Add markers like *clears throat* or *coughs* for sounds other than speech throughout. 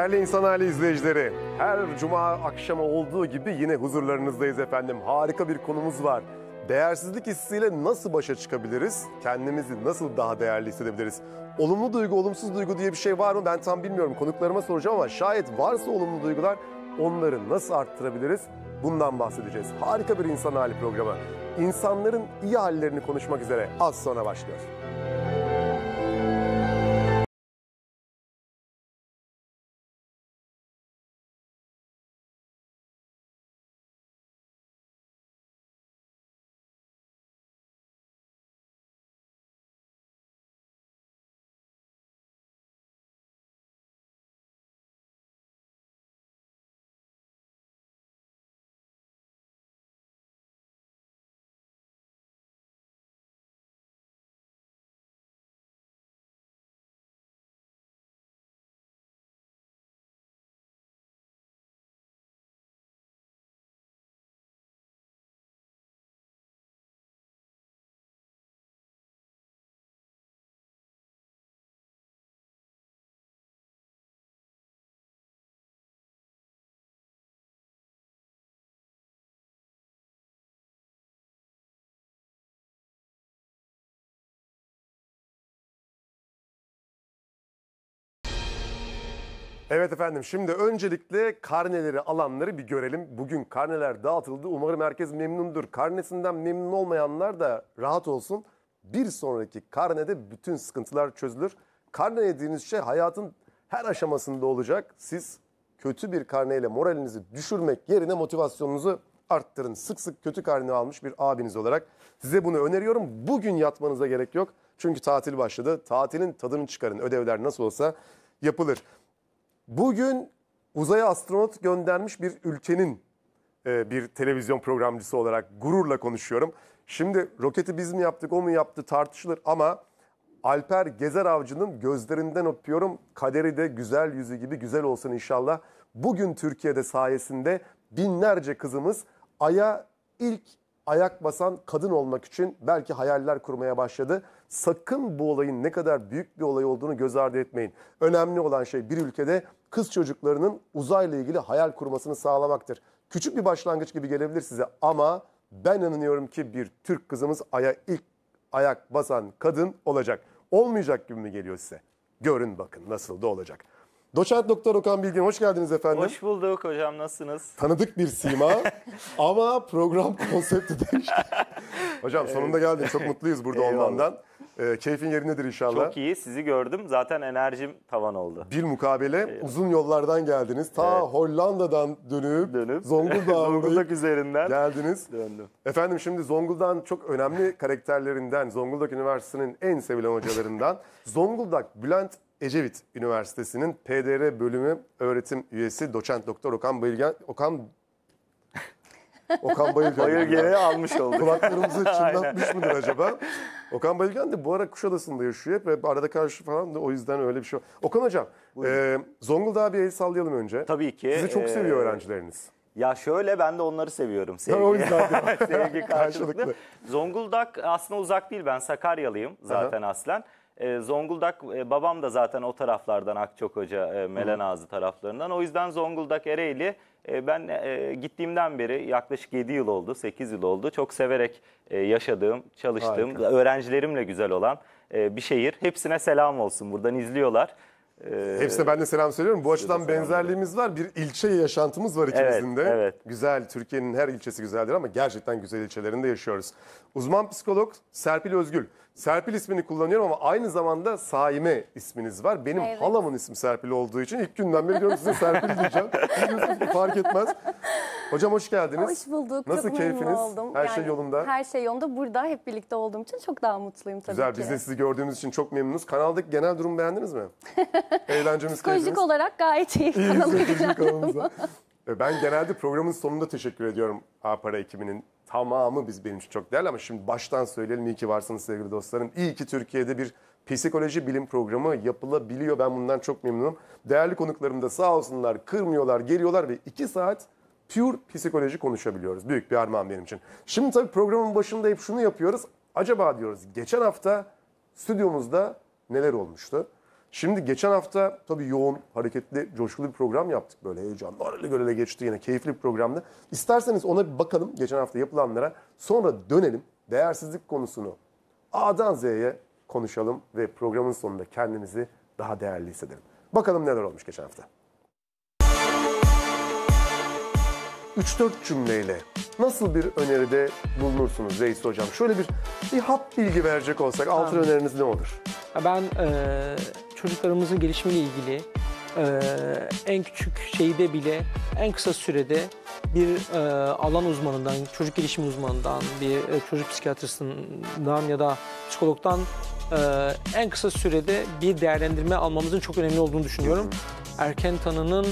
Değerli İnsan Hali izleyicileri, her cuma akşamı olduğu gibi yine huzurlarınızdayız efendim. Harika bir konumuz var. Değersizlik hissiyle nasıl başa çıkabiliriz? Kendimizi nasıl daha değerli hissedebiliriz? Olumlu duygu, olumsuz duygu diye bir şey var mı? Ben tam bilmiyorum. Konuklarıma soracağım ama şayet varsa olumlu duygular onları nasıl arttırabiliriz? Bundan bahsedeceğiz. Harika bir insan hali programı. İnsanların iyi hallerini konuşmak üzere az sonra başlıyor. Evet efendim şimdi öncelikle karneleri alanları bir görelim. Bugün karneler dağıtıldı. Umarım herkes memnundur. Karnesinden memnun olmayanlar da rahat olsun. Bir sonraki karnede bütün sıkıntılar çözülür. Karne dediğiniz şey hayatın her aşamasında olacak. Siz kötü bir karneyle moralinizi düşürmek yerine motivasyonunuzu arttırın. Sık sık kötü karne almış bir abiniz olarak size bunu öneriyorum. Bugün yatmanıza gerek yok. Çünkü tatil başladı. Tatilin tadını çıkarın. Ödevler nasıl olsa yapılır. Bugün uzaya astronot göndermiş bir ülkenin e, bir televizyon programcısı olarak gururla konuşuyorum. Şimdi roketi biz mi yaptık o mu yaptı tartışılır ama Alper Gezer Avcı'nın gözlerinden öpüyorum. Kaderi de güzel yüzü gibi güzel olsun inşallah. Bugün Türkiye'de sayesinde binlerce kızımız aya ilk ayak basan kadın olmak için belki hayaller kurmaya başladı. Sakın bu olayın ne kadar büyük bir olay olduğunu göz ardı etmeyin. Önemli olan şey bir ülkede kız çocuklarının uzayla ilgili hayal kurmasını sağlamaktır. Küçük bir başlangıç gibi gelebilir size ama ben inanıyorum ki bir Türk kızımız aya ilk ayak basan kadın olacak. Olmayacak gibi mi geliyor size? Görün bakın nasıl da olacak. Doçent Doktor Okan Bilgin hoş geldiniz efendim. Hoş bulduk hocam nasılsınız? Tanıdık bir sima *laughs* ama program konsepti değişti. *laughs* hocam sonunda geldik çok mutluyuz burada Eyvallah. olmandan. E, keyfin yerindedir inşallah. Çok iyi sizi gördüm. Zaten enerjim tavan oldu. Bir mukabele Eyvallah. Ee, uzun yollardan geldiniz. Ta evet. Hollanda'dan dönüp, dönüp Zonguldak'a *laughs* Zonguldak üzerinden geldiniz. Döndüm. Efendim şimdi Zonguldak'ın çok önemli karakterlerinden, Zonguldak Üniversitesi'nin en sevilen hocalarından *laughs* Zonguldak Bülent Ecevit Üniversitesi'nin PDR bölümü öğretim üyesi doçent doktor Okan Bayılgen Okan *laughs* Okan Bayılgen'i almış olduk. Kulaklarımızı çınlatmış mıdır acaba? Okan Bayülgen da bu ara Kuşadası'nda yaşıyor hep arada karşı falan da o yüzden öyle bir şey. Okan Hocam Buyurun. e, Zonguldak'a bir el sallayalım önce. Tabii ki. Sizi çok seviyor öğrencileriniz. Ya şöyle ben de onları seviyorum. Sevgi, o yüzden sevgi *laughs* *laughs* karşılıklı. karşılıklı. Zonguldak aslında uzak değil ben Sakaryalıyım zaten Aha. aslen. Zonguldak babam da zaten o taraflardan Akçok Hoca, Melenazı taraflarından. O yüzden Zonguldak Ereğli e, ben e, gittiğimden beri yaklaşık 7 yıl oldu, 8 yıl oldu. Çok severek e, yaşadığım, çalıştığım, Harika. öğrencilerimle güzel olan bir şehir. Hepsine selam olsun buradan izliyorlar. Hepsine ben de selam söylüyorum. Bu açıdan benzerliğimiz var. Bir ilçe yaşantımız var ikimizin de. evet. Güzel, Türkiye'nin her ilçesi güzeldir ama gerçekten güzel ilçelerinde yaşıyoruz. Uzman psikolog Serpil Özgül. Serpil ismini kullanıyorum ama aynı zamanda Saime isminiz var. Benim Evet. halamın ismi Serpil olduğu için ilk günden beri diyorum size Serpil diyeceğim. *laughs* fark etmez. Hocam hoş geldiniz. Hoş bulduk. Nasıl çok keyfiniz? oldum. Her şey yolunda? Her şey yolunda. Burada hep birlikte olduğum için çok daha mutluyum tabii Güzel ki. biz de sizi gördüğümüz için çok memnunuz. Kanaldaki genel durumu beğendiniz mi? *laughs* Eğlencemiz Psikolojik keyfiniz? olarak gayet iyi. *laughs* Kanalı güzel. Psikolojik alanımıza. Ben genelde programın sonunda teşekkür ediyorum A Para ekibinin tamamı biz benim için çok değerli ama şimdi baştan söyleyelim iyi ki varsınız sevgili dostlarım. İyi ki Türkiye'de bir psikoloji bilim programı yapılabiliyor. Ben bundan çok memnunum. Değerli konuklarım da sağ olsunlar kırmıyorlar geliyorlar ve iki saat pure psikoloji konuşabiliyoruz. Büyük bir armağan benim için. Şimdi tabii programın başında hep şunu yapıyoruz. Acaba diyoruz geçen hafta stüdyomuzda neler olmuştu? Şimdi geçen hafta tabii yoğun, hareketli, coşkulu bir program yaptık böyle heyecanlı. Arada görele geçti yine keyifli bir programdı. İsterseniz ona bir bakalım geçen hafta yapılanlara. Sonra dönelim değersizlik konusunu A'dan Z'ye konuşalım ve programın sonunda kendimizi daha değerli hissedelim. Bakalım neler olmuş geçen hafta. 3-4 cümleyle nasıl bir öneride bulunursunuz Reis Hocam? Şöyle bir, bir hap bilgi verecek olsak altın öneriniz ne olur? Ben e, çocuklarımızın gelişimiyle ilgili e, en küçük şeyde bile en kısa sürede bir e, alan uzmanından, çocuk gelişimi uzmanından, bir e, çocuk psikiyatristinden ya da psikologdan e, en kısa sürede bir değerlendirme almamızın çok önemli olduğunu düşünüyorum. Erken tanının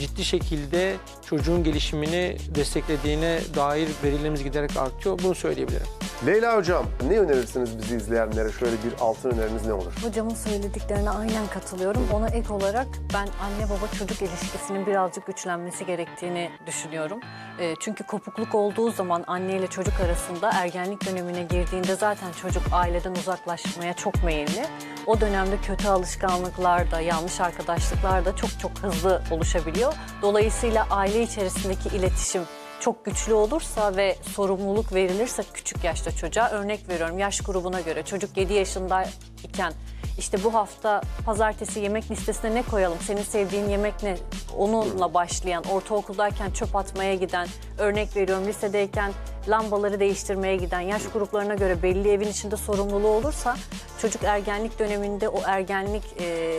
ciddi şekilde çocuğun gelişimini desteklediğine dair verilerimiz giderek artıyor. Bunu söyleyebilirim. Leyla Hocam ne önerirsiniz bizi izleyenlere? Şöyle bir altın öneriniz ne olur? Hocamın söylediklerine aynen katılıyorum. Ona ek olarak ben anne baba çocuk ilişkisinin birazcık güçlenmesi gerektiğini düşünüyorum. E, çünkü kopukluk olduğu zaman anne ile çocuk arasında ergenlik dönemine girdiğinde zaten çocuk aileden uzaklaşmaya çok meyilli. O dönemde kötü alışkanlıklar da yanlış arkadaşlıklar da çok çok hızlı oluşabiliyor. Dolayısıyla aile aile içerisindeki iletişim çok güçlü olursa ve sorumluluk verilirse küçük yaşta çocuğa örnek veriyorum yaş grubuna göre çocuk 7 yaşındayken işte bu hafta pazartesi yemek listesine ne koyalım senin sevdiğin yemek ne onunla başlayan ortaokuldayken çöp atmaya giden örnek veriyorum lisedeyken lambaları değiştirmeye giden yaş gruplarına göre belli evin içinde sorumluluğu olursa çocuk ergenlik döneminde o ergenlik e,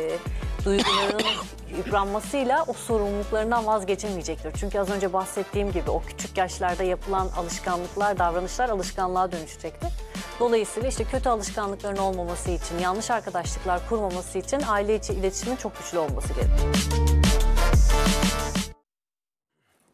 duyguların yıpranmasıyla o sorumluluklarından vazgeçemeyecektir. Çünkü az önce bahsettiğim gibi o küçük yaşlarda yapılan alışkanlıklar, davranışlar alışkanlığa dönüşecektir. Dolayısıyla işte kötü alışkanlıkların olmaması için, yanlış arkadaşlıklar kurmaması için aile içi iletişimin çok güçlü olması gerekiyor.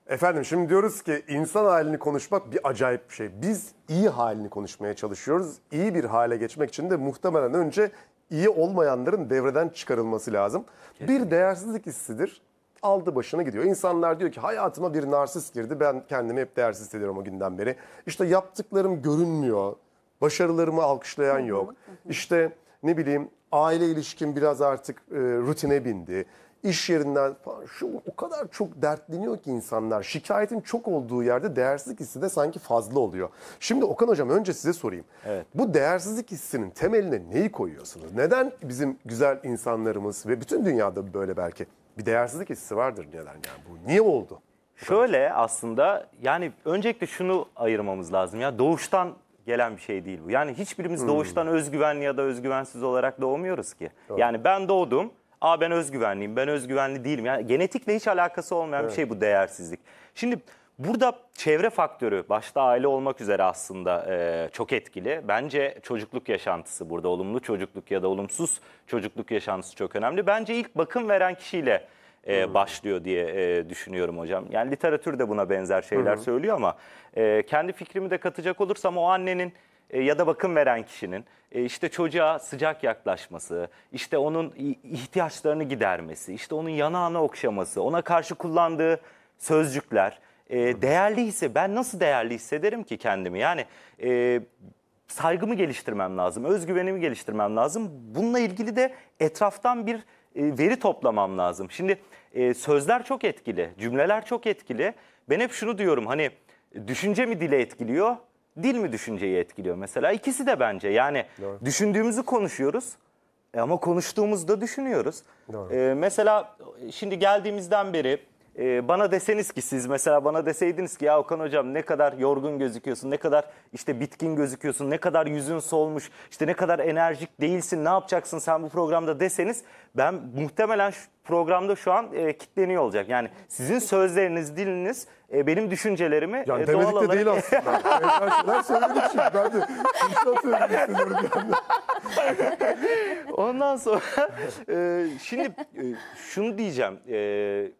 Efendim şimdi diyoruz ki insan halini konuşmak bir acayip bir şey. Biz iyi halini konuşmaya çalışıyoruz. İyi bir hale geçmek için de muhtemelen önce iyi olmayanların devreden çıkarılması lazım. Kesinlikle. Bir değersizlik hissidir. Aldı başına gidiyor. İnsanlar diyor ki hayatıma bir narsist girdi. Ben kendimi hep değersiz hissediyorum o günden beri. İşte yaptıklarım görünmüyor. Başarılarımı alkışlayan yok. İşte ne bileyim aile ilişkim biraz artık e, rutine bindi iş yerinden falan. Şu o kadar çok dertleniyor ki insanlar. Şikayetin çok olduğu yerde değersizlik hissi de sanki fazla oluyor. Şimdi Okan Hocam önce size sorayım. Evet. Bu değersizlik hissinin temeline neyi koyuyorsunuz? Neden bizim güzel insanlarımız ve bütün dünyada böyle belki bir değersizlik hissi vardır neden yani bu? Niye oldu? Şöyle aslında yani öncelikle şunu ayırmamız lazım ya doğuştan gelen bir şey değil bu. Yani hiçbirimiz hmm. doğuştan özgüvenli ya da özgüvensiz olarak doğmuyoruz ki. Doğru. Yani ben doğdum Aa ben özgüvenliyim, ben özgüvenli değilim. Yani genetikle hiç alakası olmayan evet. bir şey bu değersizlik. Şimdi burada çevre faktörü başta aile olmak üzere aslında e, çok etkili. Bence çocukluk yaşantısı burada olumlu çocukluk ya da olumsuz çocukluk yaşantısı çok önemli. Bence ilk bakım veren kişiyle e, hmm. başlıyor diye e, düşünüyorum hocam. Yani literatür de buna benzer şeyler Hı-hı. söylüyor ama e, kendi fikrimi de katacak olursam o annenin e, ya da bakım veren kişinin e, işte çocuğa sıcak yaklaşması, işte onun ihtiyaçlarını gidermesi, işte onun yanağını okşaması, ona karşı kullandığı sözcükler e, değerli hisse ben nasıl değerli hissederim ki kendimi? Yani e, saygımı geliştirmem lazım, özgüvenimi geliştirmem lazım. Bununla ilgili de etraftan bir e, veri toplamam lazım. Şimdi sözler çok etkili, cümleler çok etkili. Ben hep şunu diyorum hani düşünce mi dile etkiliyor, dil mi düşünceyi etkiliyor mesela? İkisi de bence. Yani Doğru. düşündüğümüzü konuşuyoruz e, ama konuştuğumuzda düşünüyoruz. Doğru. Ee, mesela şimdi geldiğimizden beri e, bana deseniz ki siz mesela bana deseydiniz ki ya Okan hocam ne kadar yorgun gözüküyorsun, ne kadar işte bitkin gözüküyorsun, ne kadar yüzün solmuş, işte ne kadar enerjik değilsin, ne yapacaksın sen bu programda deseniz ben muhtemelen şu programda şu an e, kitleniyor olacak. Yani sizin sözleriniz, diliniz e, benim düşüncelerimi e, yani e, doğal olarak... de değil aslında. Karşılar söyledik şimdi. Ben de insan söylemek istiyorum Ondan sonra e, şimdi e, şunu diyeceğim. E,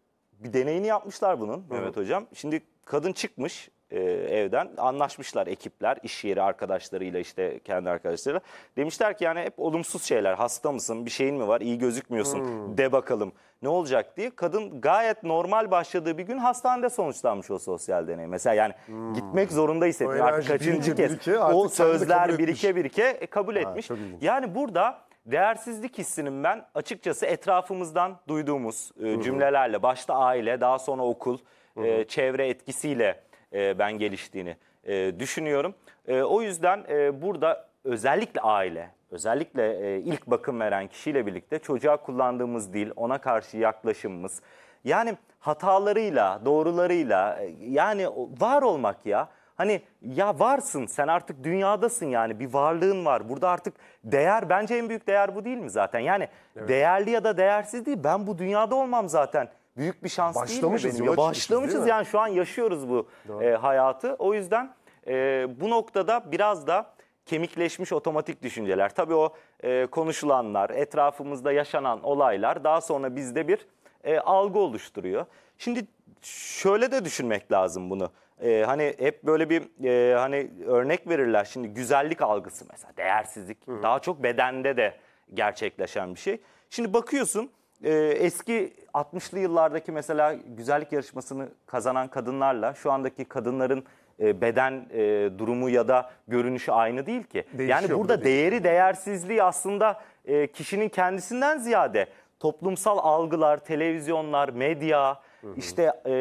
bir deneyini yapmışlar bunun Mehmet Hocam. Şimdi kadın çıkmış e, evden anlaşmışlar ekipler iş yeri arkadaşlarıyla işte kendi arkadaşlarıyla. Demişler ki yani hep olumsuz şeyler hasta mısın bir şeyin mi var iyi gözükmüyorsun hmm. de bakalım ne olacak diye. Kadın gayet normal başladığı bir gün hastanede sonuçlanmış o sosyal deney. Mesela yani hmm. gitmek zorunda hissettim artık kaçıncı kez artık o sözler birike birike e, kabul ha, etmiş. Yani burada Değersizlik hissinin ben açıkçası etrafımızdan duyduğumuz e, cümlelerle, başta aile, daha sonra okul, e, çevre etkisiyle e, ben geliştiğini e, düşünüyorum. E, o yüzden e, burada özellikle aile, özellikle e, ilk bakım veren kişiyle birlikte çocuğa kullandığımız dil, ona karşı yaklaşımımız, yani hatalarıyla, doğrularıyla, e, yani var olmak ya. Hani ya varsın sen artık dünyadasın yani bir varlığın var. Burada artık değer bence en büyük değer bu değil mi zaten? Yani evet. değerli ya da değersiz değil ben bu dünyada olmam zaten. Büyük bir şans değil mi benim? Ya başlamışız yani şu an yaşıyoruz bu e, hayatı. O yüzden e, bu noktada biraz da kemikleşmiş otomatik düşünceler. Tabii o e, konuşulanlar, etrafımızda yaşanan olaylar daha sonra bizde bir e, algı oluşturuyor. Şimdi şöyle de düşünmek lazım bunu e, hani hep böyle bir e, hani örnek verirler şimdi güzellik algısı mesela değersizlik hı daha çok bedende de gerçekleşen bir şey. Şimdi bakıyorsun e, eski 60'lı yıllardaki mesela güzellik yarışmasını kazanan kadınlarla şu andaki kadınların e, beden e, durumu ya da görünüşü aynı değil ki. Değişiyor, yani burada değeri değişiyor. değersizliği aslında e, kişinin kendisinden ziyade toplumsal algılar, televizyonlar, medya Hı işte e,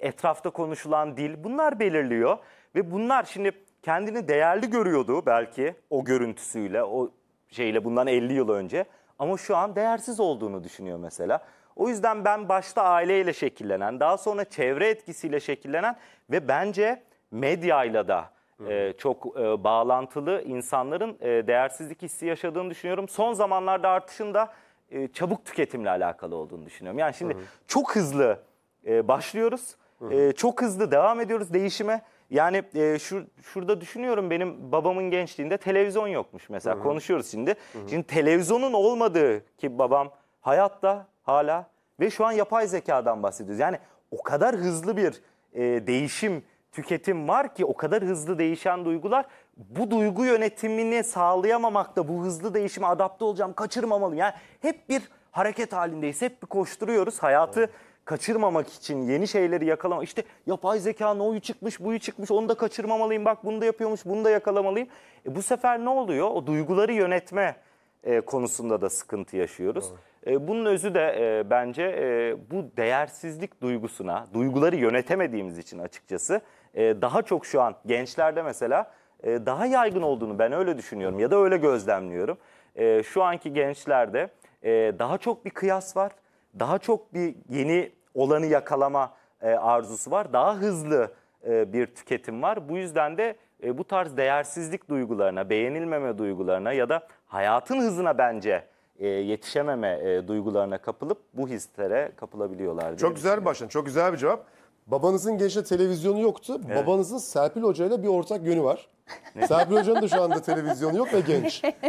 etrafta konuşulan dil bunlar belirliyor. Ve bunlar şimdi kendini değerli görüyordu belki o görüntüsüyle, o şeyle bundan 50 yıl önce. Ama şu an değersiz olduğunu düşünüyor mesela. O yüzden ben başta aileyle şekillenen, daha sonra çevre etkisiyle şekillenen ve bence medyayla da e, çok e, bağlantılı insanların e, değersizlik hissi yaşadığını düşünüyorum. Son zamanlarda artışın da e, çabuk tüketimle alakalı olduğunu düşünüyorum. Yani şimdi hı hı. çok hızlı e, başlıyoruz. E, çok hızlı devam ediyoruz değişime. Yani e, şur, şurada düşünüyorum benim babamın gençliğinde televizyon yokmuş mesela Hı -hı. konuşuyoruz şimdi. Hı -hı. Şimdi televizyonun olmadığı ki babam hayatta hala ve şu an yapay zekadan bahsediyoruz. Yani o kadar hızlı bir e, değişim, tüketim var ki o kadar hızlı değişen duygular bu duygu yönetimini sağlayamamakta bu hızlı değişime adapte olacağım kaçırmamalıyım. Yani hep bir hareket halindeyiz hep bir koşturuyoruz hayatı kaçırmamak için yeni şeyleri yakalama. İşte yapay zekanın oyu çıkmış, buyu çıkmış, onu da kaçırmamalıyım. Bak bunu da yapıyormuş, bunu da yakalamalıyım. E, bu sefer ne oluyor? O duyguları yönetme e, konusunda da sıkıntı yaşıyoruz. E, bunun özü de e, bence e, bu değersizlik duygusuna, duyguları yönetemediğimiz için açıkçası e, daha çok şu an gençlerde mesela e, daha yaygın olduğunu ben öyle düşünüyorum ya da öyle gözlemliyorum. E, şu anki gençlerde e, daha çok bir kıyas var daha çok bir yeni olanı yakalama e, arzusu var. Daha hızlı e, bir tüketim var. Bu yüzden de e, bu tarz değersizlik duygularına, beğenilmeme duygularına ya da hayatın hızına bence e, yetişememe e, duygularına kapılıp bu hislere kapılabiliyorlar. Çok güzel başlangıç, Çok güzel bir cevap. Babanızın gençte televizyonu yoktu. Evet. Babanızın Serpil Hoca ile bir ortak yönü var. Ne? Serpil Hoca'nın da şu anda televizyonu yok ve genç. *laughs*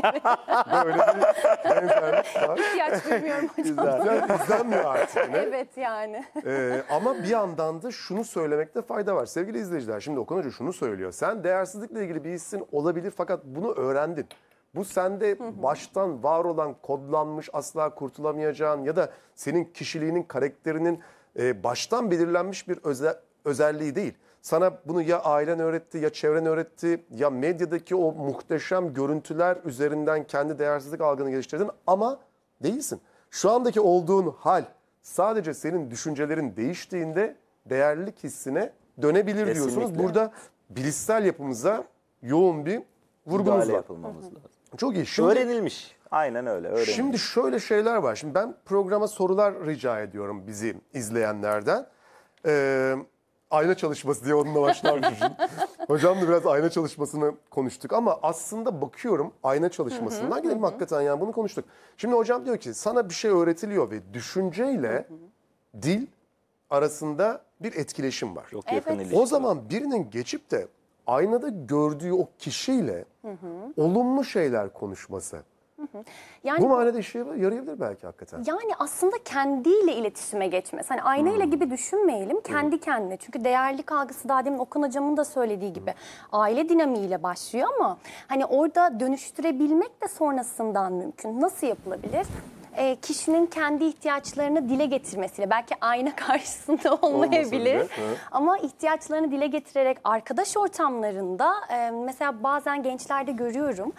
Böyle bir benzerlik var. İhtiyaç duymuyorum hocam. Güzel. İzlenmiyor artık. Ne? Evet yani. Ee, ama bir yandan da şunu söylemekte fayda var. Sevgili izleyiciler şimdi Okan Hoca şunu söylüyor. Sen değersizlikle ilgili bir hissin olabilir fakat bunu öğrendin. Bu sende baştan var olan kodlanmış asla kurtulamayacağın ya da senin kişiliğinin, karakterinin e, baştan belirlenmiş bir özel, özelliği değil. Sana bunu ya ailen öğretti ya çevren öğretti ya medyadaki o muhteşem görüntüler üzerinden kendi değersizlik algını geliştirdin ama değilsin. Şu andaki olduğun hal sadece senin düşüncelerin değiştiğinde değerlilik hissine dönebilir Kesinlikle. diyorsunuz. Burada bilişsel yapımıza yoğun bir vurgumuz Müdahale var. yapılmamız lazım. Çok iyi. Şimdi, Öğrenilmiş. Aynen öyle. öyle Şimdi şöyle şeyler var. Şimdi ben programa sorular rica ediyorum bizi izleyenlerden. Ee, ayna çalışması diye onunla başlamışım. *laughs* Hocam da biraz ayna çalışmasını konuştuk ama aslında bakıyorum ayna çalışmasından gidelim hakikaten yani bunu konuştuk. Şimdi hocam diyor ki sana bir şey öğretiliyor ve düşünceyle hı dil arasında bir etkileşim var. Çok yakın evet. O zaman birinin geçip de aynada gördüğü o kişiyle olumlu şeyler konuşması yani bu manada işe yarayabilir belki hakikaten. Yani aslında kendiyle iletişime geçmesi. Hani aynayla hmm. gibi düşünmeyelim. Kendi hmm. kendine. Çünkü değerlik algısı daha demin Okan hocamın da söylediği gibi hmm. aile dinamiğiyle başlıyor ama hani orada dönüştürebilmek de sonrasından mümkün. Nasıl yapılabilir? e, kişinin kendi ihtiyaçlarını dile getirmesiyle belki ayna *laughs* karşısında olmayabilir ama ihtiyaçlarını dile getirerek arkadaş ortamlarında e, mesela bazen gençlerde görüyorum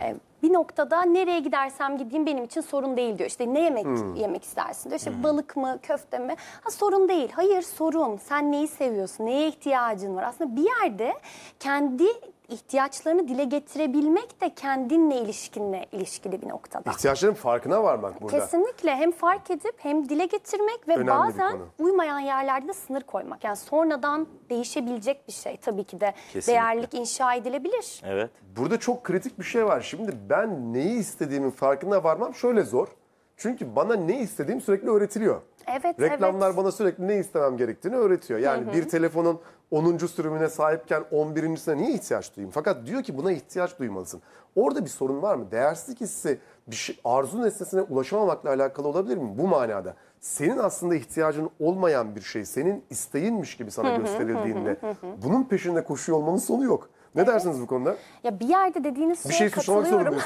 e, bir noktada nereye gidersem gideyim benim için sorun değil diyor. İşte ne yemek hmm. yemek istersin diyor. İşte hmm. balık mı, köfte mi? Ha sorun değil. Hayır sorun. Sen neyi seviyorsun? Neye ihtiyacın var? Aslında bir yerde kendi ihtiyaçlarını dile getirebilmek de kendinle ilişkinle ilişkili bir noktada. İhtiyaçların farkına varmak burada. Kesinlikle hem fark edip hem dile getirmek ve Önemli bazen uymayan yerlerde de sınır koymak. Yani sonradan değişebilecek bir şey tabii ki de Kesinlikle. değerlik inşa edilebilir. Evet. Burada çok kritik bir şey var. Şimdi ben neyi istediğimin farkına varmam şöyle zor. Çünkü bana ne istediğim sürekli öğretiliyor. Evet, Reklamlar evet. bana sürekli ne istemem gerektiğini öğretiyor. Yani hı hı. bir telefonun 10. sürümüne sahipken 11.sine niye ihtiyaç duyayım? Fakat diyor ki buna ihtiyaç duymalısın. Orada bir sorun var mı? Değersizlik hissi bir şey, arzu nesnesine ulaşamamakla alakalı olabilir mi? Bu manada senin aslında ihtiyacın olmayan bir şey senin isteğinmiş gibi sana gösterildiğinde bunun peşinde koşuyor olmanın sonu yok. Ne evet. dersiniz bu konuda? Ya bir yerde dediğiniz şeye Bir şey suçlamak zorundayız.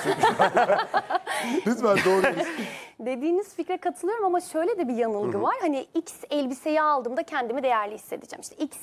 *laughs* Lütfen doğru. *laughs* Dediğiniz fikre katılıyorum ama şöyle de bir yanılgı Hı -hı. var. Hani X elbiseyi aldığımda kendimi değerli hissedeceğim. İşte X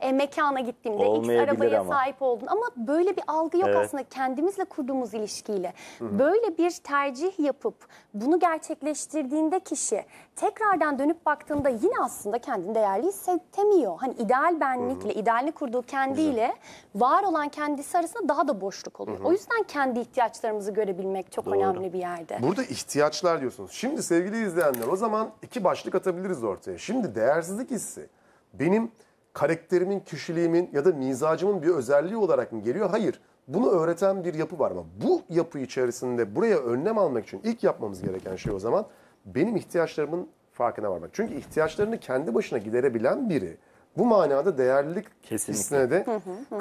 e, mekana gittiğimde X arabaya ama. sahip oldum. Ama böyle bir algı yok evet. aslında kendimizle kurduğumuz ilişkiyle. Hı -hı. Böyle bir tercih yapıp bunu gerçekleştirdiğinde kişi tekrardan dönüp baktığında yine aslında kendini değerli hissetmiyor. Hani ideal benlikle, Hı-hı. idealini kurduğu kendiyle var olan kendisi arasında daha da boşluk oluyor. Hı-hı. O yüzden kendi ihtiyaçlarımızı görebilmek çok Doğru. önemli bir yerde. Burada ihtiyaçlar diyorsunuz. Şimdi sevgili izleyenler o zaman iki başlık atabiliriz ortaya. Şimdi değersizlik hissi benim karakterimin, kişiliğimin ya da mizacımın bir özelliği olarak mı geliyor? Hayır. Bunu öğreten bir yapı var ama bu yapı içerisinde buraya önlem almak için ilk yapmamız gereken şey o zaman benim ihtiyaçlarımın farkına varmak. Çünkü ihtiyaçlarını kendi başına giderebilen biri bu manada değerlilik hissine de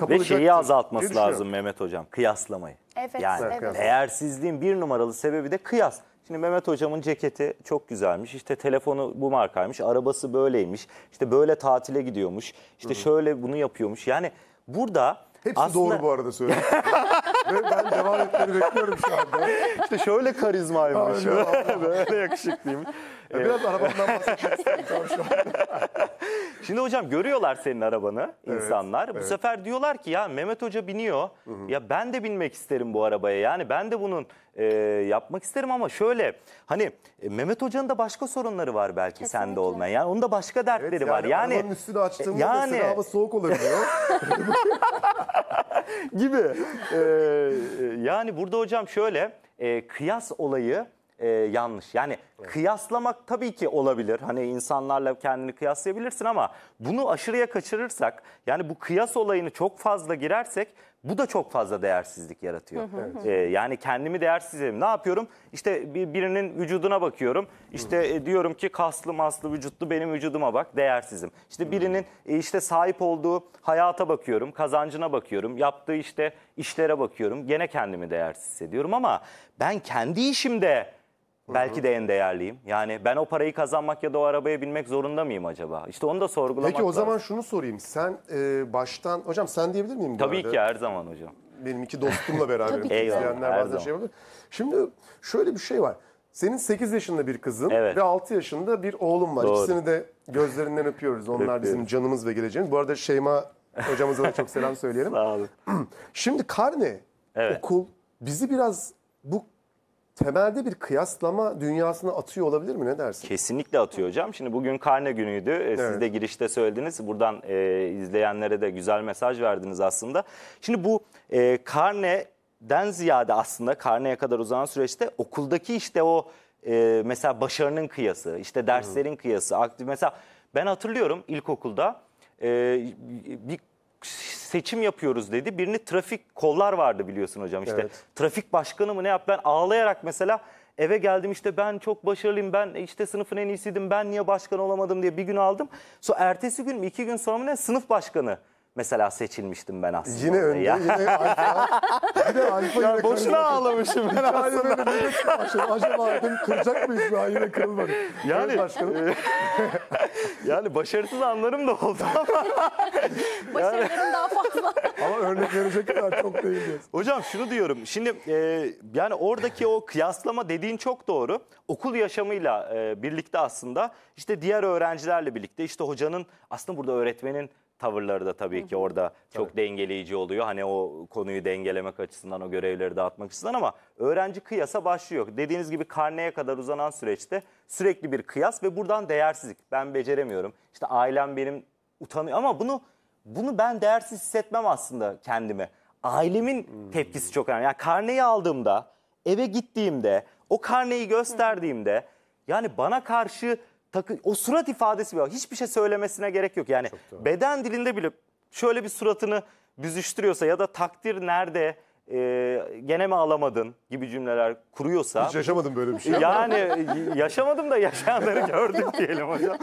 Ve şeyi azaltması lazım Mehmet Hocam kıyaslamayı. Evet, yani evet. değersizliğin bir numaralı sebebi de kıyas. Şimdi Mehmet hocamın ceketi çok güzelmiş. İşte telefonu bu markaymış, arabası böyleymiş. İşte böyle tatile gidiyormuş. İşte Hı -hı. şöyle bunu yapıyormuş. Yani burada Hepsi aslında... doğru bu arada söylüyorum. *laughs* ben devam etmeni bekliyorum şu anda. İşte şöyle karizmaymış. Aynen. *laughs* Böyle yakışıklıymış. E, biraz arabamdan bahsetmek istiyorum *laughs* şu *laughs* Şimdi hocam görüyorlar senin arabanı Evet, insanlar. Bu evet. sefer diyorlar ki ya Mehmet Hoca biniyor. Ya ben de binmek isterim bu arabaya. Yani ben de bunun e, yapmak isterim ama şöyle hani e, Mehmet Hoca'nın da başka sorunları var belki sende Kesinlikle. olmayan. Yani onun da başka dertleri Evet, var. Yani arabanın üstünü açtığımda e, yani- mesela hava soğuk olabiliyor. *laughs* gibi. Ee, yani burada hocam şöyle e, kıyas olayı e, yanlış. Yani evet. kıyaslamak tabii ki olabilir. Hani insanlarla kendini kıyaslayabilirsin ama bunu aşırıya kaçırırsak yani bu kıyas olayını çok fazla girersek bu da çok fazla değersizlik yaratıyor. Hı hı. Ee, yani kendimi değersiz değersizim. Ne yapıyorum? İşte bir, birinin vücuduna bakıyorum. İşte hı. E, diyorum ki kaslı maslı vücutlu benim vücuduma bak değersizim. İşte birinin e, işte sahip olduğu hayata bakıyorum, kazancına bakıyorum, yaptığı işte işlere bakıyorum. Gene kendimi değersiz hissediyorum ama ben kendi işimde Belki de en değerliyim. Yani ben o parayı kazanmak ya da o arabaya binmek zorunda mıyım acaba? İşte onu da sorgulamak Peki o zaman lazım. şunu sorayım. Sen e, baştan... Hocam sen diyebilir miyim? Tabii ki her zaman hocam. Benim iki dostumla *laughs* beraber Tabii ki. izleyenler Eyvallah, her bazen şey Şimdi şöyle bir şey var. Senin 8 yaşında bir kızın Evet. ve 6 yaşında bir oğlum var. Doğru. İkisini de gözlerinden öpüyoruz. Onlar bizim canımız ve geleceğimiz. Bu arada Şeyma hocamıza da çok selam *laughs* söyleyelim. Sağ olun. *clears throat* Şimdi karne, Evet. okul bizi biraz bu temelde bir kıyaslama dünyasına atıyor olabilir mi? Ne dersin? Kesinlikle atıyor hocam. Şimdi bugün karne günüydü. E, siz de girişte söylediniz. Buradan e, izleyenlere de güzel mesaj verdiniz aslında. Şimdi bu e, karneden ziyade aslında karneye kadar uzanan süreçte okuldaki işte o e, mesela başarının kıyası, işte derslerin Hı. kıyası. Aktif, mesela ben hatırlıyorum ilkokulda e, bir seçim yapıyoruz dedi. Birini trafik kollar vardı biliyorsun hocam işte. Evet. Trafik başkanı mı ne yap ben ağlayarak mesela eve geldim işte ben çok başarılıyım ben işte sınıfın en iyisiydim ben niye başkan olamadım diye bir gün aldım. Sonra ertesi gün mü iki gün sonra mı ne sınıf başkanı mesela seçilmiştim ben aslında. Yine önde, ya. yine alfa. yine alfa yine boşuna ağlamışım ben aslında. Acaba dedim kıracak mıyız ben yine kırılmadım. Yani, başkanım. *laughs* yani başarısız anlarım da oldu ama. *laughs* Başarılarım yani... daha fazla. *laughs* ama örnek verecek kadar çok değil Hocam şunu diyorum. Şimdi e, yani oradaki o kıyaslama dediğin çok doğru. Okul yaşamıyla e, birlikte aslında işte diğer öğrencilerle birlikte işte hocanın aslında burada öğretmenin tavırları da tabii ki orada çok dengeleyici oluyor. Hani o konuyu dengelemek açısından, o görevleri dağıtmak açısından ama öğrenci kıyasa başlıyor. Dediğiniz gibi karneye kadar uzanan süreçte sürekli bir kıyas ve buradan değersizlik. Ben beceremiyorum. İşte ailem benim utanıyor ama bunu bunu ben değersiz hissetmem aslında kendime. Ailemin hmm. tepkisi çok önemli. Yani karneyi aldığımda, eve gittiğimde, o karneyi gösterdiğimde yani bana karşı takı o surat ifadesi var. Hiçbir şey söylemesine gerek yok. Yani beden dilinde bile şöyle bir suratını büzüştürüyorsa ya da takdir nerede e, gene mi alamadın gibi cümleler kuruyorsa. Hiç yaşamadım böyle bir şey. Yani e, yaşamadım da yaşayanları gördük *laughs* diyelim hocam.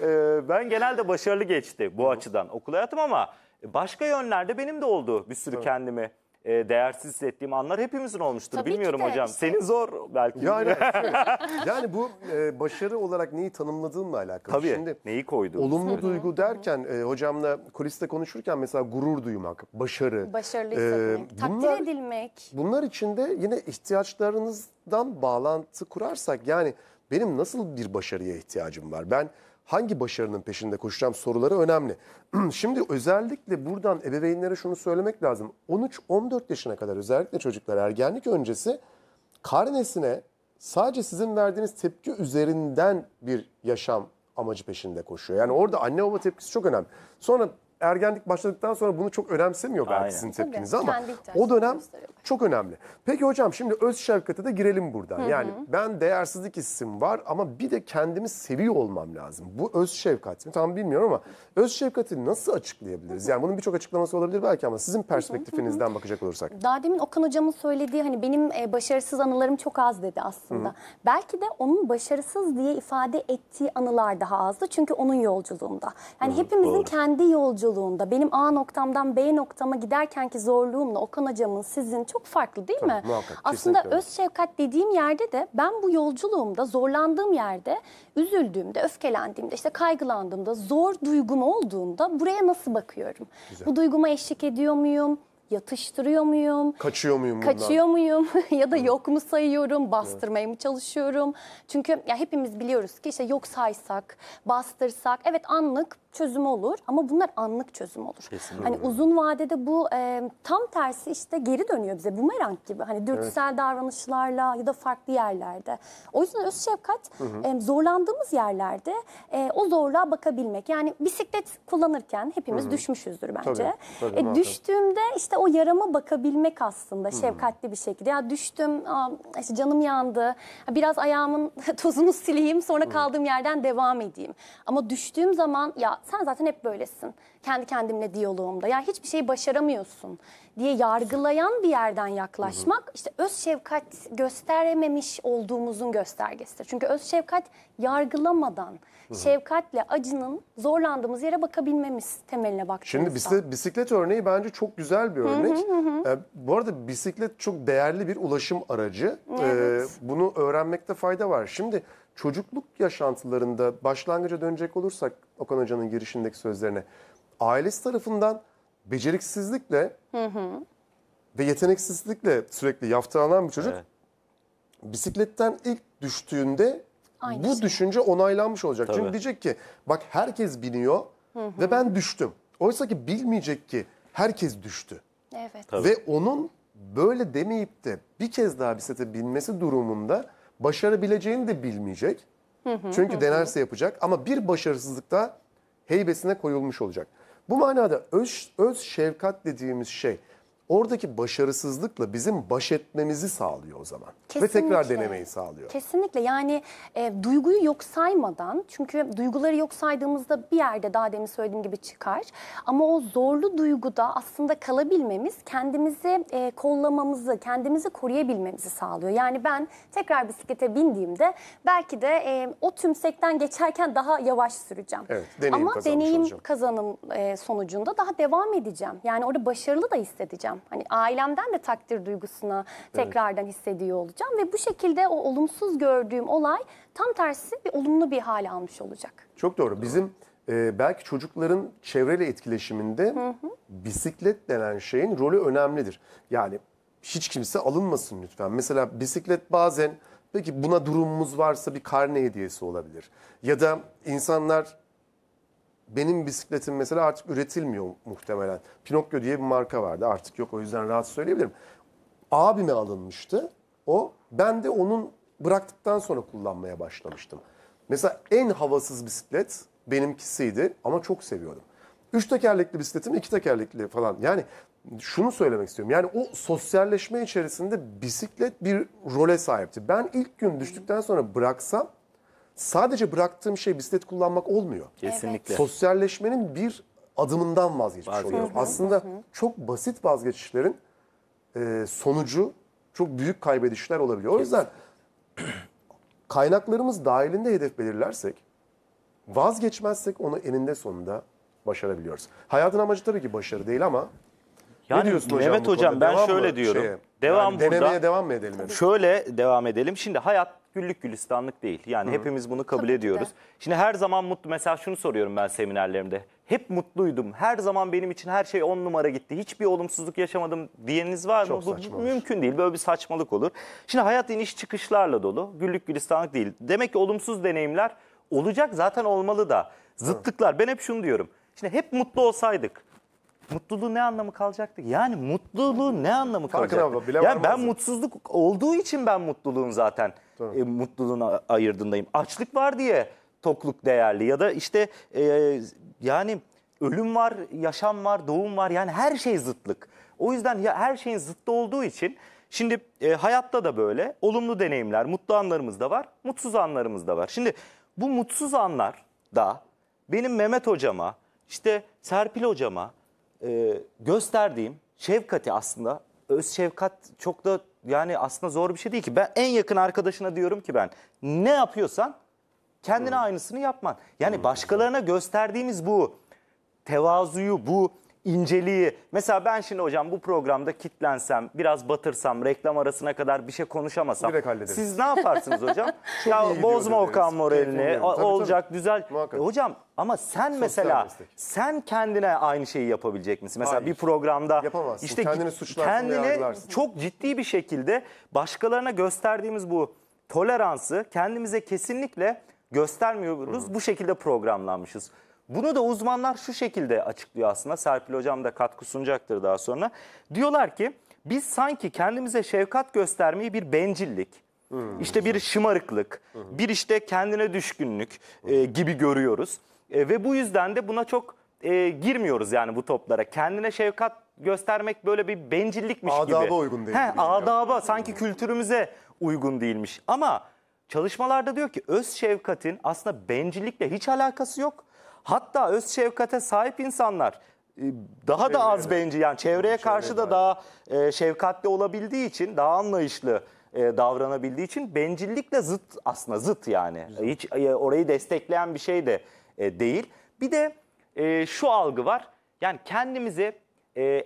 E, ben genelde başarılı geçti bu açıdan okul hayatım ama başka yönlerde benim de oldu bir sürü evet. kendimi e, değersiz hissettiğim anlar hepimizin olmuştur. Tabii Bilmiyorum ki de. hocam. Senin zor belki. Yani, *laughs* yani bu e, başarı olarak neyi tanımladığınla alakalı. Tabii. Şimdi neyi koydun? Olumlu Hı-hı. duygu derken e, hocamla kuliste konuşurken mesela gurur duymak, başarı. Başarılı hissetmek, e, takdir edilmek. Bunlar içinde yine ihtiyaçlarınızdan bağlantı kurarsak yani benim nasıl bir başarıya ihtiyacım var? Ben hangi başarının peşinde koşacağım soruları önemli. *clears throat* Şimdi özellikle buradan ebeveynlere şunu söylemek lazım. 13-14 yaşına kadar özellikle çocuklar ergenlik öncesi karnesine sadece sizin verdiğiniz tepki üzerinden bir yaşam amacı peşinde koşuyor. Yani orada anne baba tepkisi çok önemli. Sonra ergenlik başladıktan sonra bunu çok önemsemiyor belki Aynen. sizin tepkinizi ama o dönem çok önemli. Peki hocam şimdi öz şefkate de girelim buradan. Yani ben değersizlik hissim var ama bir de kendimi seviyor olmam lazım. Bu öz şefkat mi tam bilmiyorum ama öz şefkati nasıl açıklayabiliriz? Yani bunun birçok açıklaması olabilir belki ama sizin perspektifinizden bakacak olursak. Daha demin Okan hocamın söylediği hani benim e, başarısız anılarım çok az dedi aslında. Belki de onun başarısız diye ifade ettiği anılar daha azdı. Çünkü onun yolculuğunda. Yani hepimizin doğru. kendi yolculuğu yolculuğunda benim A noktamdan B noktama giderkenki zorluğumla Okan hocamın sizin çok farklı değil Tabii, mi? Muhakkak, Aslında öz şefkat dediğim yerde de ben bu yolculuğumda zorlandığım yerde üzüldüğümde, öfkelendiğimde, işte kaygılandığımda, zor duygum olduğunda buraya nasıl bakıyorum? Güzel. Bu duyguma eşlik ediyor muyum? yatıştırıyor muyum? Kaçıyor muyum bundan? Kaçıyor muyum? *laughs* ya da yok mu sayıyorum? Bastırmaya mı çalışıyorum? Çünkü ya hepimiz biliyoruz ki işte yok saysak, bastırsak evet anlık çözüm olur ama bunlar anlık çözüm olur. Kesinlikle. Hani uzun vadede bu e, tam tersi işte geri dönüyor bize bumerang gibi. Hani dürtüsel evet. davranışlarla ya da farklı yerlerde. O yüzden öz şefkat hı hı. E, zorlandığımız yerlerde e, o zorluğa bakabilmek. Yani bisiklet kullanırken hepimiz hı hı. düşmüşüzdür bence. Tabii, tabii, e, düştüğümde işte o yarama bakabilmek aslında hmm. şefkatli bir şekilde. Ya düştüm, aa, işte canım yandı, biraz ayağımın *laughs* tozunu sileyim sonra hmm. kaldığım yerden devam edeyim. Ama düştüğüm zaman ya sen zaten hep böylesin. Kendi kendimle diyaloğumda ya hiçbir şeyi başaramıyorsun diye yargılayan bir yerden yaklaşmak hmm. işte öz şefkat gösterememiş olduğumuzun göstergesidir. Çünkü öz şefkat yargılamadan hı. şefkatle acının zorlandığımız yere bakabilmemiz temeline baktığımızda. Şimdi bisiklet, bisiklet örneği bence çok güzel bir örnek. Hı hı hı. E, ee, bu arada bisiklet çok değerli bir ulaşım aracı. Ee, evet. E, bunu öğrenmekte fayda var. Şimdi çocukluk yaşantılarında başlangıca dönecek olursak Okan Hoca'nın girişindeki sözlerine ailesi tarafından beceriksizlikle hı hı. ve yeteneksizlikle sürekli yaftalanan bir çocuk evet. bisikletten ilk düştüğünde Aynı bu şey. düşünce onaylanmış olacak. Tabii. Çünkü diyecek ki bak herkes biniyor hı hı. ve ben düştüm. Oysa ki bilmeyecek ki herkes düştü. Evet. Tabii. Ve onun böyle demeyip de bir kez daha bisiklete binmesi durumunda başarabileceğini de bilmeyecek. Hı hı, Çünkü hı. denerse yapacak ama bir başarısızlıkta heybesine koyulmuş olacak. Bu manada öz, öz şefkat dediğimiz şey oradaki başarısızlıkla bizim baş etmemizi sağlıyor o zaman. Kesinlikle. Ve tekrar denemeyi sağlıyor. Kesinlikle yani e, duyguyu yok saymadan çünkü duyguları yok saydığımızda bir yerde daha demin söylediğim gibi çıkar. Ama o zorlu duyguda aslında kalabilmemiz kendimizi e, kollamamızı, kendimizi koruyabilmemizi sağlıyor. Yani ben tekrar bisiklete bindiğimde belki de e, o tümsekten geçerken daha yavaş süreceğim. Evet, deneyim Ama deneyim olacağım. kazanım e, sonucunda daha devam edeceğim. Yani orada başarılı da hissedeceğim hissedeceğim. Hani ailemden de takdir duygusuna tekrardan evet. hissediyor olacağım ve bu şekilde o olumsuz gördüğüm olay tam tersi bir olumlu bir hale almış olacak. Çok doğru. Bizim e, belki çocukların çevreyle etkileşiminde hı hı. bisiklet denen şeyin rolü önemlidir. Yani hiç kimse alınmasın lütfen. Mesela bisiklet bazen peki buna durumumuz varsa bir karne hediyesi olabilir. Ya da insanlar benim bisikletim mesela artık üretilmiyor muhtemelen. Pinokyo diye bir marka vardı artık yok o yüzden rahat söyleyebilirim. Abime alınmıştı o. Ben de onun bıraktıktan sonra kullanmaya başlamıştım. Mesela en havasız bisiklet benimkisiydi ama çok seviyordum. Üç tekerlekli bisikletim iki tekerlekli falan. Yani şunu söylemek istiyorum. Yani o sosyalleşme içerisinde bisiklet bir role sahipti. Ben ilk gün düştükten sonra bıraksam sadece bıraktığım şey bisiklet kullanmak olmuyor. Kesinlikle. Sosyalleşmenin bir adımından vazgeçmiş Vazgeçmiş. oluyorum. Hı hı, Aslında çok basit vazgeçişlerin e, sonucu çok büyük kaybedişler olabiliyor. O yüzden *clears throat* kaynaklarımız dahilinde hedef belirlersek, vazgeçmezsek onu eninde sonunda başarabiliyoruz. Hayatın amacı tabii ki başarı değil ama Yani ne diyorsun hocam? Mehmet hocam, ben Devam şöyle mı diyorum. Şey, devam yani burada. Denemeye devam mı edelim? Şöyle devam edelim. Şimdi hayat güllük gülistanlık değil. Yani Hı. hepimiz bunu kabul Tabii ediyoruz. de. Şimdi her zaman mutlu mesela şunu soruyorum ben seminerlerimde. Hep mutluydum. Her zaman benim için her şey on numara gitti. Hiçbir olumsuzluk yaşamadım diyeniniz var mı? Çok Bu- bu mümkün değil. Böyle bir saçmalık olur. Şimdi hayat iniş çıkışlarla dolu. Güllük gülistanlık değil. Demek ki olumsuz deneyimler olacak zaten olmalı da. Zıtlıklar. Ben hep şunu diyorum. Şimdi hep mutlu olsaydık mutluluğu ne anlamı kalacaktı? Yani mutluluğu ne anlamı Farkına kalacaktı? bak, yani ben mutsuzluk olduğu için ben mutluluğun zaten e, mutluluğuna ayırdındayım. Açlık var diye tokluk değerli ya da işte e, yani ölüm var, yaşam var, doğum var yani her şey zıtlık. O yüzden ya her şeyin zıttı olduğu için şimdi e, hayatta da böyle olumlu deneyimler, mutlu anlarımız da var, mutsuz anlarımız da var. Şimdi bu mutsuz anlar da benim Mehmet hocama, işte Serpil hocama e, gösterdiğim şefkati aslında öz şefkat çok da yani aslında zor bir şey değil ki. Ben en yakın arkadaşına diyorum ki ben ne yapıyorsan kendine aynısını yapman. Yani başkalarına gösterdiğimiz bu tevazuyu, bu inceliği. Mesela ben şimdi hocam bu programda kitlensem, biraz batırsam, reklam arasına kadar bir şey konuşamasam. Direkt Siz ne yaparsınız hocam? *laughs* ya bozma Okan moralini. Olacak tabii. güzel. E, hocam ama sen Sosyal mesela destek. sen kendine aynı şeyi yapabilecek misin? Mesela Hayır. bir programda Yapamazsın. işte kendini suçlarsın, kendini çok ciddi bir şekilde başkalarına gösterdiğimiz bu toleransı kendimize kesinlikle göstermiyoruz. Hı hı. Bu şekilde programlanmışız. Bunu da uzmanlar şu şekilde açıklıyor aslında. Serpil Hocam da katkı sunacaktır daha sonra. Diyorlar ki biz sanki kendimize şefkat göstermeyi bir bencillik, hmm. işte bir şımarıklık, hmm. bir işte kendine düşkünlük e, hmm. gibi görüyoruz. E, ve bu yüzden de buna çok e, girmiyoruz yani bu toplara. Kendine şefkat göstermek böyle bir bencillikmiş adaba gibi. Adaba uygun değil. He, adaba sanki hmm. kültürümüze uygun değilmiş. Ama çalışmalarda diyor ki öz şefkatin aslında bencillikle hiç alakası yok. Hatta öz şefkate sahip insanlar e, daha da az bence yani çevreye karşı da daha e, şefkatli olabildiği için daha anlayışlı e, davranabildiği için bencillikle zıt aslında zıt yani. Hiç e, orayı destekleyen bir şey de değil. Bir de şu algı var. Yani kendimizi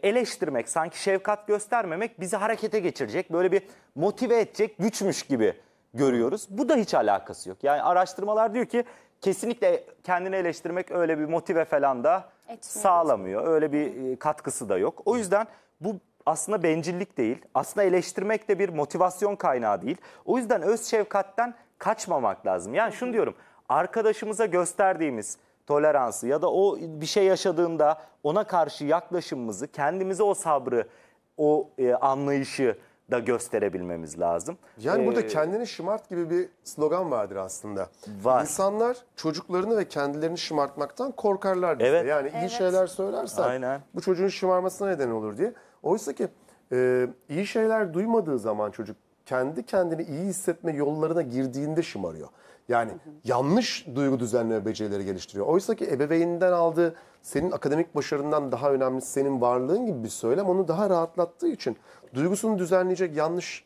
eleştirmek, sanki şefkat göstermemek bizi harekete geçirecek, böyle bir motive edecek güçmüş gibi görüyoruz. Bu da hiç alakası yok. Yani araştırmalar diyor ki kesinlikle kendini eleştirmek öyle bir motive falan da Etmiyor. sağlamıyor. Öyle bir e, katkısı da yok. O yüzden bu aslında bencillik değil. Aslında eleştirmek de bir motivasyon kaynağı değil. O yüzden öz şefkatten kaçmamak lazım. Yani şunu diyorum. Arkadaşımıza gösterdiğimiz toleransı ya da o bir şey yaşadığında ona karşı yaklaşımımızı, kendimize o sabrı, o e, anlayışı da gösterebilmemiz lazım. Yani ee, burada kendini şımart gibi bir slogan vardır aslında. Var. İnsanlar çocuklarını ve kendilerini şımartmaktan korkarlar. Bize. Evet. Yani evet. iyi şeyler söylersen Aynen. bu çocuğun şımarmasına neden olur diye. Oysa ki e, iyi şeyler duymadığı zaman çocuk kendi kendini iyi hissetme yollarına girdiğinde şımarıyor. Yani hı hı. yanlış duygu düzenleme becerileri geliştiriyor. Oysa ki ebeveyninden aldığı senin akademik başarından daha önemli senin varlığın gibi bir söylem onu daha rahatlattığı için duygusunu düzenleyecek yanlış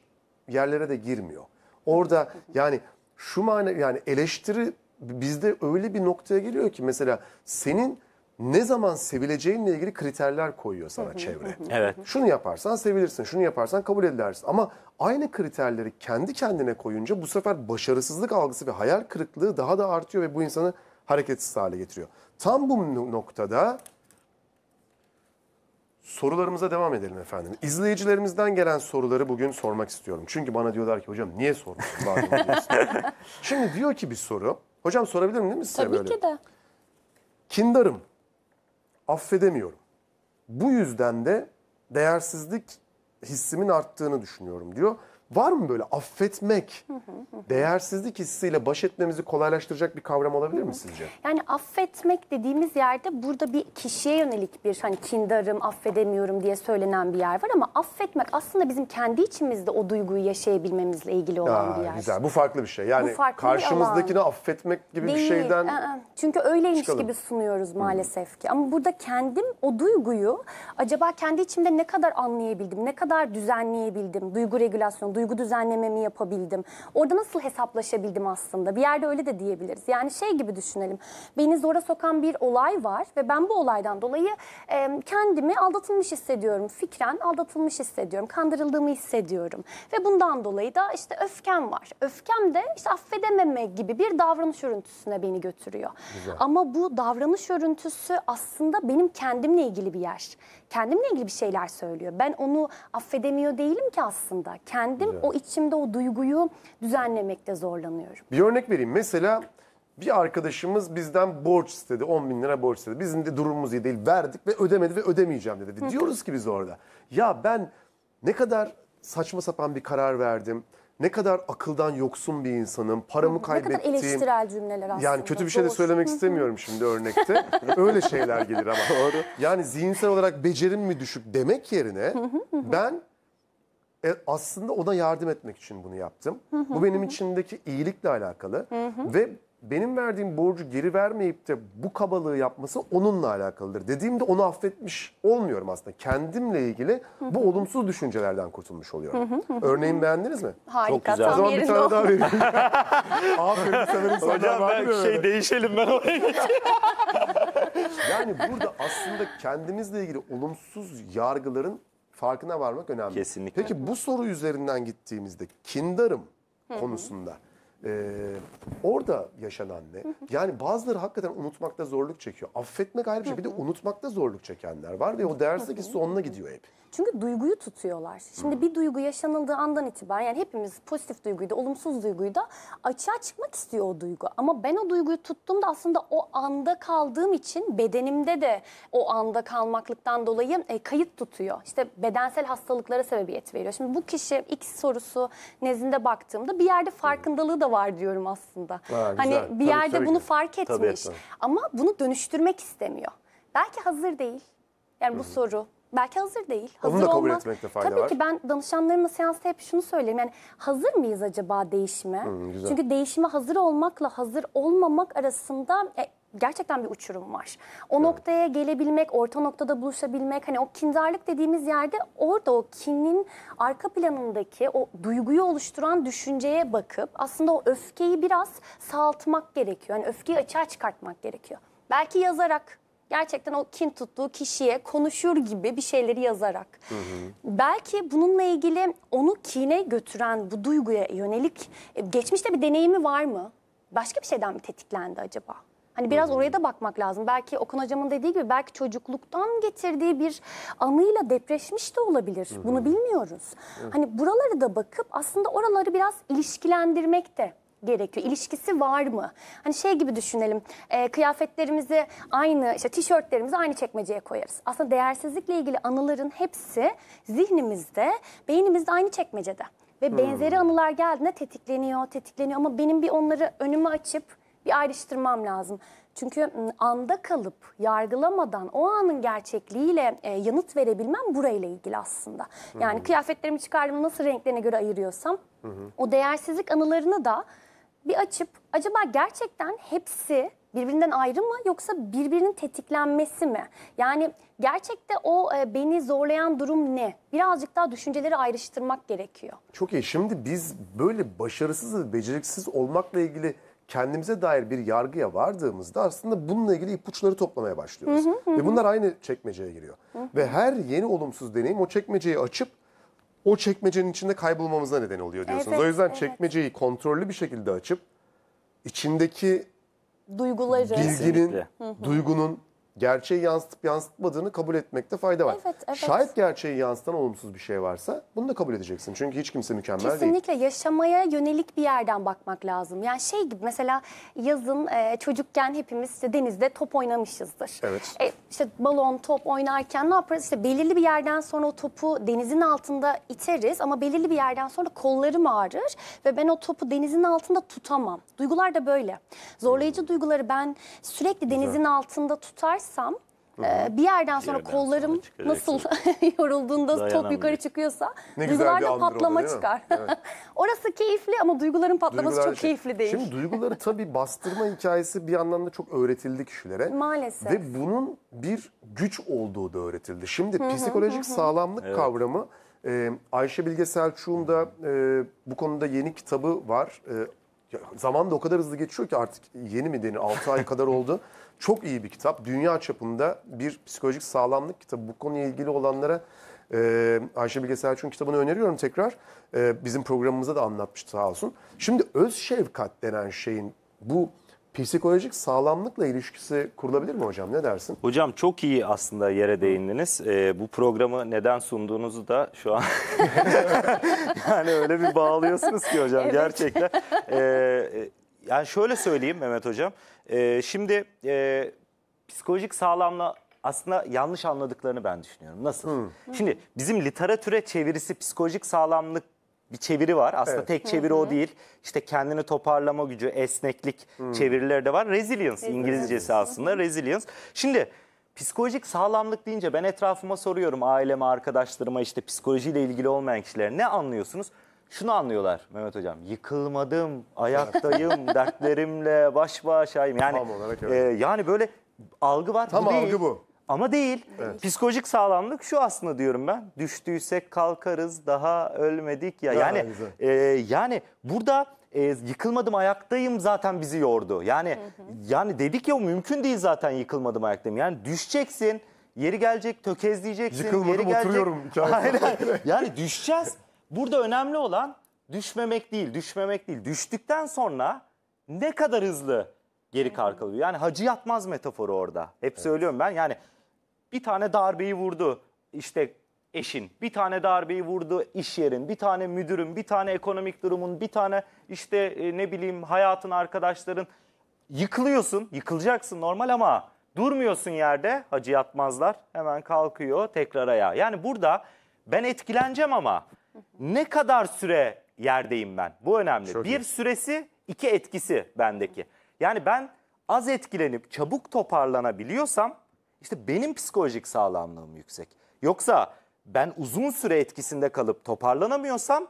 yerlere de girmiyor. Orada hı hı. yani şu mana yani eleştiri bizde öyle bir noktaya geliyor ki mesela senin ne zaman sevileceğinle ilgili kriterler koyuyor sana çevre. Evet. Şunu yaparsan sevilirsin, şunu yaparsan kabul edilirsin. Ama aynı kriterleri kendi kendine koyunca bu sefer başarısızlık algısı ve hayal kırıklığı daha da artıyor ve bu insanı hareketsiz hale getiriyor. Tam bu noktada sorularımıza devam edelim efendim. İzleyicilerimizden gelen soruları bugün sormak istiyorum. Çünkü bana diyorlar ki hocam niye sormuşsun? *laughs* Şimdi diyor ki bir soru. Hocam sorabilir miyim değil mi size Tabii böyle? ki de. Kindarım affedemiyorum. Bu yüzden de değersizlik hissimin arttığını düşünüyorum diyor. Var mı böyle affetmek, değersizlik hissiyle baş etmemizi kolaylaştıracak bir kavram olabilir mi sizce? Yani affetmek dediğimiz yerde burada bir kişiye yönelik bir hani kindarım, affedemiyorum diye söylenen bir yer var ama affetmek aslında bizim kendi içimizde o duyguyu yaşayabilmemizle ilgili olan Aa, bir yer. Güzel. Bu farklı bir şey. Yani Bu farklı bir karşımızdakini affetmek gibi bir şeyden Çünkü öyleymiş Çıkalım. gibi sunuyoruz hmm. maalesef ki. Ama burada kendim o duyguyu acaba kendi içimde ne kadar anlayabildim, ne kadar düzenleyebildim, duygu regülasyonu, duygu düzenlememi yapabildim? Orada nasıl hesaplaşabildim aslında? Bir yerde öyle de diyebiliriz. Yani şey gibi düşünelim. Beni zora sokan bir olay var ve ben bu olaydan dolayı e, kendimi aldatılmış hissediyorum. Fikren aldatılmış hissediyorum. Kandırıldığımı hissediyorum. Ve bundan dolayı da işte öfkem var. Öfkem de işte affedememe gibi bir davranış örüntüsüne beni götürüyor. Güzel. Ama bu davranış örüntüsü aslında benim kendimle ilgili bir yer kendimle ilgili bir şeyler söylüyor. Ben onu affedemiyor değilim ki aslında. Kendim Güzel. o içimde o duyguyu düzenlemekte zorlanıyorum. Bir örnek vereyim. Mesela bir arkadaşımız bizden borç istedi. 10 bin lira borç istedi. Bizim de durumumuz iyi değil. Verdik ve ödemedi ve ödemeyeceğim dedi. Diyoruz ki biz orada. Ya ben ne kadar saçma sapan bir karar verdim ne kadar akıldan yoksun bir insanım, paramı kaybettiğim... Ne kadar eleştirel cümleler aslında. Yani kötü bir şey de söylemek istemiyorum şimdi örnekte. *laughs* Öyle şeyler gelir ama. Doğru. Yani zihinsel olarak becerim mi düşük demek yerine ben e, aslında ona yardım etmek için bunu yaptım. Bu benim içindeki iyilikle alakalı ve benim verdiğim borcu geri vermeyip de bu kabalığı yapması onunla alakalıdır. Dediğimde onu affetmiş olmuyorum aslında. Kendimle ilgili bu olumsuz düşüncelerden kurtulmuş oluyorum. Örneğin beğendiniz mi? Harika. güzel. O zaman bir tane daha vereyim. *laughs* Aferin severim sana. Hocam ben şey değişelim ben oraya *laughs* Yani burada aslında kendimizle ilgili olumsuz yargıların farkına varmak önemli. Kesinlikle. Peki bu soru üzerinden gittiğimizde kindarım konusunda ee, orada yaşanan ne? Yani bazıları hakikaten unutmakta zorluk çekiyor. Affetmek ayrı bir şey. Bir de unutmakta zorluk çekenler var ve o dersteki sonuna gidiyor hep. Çünkü duyguyu tutuyorlar. Şimdi bir duygu yaşanıldığı andan itibaren yani hepimiz pozitif duyguyu da olumsuz duyguyu da açığa çıkmak istiyor o duygu. Ama ben o duyguyu tuttuğumda aslında o anda kaldığım için bedenimde de o anda kalmaklıktan dolayı e, kayıt tutuyor. İşte bedensel hastalıklara sebebiyet veriyor. Şimdi bu kişi X sorusu nezdinde baktığımda bir yerde farkındalığı da var diyorum aslında. Ha, hani bir tabii, yerde tabii bunu ki. fark etmiş tabii, tabii. ama bunu dönüştürmek istemiyor. Belki hazır değil. Yani Hı -hı. bu soru belki hazır değil. Hazır Onu da kabul olmaz. etmekte fayda Tabii var. Tabii ki ben danışanlarımla seansta hep şunu söylerim. Yani hazır mıyız acaba değişime? Hı, güzel. Çünkü değişime hazır olmakla hazır olmamak arasında e, gerçekten bir uçurum var. O evet. noktaya gelebilmek, orta noktada buluşabilmek hani o kindarlık dediğimiz yerde orada o kinin arka planındaki o duyguyu oluşturan düşünceye bakıp aslında o öfkeyi biraz sağaltmak gerekiyor. Yani öfkeyi açığa çıkartmak gerekiyor. Belki yazarak gerçekten o kin tuttuğu kişiye konuşur gibi bir şeyleri yazarak. Hı hı. Belki bununla ilgili onu kine götüren bu duyguya yönelik e, geçmişte bir deneyimi var mı? Başka bir şeyden mi tetiklendi acaba? Hani biraz oraya da bakmak lazım. Belki Okan hocamın dediği gibi belki çocukluktan getirdiği bir anıyla depreşmiş de olabilir. Bunu bilmiyoruz. Hani buraları da bakıp aslında oraları biraz ilişkilendirmek de gerekiyor? İlişkisi var mı? Hani şey gibi düşünelim. E, kıyafetlerimizi aynı, işte tişörtlerimizi aynı çekmeceye koyarız. Aslında değersizlikle ilgili anıların hepsi zihnimizde, beynimizde aynı çekmecede. Ve benzeri anılar geldiğinde tetikleniyor, tetikleniyor ama benim bir onları önüme açıp bir ayrıştırmam lazım. Çünkü anda kalıp yargılamadan o anın gerçekliğiyle e, yanıt verebilmem burayla ilgili aslında. Yani hı hı. kıyafetlerimi çıkardım nasıl renklerine göre ayırıyorsam hı hı. o değersizlik anılarını da bir açıp acaba gerçekten hepsi birbirinden ayrı mı yoksa birbirinin tetiklenmesi mi? Yani gerçekte o e, beni zorlayan durum ne? Birazcık daha düşünceleri ayrıştırmak gerekiyor. Çok iyi. Şimdi biz böyle başarısız ve beceriksiz olmakla ilgili kendimize dair bir yargıya vardığımızda aslında bununla ilgili ipuçları toplamaya başlıyoruz. Hı hı hı. Ve bunlar aynı çekmeceye giriyor. Hı hı. Ve her yeni olumsuz deneyim o çekmeceyi açıp o çekmecenin içinde kaybolmamıza neden oluyor diyorsunuz. Evet, o yüzden evet. kontrollü bir şekilde açıp içindeki duyguları bilginin, hı hı. duygunun gerçeği yansıtıp yansıtmadığını kabul etmekte fayda var. Evet, evet. Şayet gerçeği yansıtan olumsuz bir şey varsa bunu da kabul edeceksin. Çünkü hiç kimse mükemmel Kesinlikle değil. Kesinlikle yaşamaya yönelik bir yerden bakmak lazım. Yani şey gibi mesela yazın e, çocukken hepimiz işte denizde top oynamışızdır. Evet. E, işte balon, top oynarken ne yaparız? İşte belirli bir yerden sonra o topu denizin altında iteriz ama belirli bir yerden sonra kollarım ağrır ve ben o topu denizin altında tutamam. Duygular da böyle. Zorlayıcı hmm. duyguları ben sürekli denizin Güzel. altında tutarsam yapmazsam e, bir yerden sonra yerden kollarım sonra nasıl *laughs* yorulduğunda top yukarı çıkıyorsa duygularla patlama oldu, çıkar. Evet. *laughs* Orası keyifli ama duyguların patlaması duygular çok şey. keyifli değil. Şimdi duyguları *laughs* tabii bastırma hikayesi bir anlamda çok öğretildi kişilere. Maalesef. Ve bunun bir güç olduğu da öğretildi. Şimdi psikolojik sağlamlık evet. kavramı e, Ayşe Bilge Selçuk'un da e, bu konuda yeni kitabı var. Ya, zaman da o kadar hızlı geçiyor ki artık yeni mi denir 6 ay kadar oldu. *laughs* Çok iyi bir kitap. Dünya çapında bir psikolojik sağlamlık kitabı. Bu konuya ilgili olanlara e, Ayşe Bilge Selçuk'un kitabını öneriyorum tekrar. E, bizim programımıza da anlatmıştı sağ olsun. Şimdi öz şefkat denen şeyin bu psikolojik sağlamlıkla ilişkisi kurulabilir mi hocam? Ne dersin? Hocam çok iyi aslında yere değindiniz. Ee, bu programı neden sunduğunuzu da şu an *laughs* yani öyle bir bağlıyorsunuz ki hocam evet. gerçekten. Ee, e, yani şöyle söyleyeyim Mehmet hocam. Ee, şimdi e, psikolojik sağlamla aslında yanlış anladıklarını ben düşünüyorum. Nasıl? Hmm. Şimdi bizim literatüre çevirisi psikolojik sağlamlık bir çeviri var. Aslında evet. tek çeviri o değil. İşte kendini toparlama gücü, esneklik hmm. çevirileri de var. Resilience evet. İngilizcesi aslında resilience. Şimdi psikolojik sağlamlık deyince ben etrafıma soruyorum aileme, arkadaşlarıma işte psikolojiyle ilgili olmayan kişilere ne anlıyorsunuz? Şunu anlıyorlar Mehmet Hocam. Yıkılmadım, ayaktayım, *laughs* dertlerimle baş başayım. Yani, Tam olarak, evet. e, yani böyle algı var. Tam bu algı değil. bu. Ama değil. Evet. Psikolojik sağlamlık şu aslında diyorum ben. Düştüysek kalkarız, daha ölmedik ya. Daha yani e, yani burada e, yıkılmadım ayaktayım zaten bizi yordu. Yani hı hı. yani dedik ya mümkün değil zaten yıkılmadım ayaktayım. Yani düşeceksin, yeri gelecek tökezleyeceksin, Yıkılmadım, yeri gelecek. oturuyorum hikayesi. *laughs* Aynen. Yani düşeceğiz. Burada önemli olan düşmemek değil, düşmemek değil. Düştükten sonra ne kadar hızlı geri kalkılıyor. Yani hacı yatmaz metaforu orada. Hep evet. söylüyorum ben. Yani bir tane darbeyi vurdu işte eşin, bir tane darbeyi vurdu iş yerin, bir tane müdürün, bir tane ekonomik durumun, bir tane işte e, ne bileyim hayatın, arkadaşların yıkılıyorsun, yıkılacaksın normal ama durmuyorsun yerde hacı yatmazlar hemen kalkıyor tekrar ayağa. Yani burada ben etkileneceğim ama ne kadar süre yerdeyim ben bu önemli. Çok bir iyi. süresi iki etkisi bendeki. Yani ben az etkilenip çabuk toparlanabiliyorsam işte benim psikolojik sağlamlığım yüksek. Yoksa ben uzun süre etkisinde kalıp toparlanamıyorsam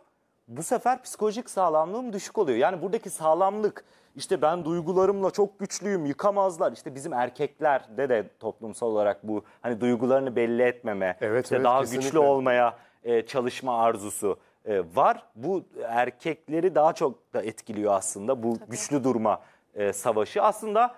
bu sefer psikolojik sağlamlığım düşük oluyor. Yani buradaki sağlamlık işte ben duygularımla çok güçlüyüm yıkamazlar. İşte bizim erkeklerde de toplumsal olarak bu hani duygularını belli etmeme, evet, işte evet, daha kesinlikle. güçlü olmaya e, çalışma arzusu e, var. Bu erkekleri daha çok da etkiliyor aslında bu Tabii. güçlü durma e, savaşı. Aslında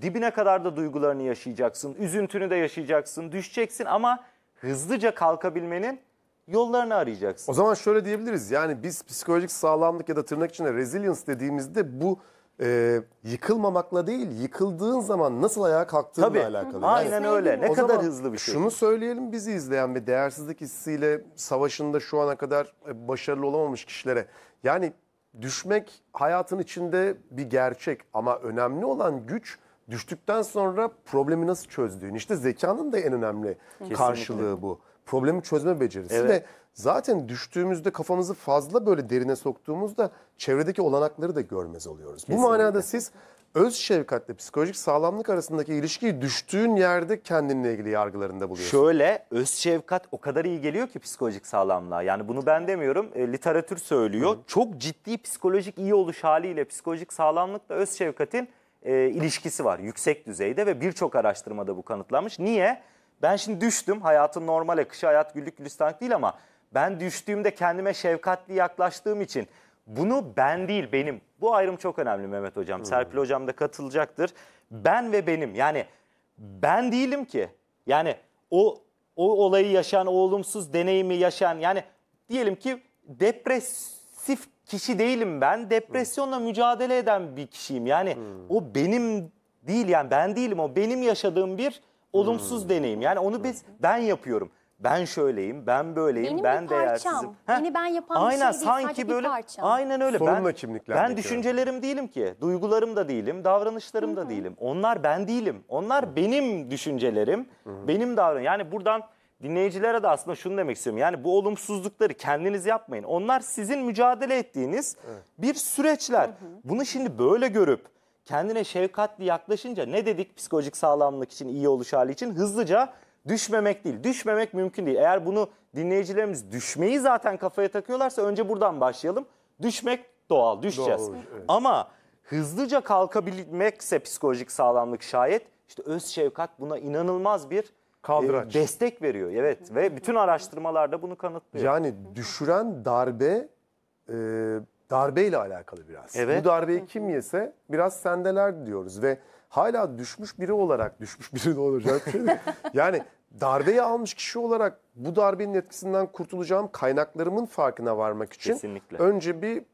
Dibine kadar da duygularını yaşayacaksın, üzüntünü de yaşayacaksın, düşeceksin ama hızlıca kalkabilmenin yollarını arayacaksın. O zaman şöyle diyebiliriz yani biz psikolojik sağlamlık ya da tırnak içinde resilience dediğimizde bu e, yıkılmamakla değil yıkıldığın zaman nasıl ayağa kalktığınla Tabii. alakalı. Yani Aynen öyle. Ne O kadar hızlı bir şey. Şunu söyleyelim bizi izleyen ve değersizlik hissiyle savaşında şu ana kadar e, başarılı olamamış kişilere. Yani düşmek hayatın içinde bir gerçek ama önemli olan güç Düştükten sonra problemi nasıl çözdüğün. İşte zekanın da en önemli Kesinlikle. karşılığı bu. Problemi çözme becerisi evet. ve zaten düştüğümüzde kafamızı fazla böyle derine soktuğumuzda çevredeki olanakları da görmez oluyoruz. Kesinlikle. Bu manada siz öz şefkatle psikolojik sağlamlık arasındaki ilişkiyi düştüğün yerde kendinle ilgili yargılarında buluyorsun. Şöyle öz şefkat o kadar iyi geliyor ki psikolojik sağlamlığa. Yani bunu ben demiyorum e, literatür söylüyor. Hı. Çok ciddi psikolojik iyi oluş haliyle psikolojik sağlamlıkla öz şefkatin e, ilişkisi var yüksek düzeyde ve birçok araştırmada bu kanıtlanmış. Niye? Ben şimdi düştüm hayatın normal akışı hayat güllük gülistanlık değil ama ben düştüğümde kendime şefkatli yaklaştığım için bunu ben değil benim. Bu ayrım çok önemli Mehmet Hocam. Hmm. Serpil Hocam da katılacaktır. Ben ve benim yani ben değilim ki. Yani o o olayı yaşayan, o olumsuz deneyimi yaşayan yani diyelim ki depresif kişi değilim ben. Depresyonla mücadele eden bir kişiyim. Yani o benim değil yani ben değilim o benim yaşadığım bir olumsuz deneyim. Yani onu biz ben yapıyorum. Ben şöyleyim, ben böyleyim, Benim ben bir parçam. değersizim. Heh, Beni ben yapan bir şey değil, sanki sadece böyle bir parçam. aynen öyle. Sorunla ben ben düşüncelerim değilim ki. Duygularım da değilim, davranışlarım da değilim. Onlar ben değilim. Onlar benim düşüncelerim, benim davranışlarım. Yani buradan dinleyicilere de aslında şunu demek istiyorum. Yani bu olumsuzlukları kendiniz yapmayın. Onlar sizin mücadele ettiğiniz evet. bir süreçler. Hı hı. Bunu şimdi böyle görüp kendine şefkatli yaklaşınca ne dedik psikolojik sağlamlık için, iyi oluş hali için hızlıca düşmemek değil. Düşmemek mümkün değil. Eğer bunu dinleyicilerimiz düşmeyi zaten kafaya takıyorlarsa önce buradan başlayalım. Düşmek doğal, düşeceğiz. Doğru, evet. Ama hızlıca kalkabilmekse psikolojik sağlamlık şayet işte öz şefkat buna inanılmaz bir Kaldıraç. E, destek veriyor evet ve bütün araştırmalarda bunu kanıtlıyor. Yani düşüren darbe e, darbeyle alakalı biraz. Evet. Bu darbeyi kim yese biraz sendeler diyoruz ve hala düşmüş biri olarak düşmüş biri de olacak. *laughs* yani darbeyi almış kişi olarak bu darbenin etkisinden kurtulacağım kaynaklarımın farkına varmak için Kesinlikle. önce bir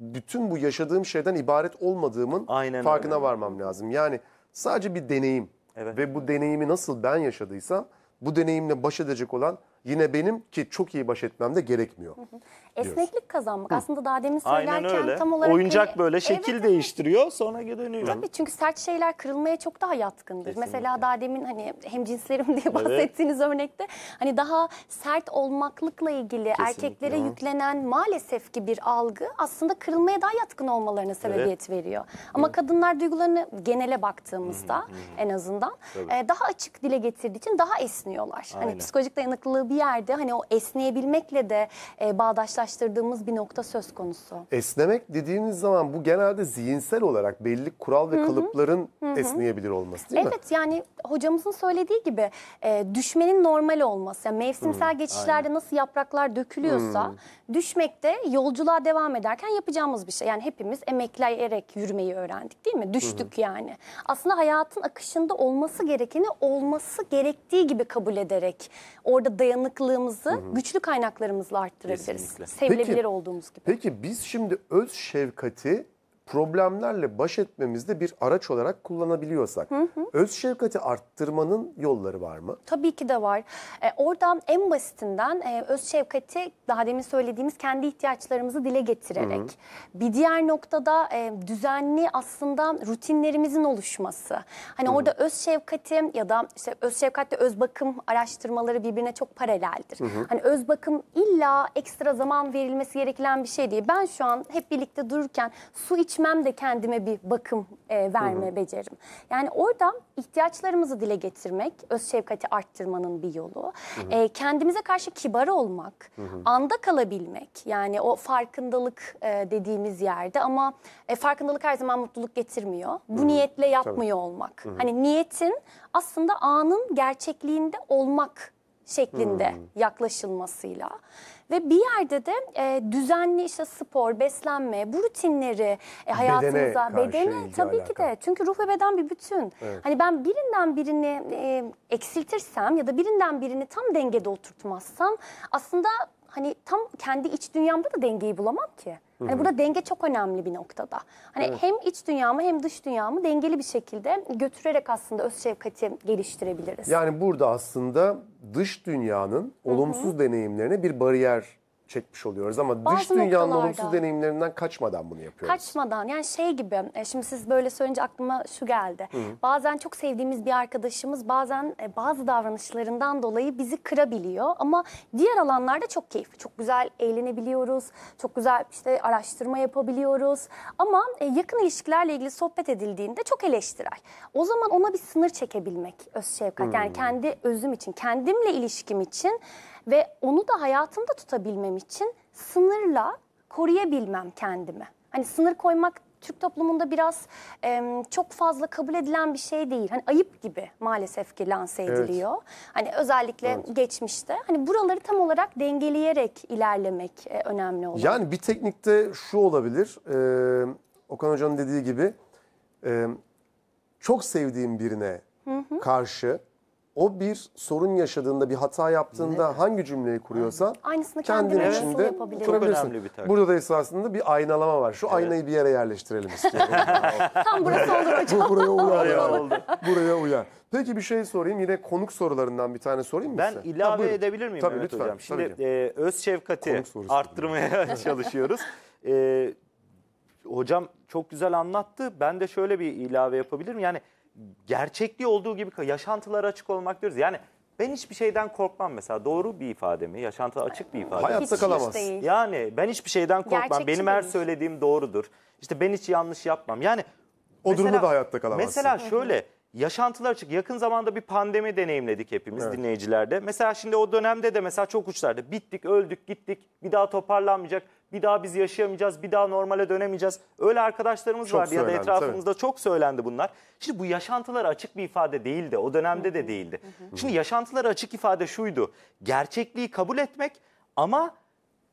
bütün bu yaşadığım şeyden ibaret olmadığımın Aynen farkına öyle. varmam lazım. Yani sadece bir deneyim Evet. Ve bu deneyimi nasıl ben yaşadıysam bu deneyimle baş edecek olan yine benim ki çok iyi baş etmem de gerekmiyor. Hı hı diyorsun. Esneklik kazanmak. Hı. Aslında daha demin söylerken öyle. tam olarak... Oyuncak hani, böyle şekil evet, değiştiriyor sonra dönüyor. Tabii çünkü sert şeyler kırılmaya çok daha yatkındır. Kesinlikle. Mesela daha demin hani hem cinslerim diye bahsettiğiniz örnekte hani daha sert olmaklıkla ilgili Kesinlikle. erkeklere Hı. yüklenen maalesef ki bir algı aslında kırılmaya daha yatkın olmalarına sebebiyet evet. veriyor. Ama evet. kadınlar duygularını genele baktığımızda hı hı. en azından e, daha açık dile getirdiği için daha esniyorlar. Hani Aynen. Hani psikolojik dayanıklılığı bir yerde hani o esneyebilmekle de e, bağdaşlar karşılaştırdığımız bir nokta söz konusu. Esnemek dediğiniz zaman bu genelde zihinsel olarak belli kural ve Hı -hı. kalıpların Hı -hı. esneyebilir olması değil evet, mi? Evet yani hocamızın söylediği gibi e, düşmenin normal olması. Yani mevsimsel Hı -hı. geçişlerde Aynen. nasıl yapraklar dökülüyorsa... Hı -hı düşmekte yolculuğa devam ederken yapacağımız bir şey. Yani hepimiz emekleyerek yürümeyi öğrendik değil mi? Düştük hı hı. yani. Aslında hayatın akışında olması gerekeni olması gerektiği gibi kabul ederek orada dayanıklılığımızı hı hı. güçlü kaynaklarımızla arttırabiliriz. Kesinlikle. Sevilebilir peki, olduğumuz gibi. Peki biz şimdi öz şefkati problemlerle baş etmemizde bir araç olarak kullanabiliyorsak hı hı. öz şefkati arttırmanın yolları var mı? Tabii ki de var. E, oradan en basitinden e, öz şefkati daha demin söylediğimiz kendi ihtiyaçlarımızı dile getirerek. Hı hı. Bir diğer noktada e, düzenli aslında rutinlerimizin oluşması. Hani hı orada öz şefkati ya da işte öz şefkatle öz bakım araştırmaları birbirine çok paraleldir. Hı hı. Hani öz bakım illa ekstra zaman verilmesi gereken bir şey değil. Ben şu an hep birlikte dururken su iç içmem de kendime bir bakım e, verme becerim. Yani orada ihtiyaçlarımızı dile getirmek, öz şefkati arttırmanın bir yolu. E, kendimize karşı kibar olmak, anda kalabilmek. Yani o farkındalık e, dediğimiz yerde ama e, farkındalık her zaman mutluluk getirmiyor. Bu niyetle yapmıyor olmak. Hani niyetin aslında anın gerçekliğinde olmak şeklinde hmm. yaklaşılmasıyla ve bir yerde de e, düzenli işte spor, beslenme, bu rutinleri e, hayatımıza, bedene, tabii alakalı. ki de çünkü ruh ve beden bir bütün. Evet. Hani ben birinden birini e, eksiltirsem ya da birinden birini tam dengede oturtmazsam aslında hani tam kendi iç dünyamda da dengeyi bulamam ki. Hani burada denge çok önemli bir noktada. Hani evet. hem iç dünyamı hem dış dünyamı dengeli bir şekilde götürerek aslında öz şefkati geliştirebiliriz. Yani burada aslında dış dünyanın olumsuz Hı-hı. deneyimlerine bir bariyer çekmiş oluyoruz ama Bazı dış dünyanın noktalarda- olumsuz deneyimlerinden kaçmadan bunu yapıyoruz. Kaçmadan yani şey gibi e, şimdi siz böyle söyleyince aklıma şu geldi. Bazen çok sevdiğimiz bir arkadaşımız bazen e, bazı davranışlarından dolayı bizi kırabiliyor ama diğer alanlarda çok keyifli. Çok güzel eğlenebiliyoruz. Çok güzel işte araştırma yapabiliyoruz. Ama e, yakın ilişkilerle ilgili sohbet edildiğinde çok eleştirel. O zaman ona bir sınır çekebilmek öz şefkat. Yani hmm. kendi özüm için, kendimle ilişkim için ve onu da hayatımda tutabilmem için sınırla koruyabilmem kendimi. Hani sınır koymak Türk toplumunda biraz e, çok fazla kabul edilen bir şey değil. Hani ayıp gibi maalesef ki lanse ediliyor. Evet. Hani özellikle evet. geçmişte. Hani buraları tam olarak dengeleyerek ilerlemek e, önemli oluyor. Yani bir teknikte şu olabilir. E, Okan Hoca'nın dediği gibi e, çok sevdiğim birine hı hı. karşı o bir sorun yaşadığında, bir hata yaptığında evet. hangi cümleyi kuruyorsa aynısını kendin kendime nasıl içinde yapabilirim? Çok kurabilirsin. önemli bir Burada da esasında bir aynalama var. Şu aynayı bir yere yerleştirelim istiyorum. *laughs* Tam burası oldu. hocam. Bu buraya uyar ya. buraya uyar. Peki bir şey sorayım. Yine konuk sorularından bir tane sorayım mı Ben size? Ha, ilave buyurun. edebilir miyim Tabii, Mehmet lütfen, Hocam? Şimdi tabii e, öz şefkati Konuk sorusu. arttırmaya *laughs* çalışıyoruz. E, hocam çok güzel anlattı. Ben de şöyle bir ilave yapabilirim. Yani gerçekliği olduğu gibi yaşantılara açık olmak diyoruz. Yani ben hiçbir şeyden korkmam mesela. Doğru bir ifade mi? Yaşantı açık bir ifade. Hayatta kalamaz. Yani ben hiçbir şeyden korkmam. Gerçekçi Benim her söylediğim doğrudur. İşte ben hiç yanlış yapmam. Yani o durumda da hayatta kalamaz. Mesela şöyle yaşantılar açık. Yakın zamanda bir pandemi deneyimledik hepimiz evet. dinleyicilerde. Mesela şimdi o dönemde de mesela çok uçlarda bittik, öldük, gittik. Bir daha toparlanmayacak bir daha biz yaşayamayacağız, bir daha normale dönemeyeceğiz. Öyle arkadaşlarımız çok vardı söylendi, ya da etrafımızda tabii. çok söylendi bunlar. Şimdi bu yaşantılar açık bir ifade değildi, o dönemde de değildi. Şimdi yaşantılar açık ifade şuydu, gerçekliği kabul etmek ama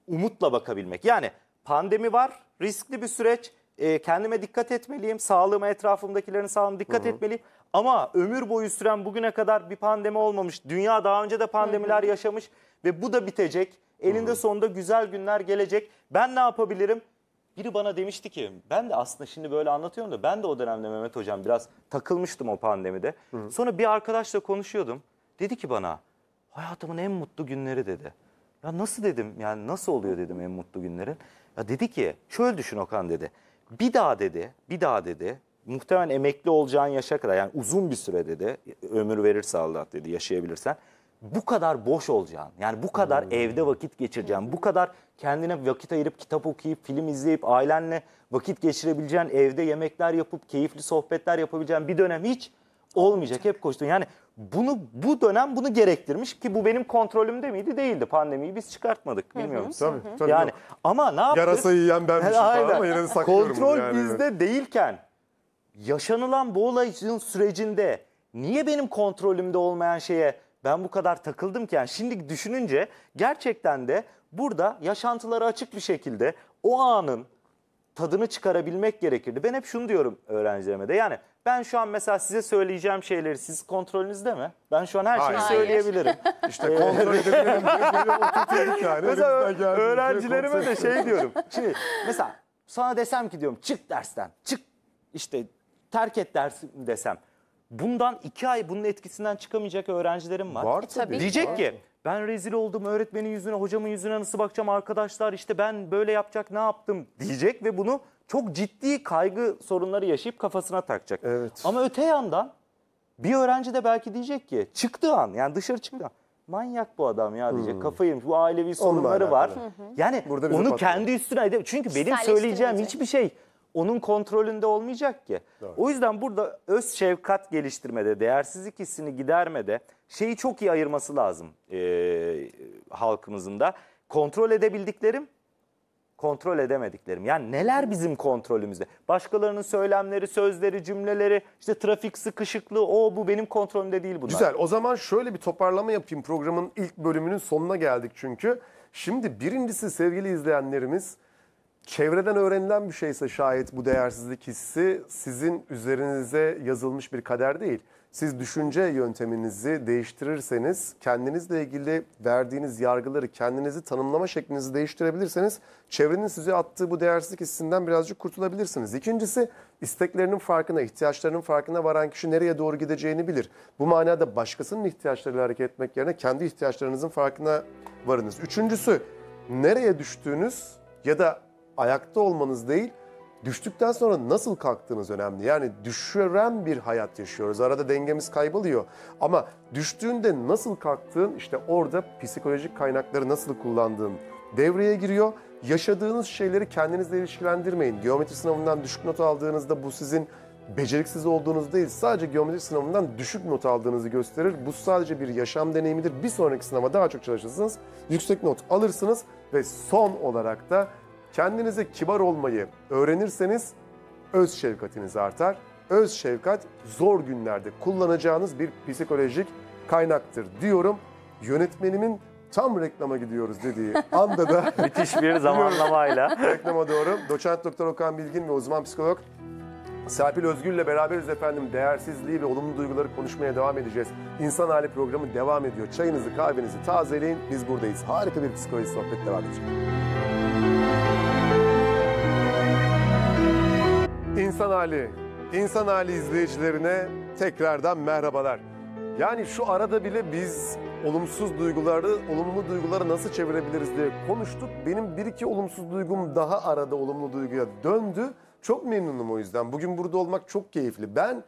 umutla bakabilmek. Yani pandemi var, riskli bir süreç, e, kendime dikkat etmeliyim, sağlığıma, etrafımdakilerin sağlığına dikkat Hı -hı. etmeliyim. Ama ömür boyu süren bugüne kadar bir pandemi olmamış. Dünya daha önce de pandemiler Hı -hı. yaşamış ve bu da bitecek. Elinde sonunda güzel günler gelecek. Ben ne yapabilirim? Biri bana demişti ki ben de aslında şimdi böyle anlatıyorum da ben de o dönemde Mehmet Hocam biraz takılmıştım o pandemide. Hı -hı. Sonra bir arkadaşla konuşuyordum. Dedi ki bana hayatımın en mutlu günleri dedi. Ya nasıl dedim yani nasıl oluyor dedim en mutlu günlerin. Ya dedi ki şöyle düşün Okan dedi. Bir daha dedi bir daha dedi muhtemelen emekli olacağın yaşa kadar yani uzun bir süre dedi ömür verirse Allah dedi yaşayabilirsen bu kadar boş olacaksın. Yani bu kadar hmm. evde vakit geçireceksin. Bu kadar kendine vakit ayırıp kitap okuyup, film izleyip, ailenle vakit geçirebileceğin, evde yemekler yapıp, keyifli sohbetler yapabileceğin bir dönem hiç olmayacak. Hep koştun. Yani bunu bu dönem bunu gerektirmiş ki bu benim kontrolümde miydi? Değildi. Pandemiyi biz çıkartmadık. Bilmiyorum. Hı hı. Tabii, tabii. Yani yok. ama ne yaptık? Yarasayı yiyen benmişim *laughs* şey Aynen. falan ama yine saklıyorum. Kontrol yani. bizde değilken yaşanılan bu olayın sürecinde niye benim kontrolümde olmayan şeye ben bu kadar takıldım ki yani şimdi düşününce gerçekten de burada yaşantıları açık bir şekilde o anın tadını çıkarabilmek gerekirdi. Ben hep şunu diyorum öğrencilerime de yani ben şu an mesela size söyleyeceğim şeyleri siz kontrolünüzde mi? Ben şu an her şeyi Hayır. söyleyebilirim. İşte ee, kontrol edebilirim. *laughs* Mesela öğrencilerime de şey diyorum. Şimdi mesela sana desem ki diyorum çık dersten çık işte terk et dersim desem bundan iki ay bunun etkisinden çıkamayacak öğrencilerim var. Var e, tabii. Diyecek ki ben rezil oldum öğretmenin yüzüne hocamın yüzüne nasıl bakacağım arkadaşlar işte ben böyle yapacak ne yaptım diyecek ve bunu çok ciddi kaygı sorunları yaşayıp kafasına takacak. Evet. Ama öte yandan bir öğrenci de belki diyecek ki çıktığı an yani dışarı çıktı an manyak bu adam ya diyecek hmm. kafayı yemiş bu ailevi sorunları var. Hı hı. Yani Burada onu kendi üstüne edip çünkü benim söyleyeceğim hiçbir şey onun kontrolünde olmayacak ki. Doğru. O yüzden burada öz şefkat geliştirmede, değersizlik hissini gidermede şeyi çok iyi ayırması lazım e, halkımızın da. Kontrol edebildiklerim, kontrol edemediklerim. Yani neler bizim kontrolümüzde? Başkalarının söylemleri, sözleri, cümleleri, işte trafik sıkışıklığı, o bu benim kontrolümde değil bunlar. Güzel o zaman şöyle bir toparlama yapayım programın ilk bölümünün sonuna geldik çünkü. Şimdi birincisi sevgili izleyenlerimiz Çevreden öğrenilen bir şeyse şayet bu değersizlik hissi sizin üzerinize yazılmış bir kader değil. Siz düşünce yönteminizi değiştirirseniz, kendinizle ilgili verdiğiniz yargıları, kendinizi tanımlama şeklinizi değiştirebilirseniz, çevrenin size attığı bu değersizlik hissinden birazcık kurtulabilirsiniz. İkincisi, isteklerinin farkına, ihtiyaçlarının farkına varan kişi nereye doğru gideceğini bilir. Bu manada başkasının ihtiyaçlarıyla hareket etmek yerine kendi ihtiyaçlarınızın farkına varınız. Üçüncüsü, nereye düştüğünüz ya da ayakta olmanız değil, düştükten sonra nasıl kalktığınız önemli. Yani düşüren bir hayat yaşıyoruz. Arada dengemiz kayboluyor. Ama düştüğünde nasıl kalktığın, işte orada psikolojik kaynakları nasıl kullandığın devreye giriyor. Yaşadığınız şeyleri kendinizle ilişkilendirmeyin. Geometri sınavından düşük not aldığınızda bu sizin beceriksiz olduğunuz değil, sadece geometri sınavından düşük not aldığınızı gösterir. Bu sadece bir yaşam deneyimidir. Bir sonraki sınava daha çok çalışırsınız, yüksek not alırsınız ve son olarak da Kendinize kibar olmayı öğrenirseniz öz şefkatiniz artar. Öz şefkat zor günlerde kullanacağınız bir psikolojik kaynaktır diyorum. Yönetmenimin tam reklama gidiyoruz dediği *laughs* anda da müthiş bir zamanlamayla *laughs* reklama doğru. Doçent Doktor Okan Bilgin ve uzman psikolog Serpil ile beraberiz efendim. Değersizliği ve olumlu duyguları konuşmaya devam edeceğiz. İnsan Hali programı devam ediyor. Çayınızı, kahvenizi tazeleyin. Biz buradayız. Harika bir psikoloji sohbet devam edecek. İnsan Hali, İnsan Hali izleyicilerine tekrardan merhabalar. Yani şu arada bile biz olumsuz duyguları, olumlu duyguları nasıl çevirebiliriz diye konuştuk. Benim bir iki olumsuz duygum daha arada olumlu duyguya döndü. Çok memnunum o yüzden. Bugün burada olmak çok keyifli. Ben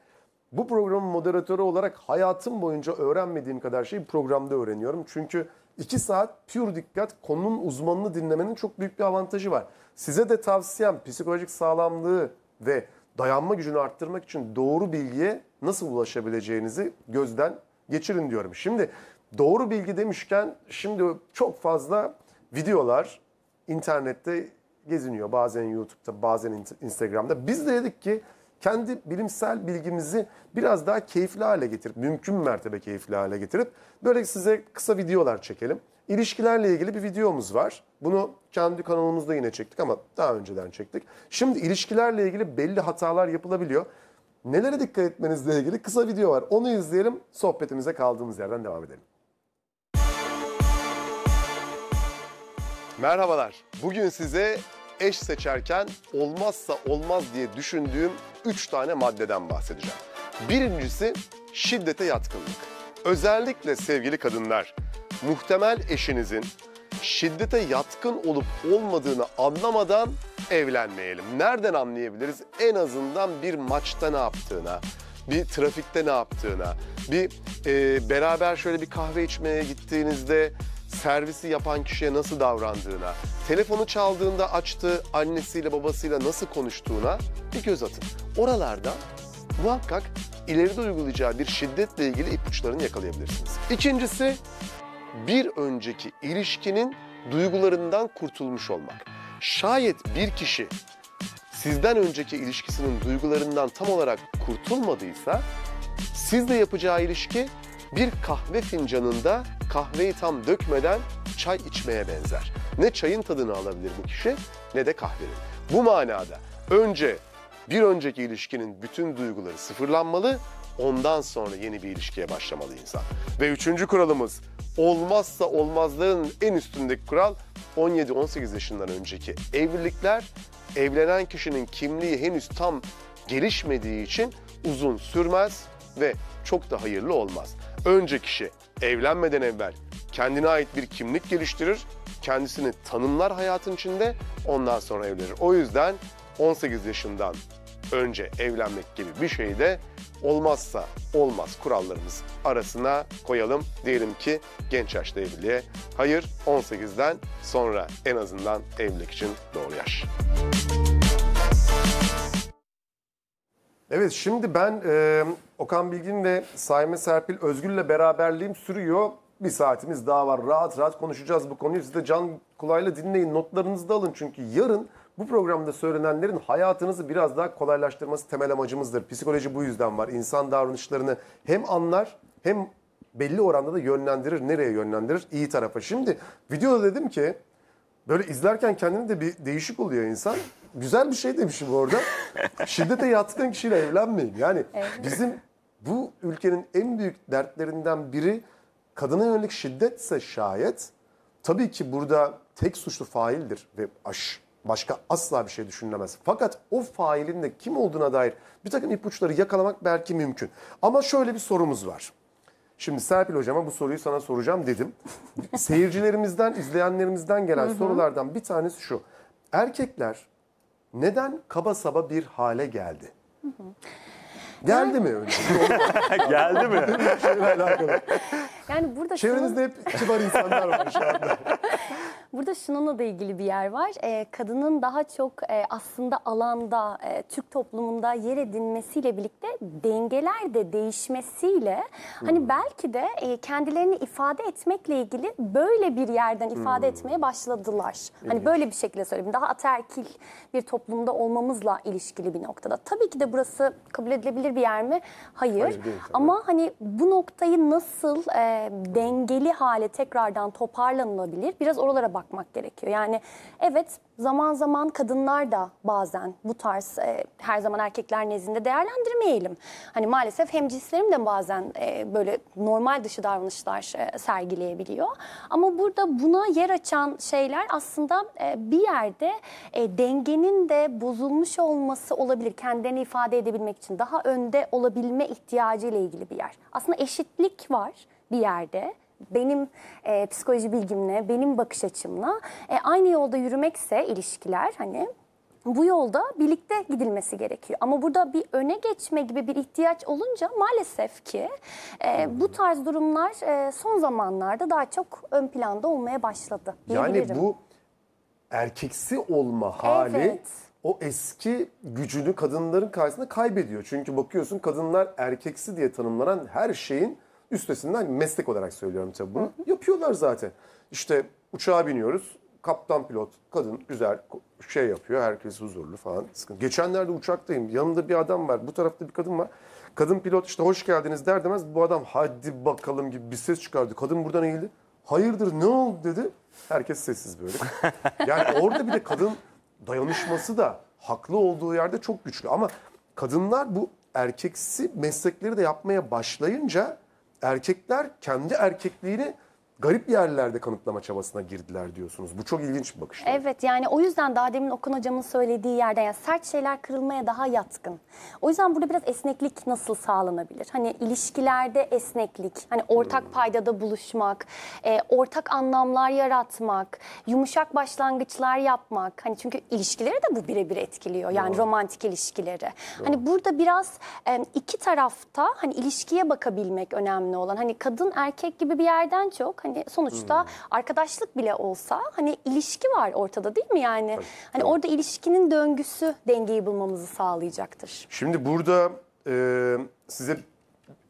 bu programın moderatörü olarak hayatım boyunca öğrenmediğim kadar şeyi programda öğreniyorum. Çünkü iki saat pür dikkat konunun uzmanını dinlemenin çok büyük bir avantajı var. Size de tavsiyem psikolojik sağlamlığı ve dayanma gücünü arttırmak için doğru bilgiye nasıl ulaşabileceğinizi gözden geçirin diyorum. Şimdi doğru bilgi demişken şimdi çok fazla videolar internette geziniyor. Bazen YouTube'da, bazen Instagram'da. Biz de dedik ki kendi bilimsel bilgimizi biraz daha keyifli hale getirip, mümkün mertebe keyifli hale getirip böyle size kısa videolar çekelim. İlişkilerle ilgili bir videomuz var. Bunu kendi kanalımızda yine çektik ama daha önceden çektik. Şimdi ilişkilerle ilgili belli hatalar yapılabiliyor. Nelere dikkat etmenizle ilgili kısa video var. Onu izleyelim, sohbetimize kaldığımız yerden devam edelim. Merhabalar. Bugün size eş seçerken olmazsa olmaz diye düşündüğüm 3 tane maddeden bahsedeceğim. Birincisi şiddete yatkınlık. Özellikle sevgili kadınlar, muhtemel eşinizin şiddete yatkın olup olmadığını anlamadan evlenmeyelim. Nereden anlayabiliriz? En azından bir maçta ne yaptığına, bir trafikte ne yaptığına, bir e, beraber şöyle bir kahve içmeye gittiğinizde servisi yapan kişiye nasıl davrandığına, telefonu çaldığında açtığı annesiyle babasıyla nasıl konuştuğuna bir göz atın. Oralarda muhakkak ileride uygulayacağı bir şiddetle ilgili ipuçlarını yakalayabilirsiniz. İkincisi bir önceki ilişkinin duygularından kurtulmuş olmak. Şayet bir kişi sizden önceki ilişkisinin duygularından tam olarak kurtulmadıysa sizle yapacağı ilişki bir kahve fincanında kahveyi tam dökmeden çay içmeye benzer. Ne çayın tadını alabilir bu kişi ne de kahvenin. Bu manada önce bir önceki ilişkinin bütün duyguları sıfırlanmalı, ondan sonra yeni bir ilişkiye başlamalı insan. Ve üçüncü kuralımız, olmazsa olmazların en üstündeki kural 17-18 yaşından önceki evlilikler, evlenen kişinin kimliği henüz tam gelişmediği için uzun sürmez ve çok da hayırlı olmaz. Önce kişi evlenmeden evvel kendine ait bir kimlik geliştirir, kendisini tanımlar hayatın içinde ondan sonra evlenir. O yüzden 18 yaşından önce evlenmek gibi bir şey de olmazsa olmaz kurallarımız arasına koyalım. Diyelim ki genç yaşta evliliğe hayır 18'den sonra en azından evlilik için doğru yaş. Evet şimdi ben e, Okan Bilgin ve Saime Serpil Özgür'le beraberliğim sürüyor. Bir saatimiz daha var. Rahat rahat konuşacağız bu konuyu. Siz de can kulağıyla dinleyin. Notlarınızı da alın çünkü yarın bu programda söylenenlerin hayatınızı biraz daha kolaylaştırması temel amacımızdır. Psikoloji bu yüzden var. İnsan davranışlarını hem anlar hem belli oranda da yönlendirir. Nereye yönlendirir? İyi tarafa. Şimdi videoda dedim ki böyle izlerken kendini de bir değişik oluyor insan. Güzel bir şey demişim orada. Şiddete yatkın kişiyle evlenmeyin. Yani bizim bu ülkenin en büyük dertlerinden biri kadına yönelik şiddetse şayet tabii ki burada tek suçlu faildir ve aş Başka asla bir şey düşünülemez. Fakat o failin de kim olduğuna dair bir takım ipuçları yakalamak belki mümkün. Ama şöyle bir sorumuz var. Şimdi Serpil hocama bu soruyu sana soracağım dedim. *laughs* Seyircilerimizden, izleyenlerimizden gelen Hı-hı. sorulardan bir tanesi şu. Erkekler neden kaba saba bir hale geldi? Hı-hı. Geldi mi öyle? *laughs* Geldi mi? Şeyle alakalı. Yani burada Çevrenizde şunun... hep kibar insanlar var şu anda. *laughs* Burada şununla da ilgili bir yer var. Ee, kadının daha çok e, aslında alanda, e, Türk toplumunda yer edinmesiyle birlikte dengeler de değişmesiyle hani hmm. hani belki de e, kendilerini ifade etmekle ilgili böyle bir yerden ifade hmm. etmeye başladılar. Hani İlginç. Hani böyle bir şekilde söyleyeyim. Daha aterkil bir toplumda olmamızla ilişkili bir noktada. Tabii ki de burası kabul edilebilir bir yer mi? Hayır. Hayır değil, Ama hani bu noktayı nasıl e, dengeli hale tekrardan toparlanılabilir? Biraz oralara bakmak gerekiyor. Yani evet zaman zaman kadınlar da bazen bu tarz e, her zaman erkekler nezdinde değerlendirmeyelim. Hani maalesef hemcinslerim de bazen e, böyle normal dışı davranışlar e, sergileyebiliyor. Ama burada buna yer açan şeyler aslında e, bir yerde e, dengenin de bozulmuş olması olabilir. Kendini ifade edebilmek için daha ön önde olabilme ihtiyacı ile ilgili bir yer. Aslında eşitlik var bir yerde benim e, psikoloji bilgimle, benim bakış açımla e, aynı yolda yürümekse ilişkiler hani bu yolda birlikte gidilmesi gerekiyor. Ama burada bir öne geçme gibi bir ihtiyaç olunca maalesef ki e, bu tarz durumlar e, son zamanlarda daha çok ön planda olmaya başladı. Yani bu erkeksi olma hali evet o eski gücünü kadınların karşısında kaybediyor. Çünkü bakıyorsun kadınlar erkeksi diye tanımlanan her şeyin üstesinden meslek olarak söylüyorum tabii bunu. Yapıyorlar zaten. İşte uçağa biniyoruz. Kaptan pilot kadın güzel şey yapıyor. Herkes huzurlu falan. sıkıntı Geçenlerde uçaktayım. Yanımda bir adam var. Bu tarafta bir kadın var. Kadın pilot işte hoş geldiniz der demez. Bu adam hadi bakalım gibi bir ses çıkardı. Kadın buradan eğildi. Hayırdır ne oldu dedi. Herkes sessiz böyle. *laughs* Yani orada bir de kadın dayanışması da haklı olduğu yerde çok güçlü. Ama kadınlar bu erkeksi meslekleri de yapmaya başlayınca erkekler kendi erkekliğini garip yerlerde kanıtlama çabasına girdiler diyorsunuz. Bu çok ilginç bir bakış. Evet yani o yüzden daha demin Okan hocamın söylediği yerde yani sert şeyler kırılmaya daha yatkın. O yüzden burada biraz esneklik nasıl sağlanabilir? Hani ilişkilerde esneklik, hani ortak hmm. paydada buluşmak, e, ortak anlamlar yaratmak, yumuşak başlangıçlar yapmak. Hani çünkü ilişkileri de bu birebir etkiliyor. Yani Doğru. romantik ilişkileri. Doğru. Hani burada biraz e, iki tarafta hani ilişkiye bakabilmek önemli olan. Hani kadın erkek gibi bir yerden çok hani hani sonuçta hmm. arkadaşlık bile olsa hani ilişki var ortada değil mi yani? Tabii. Hani orada ilişkinin döngüsü dengeyi bulmamızı sağlayacaktır. Şimdi burada e, size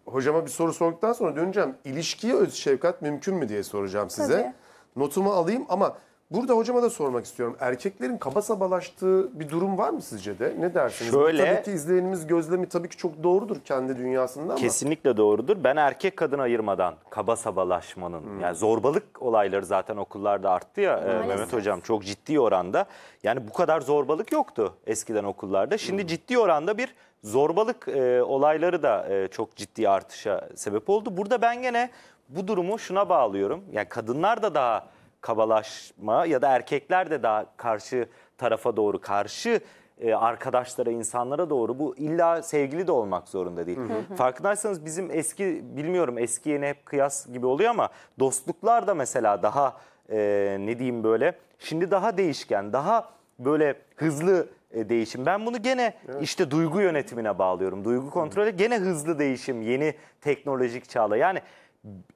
hocama bir soru sorduktan sonra döneceğim. İlişkiye öz şefkat mümkün mü diye soracağım size. Tabii. Notumu alayım ama Burada hocama da sormak istiyorum. Erkeklerin kaba sabalaştığı bir durum var mı sizce de? Ne dersiniz? Şöyle, tabii ki izleyenimiz gözlemi tabii ki çok doğrudur kendi dünyasında ama. Kesinlikle doğrudur. Ben erkek kadın ayırmadan kaba sabalaşmanın hmm. yani zorbalık olayları zaten okullarda arttı ya e, Maalesef. Mehmet hocam çok ciddi oranda. Yani bu kadar zorbalık yoktu eskiden okullarda. Şimdi hmm. ciddi oranda bir zorbalık e, olayları da e, çok ciddi artışa sebep oldu. Burada ben gene bu durumu şuna bağlıyorum. Yani kadınlar da daha kabalaşma ya da erkekler de daha karşı tarafa doğru karşı e, arkadaşlara, insanlara doğru bu illa sevgili de olmak zorunda değil. Hı hı. Farkındaysanız bizim eski bilmiyorum eski yeni hep kıyas gibi oluyor ama dostluklar da mesela daha e, ne diyeyim böyle şimdi daha değişken, daha böyle hızlı e, değişim. Ben bunu gene evet. işte duygu yönetimine bağlıyorum. Duygu kontrolü gene hızlı değişim, yeni teknolojik çağla. Yani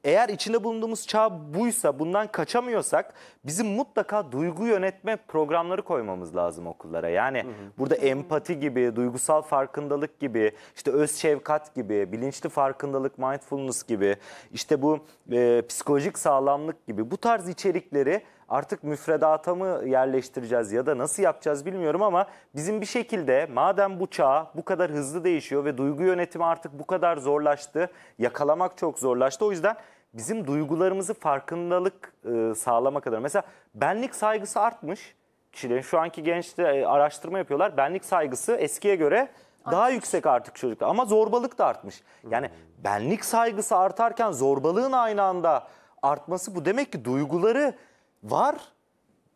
eğer içinde bulunduğumuz çağ buysa bundan kaçamıyorsak bizim mutlaka duygu yönetme programları koymamız lazım okullara. Yani hı hı. burada empati gibi, duygusal farkındalık gibi, işte öz şefkat gibi, bilinçli farkındalık, mindfulness gibi, işte bu e, psikolojik sağlamlık gibi bu tarz içerikleri artık müfredata mı yerleştireceğiz ya da nasıl yapacağız bilmiyorum ama bizim bir şekilde madem bu çağ bu kadar hızlı değişiyor ve duygu yönetimi artık bu kadar zorlaştı, yakalamak çok zorlaştı. O yüzden bizim duygularımızı farkındalık e, sağlamak kadar. Mesela benlik saygısı artmış kişilerin. Şu anki gençte e, araştırma yapıyorlar. Benlik saygısı eskiye göre daha artmış. yüksek artık çocuklar ama zorbalık da artmış. Yani benlik saygısı artarken zorbalığın aynı anda artması bu demek ki duyguları var.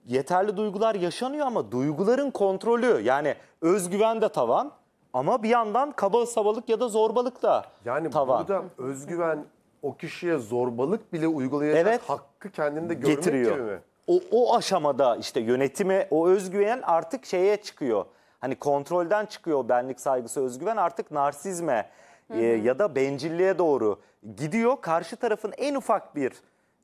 Yeterli duygular yaşanıyor ama duyguların kontrolü yani özgüven de tavan ama bir yandan kaba sabalık ya da zorbalık da yani tavan. burada özgüven o kişiye zorbalık bile uygulayacak evet, hakkı kendinde görmek getiriyor. gibi mi? O, o aşamada işte yönetimi o özgüven artık şeye çıkıyor. Hani kontrolden çıkıyor benlik saygısı özgüven artık narsizme hı e, hı. E, ya da bencilliğe doğru gidiyor. Karşı tarafın en ufak bir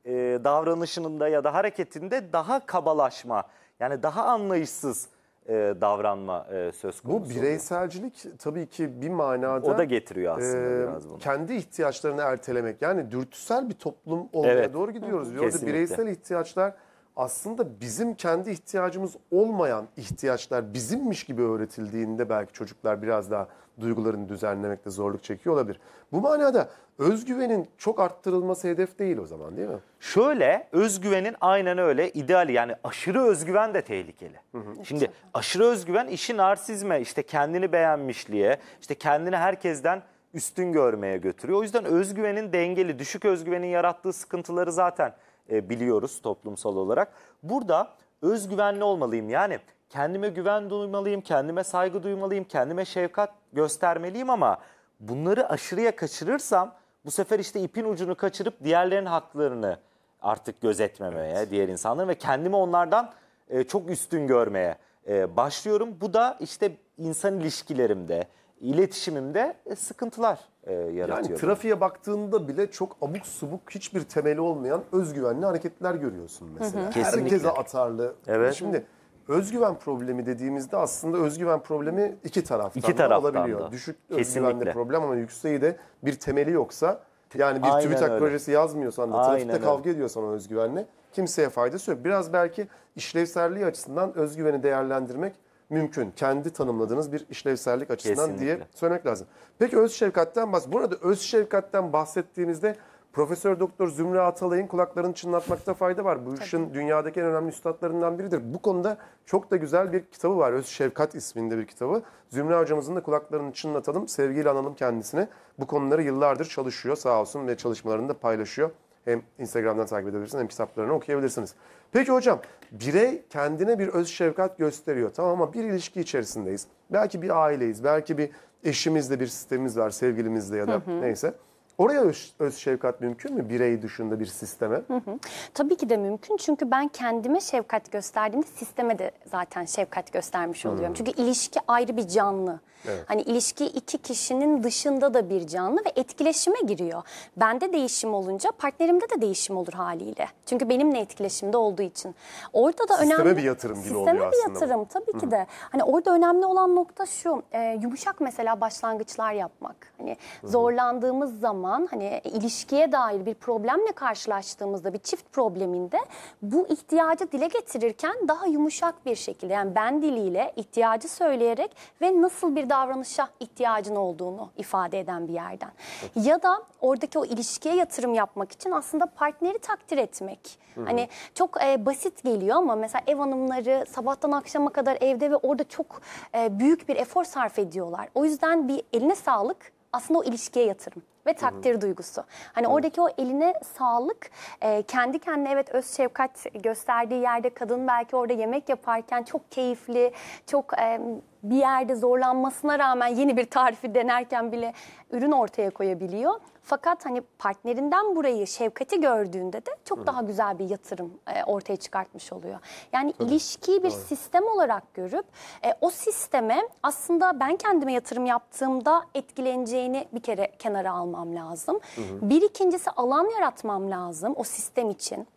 e, davranışında ya da hareketinde daha kabalaşma yani daha anlayışsız e, davranma e, söz konusu. Bu bireyselcilik tabii ki bir manada... O da getiriyor aslında e, biraz bunu. Kendi ihtiyaçlarını ertelemek yani dürtüsel bir toplum olmaya evet. doğru gidiyoruz. Orada bireysel ihtiyaçlar aslında bizim kendi ihtiyacımız olmayan ihtiyaçlar bizimmiş gibi öğretildiğinde belki çocuklar biraz daha duygularını düzenlemekte zorluk çekiyor olabilir. Bu manada özgüvenin çok arttırılması hedef değil o zaman değil mi? Şöyle özgüvenin aynen öyle ideali yani aşırı özgüven de tehlikeli. Hı hı. Şimdi aşırı özgüven işi narsizme işte kendini beğenmişliğe işte kendini herkesten üstün görmeye götürüyor. O yüzden özgüvenin dengeli düşük özgüvenin yarattığı sıkıntıları zaten e, biliyoruz toplumsal olarak. Burada özgüvenli olmalıyım yani kendime güven duymalıyım, kendime saygı duymalıyım, kendime şefkat göstermeliyim ama bunları aşırıya kaçırırsam bu sefer işte ipin ucunu kaçırıp diğerlerin haklarını artık gözetmemeye, evet. diğer insanların ve kendimi onlardan e, çok üstün görmeye e, başlıyorum. Bu da işte insan ilişkilerimde, iletişimimde e, sıkıntılar e, yaratıyor. Yani trafiğe baktığında bile çok abuk subuk hiçbir temeli olmayan özgüvenli hareketler görüyorsun mesela. Hı hı. Kesinlikle. Herkese atarlı. Evet. Şimdi özgüven problemi dediğimizde aslında özgüven problemi iki taraftan, iki taraftan da olabiliyor. Da. Düşük Kesinlikle. özgüvenli problem ama yükseği de bir temeli yoksa yani bir Aynen TÜBİTAK projesi yazmıyorsan da trafikte Aynen kavga öyle. ediyorsan o özgüvenle kimseye faydası yok. Biraz belki işlevselliği açısından özgüveni değerlendirmek mümkün. Kendi tanımladığınız bir işlevsellik açısından Kesinlikle. diye söylemek lazım. Peki öz şefkatten bahs burada öz şefkatten bahsettiğimizde Profesör Doktor Zümre Atalay'ın kulaklarını çınlatmakta fayda var. Bu işin dünyadaki en önemli üstadlarından biridir. Bu konuda çok da güzel bir kitabı var. Öz Şefkat isminde bir kitabı. Zümre hocamızın da kulaklarını çınlatalım, sevgiyle analım kendisine Bu konuları yıllardır çalışıyor sağ olsun ve çalışmalarını da paylaşıyor. Hem Instagram'dan takip edebilirsiniz hem kitaplarını okuyabilirsiniz. Peki hocam birey kendine bir öz şefkat gösteriyor tamam ama bir ilişki içerisindeyiz. Belki bir aileyiz, belki bir eşimizle bir sistemimiz var, sevgilimizle ya da hı hı. neyse. Oraya öz, öz şefkat mümkün mü birey dışında bir sisteme? Hı hı. Tabii ki de mümkün çünkü ben kendime şefkat gösterdiğimde sisteme de zaten şefkat göstermiş oluyorum. Hı. Çünkü ilişki ayrı bir canlı. Evet. Hani ilişki iki kişinin dışında da bir canlı ve etkileşime giriyor. Bende değişim olunca partnerimde de değişim olur haliyle. Çünkü benimle etkileşimde olduğu için. Orada da sisteme önemli... Sisteme bir yatırım gibi oluyor aslında. Sisteme bir yatırım tabii ki de. Hani orada önemli olan nokta şu. E, yumuşak mesela başlangıçlar yapmak. Hani Hı. zorlandığımız zaman hani ilişkiye dair bir problemle karşılaştığımızda bir çift probleminde bu ihtiyacı dile getirirken daha yumuşak bir şekilde yani ben diliyle ihtiyacı söyleyerek ve nasıl bir davranışa ihtiyacın olduğunu ifade eden bir yerden. Ya da oradaki o ilişkiye yatırım yapmak için aslında partneri takdir etmek. Hı -hı. Hani çok e, basit geliyor ama mesela ev hanımları sabahtan akşama kadar evde ve orada çok e, büyük bir efor sarf ediyorlar. O yüzden bir eline sağlık aslında o ilişkiye yatırım ve takdir Hı-hı. duygusu. Hani Hı-hı. oradaki o eline sağlık, e, kendi kendine evet öz şefkat gösterdiği yerde kadın belki orada yemek yaparken çok keyifli, çok e, bir yerde zorlanmasına rağmen yeni bir tarifi denerken bile ürün ortaya koyabiliyor. Fakat hani partnerinden burayı şefkati gördüğünde de çok Hı. daha güzel bir yatırım e, ortaya çıkartmış oluyor. Yani Tabii. ilişkiyi bir Doğru. sistem olarak görüp e, o sisteme aslında ben kendime yatırım yaptığımda etkileneceğini bir kere kenara almam lazım. hı. Bir ikincisi alan yaratmam lazım o sistem için.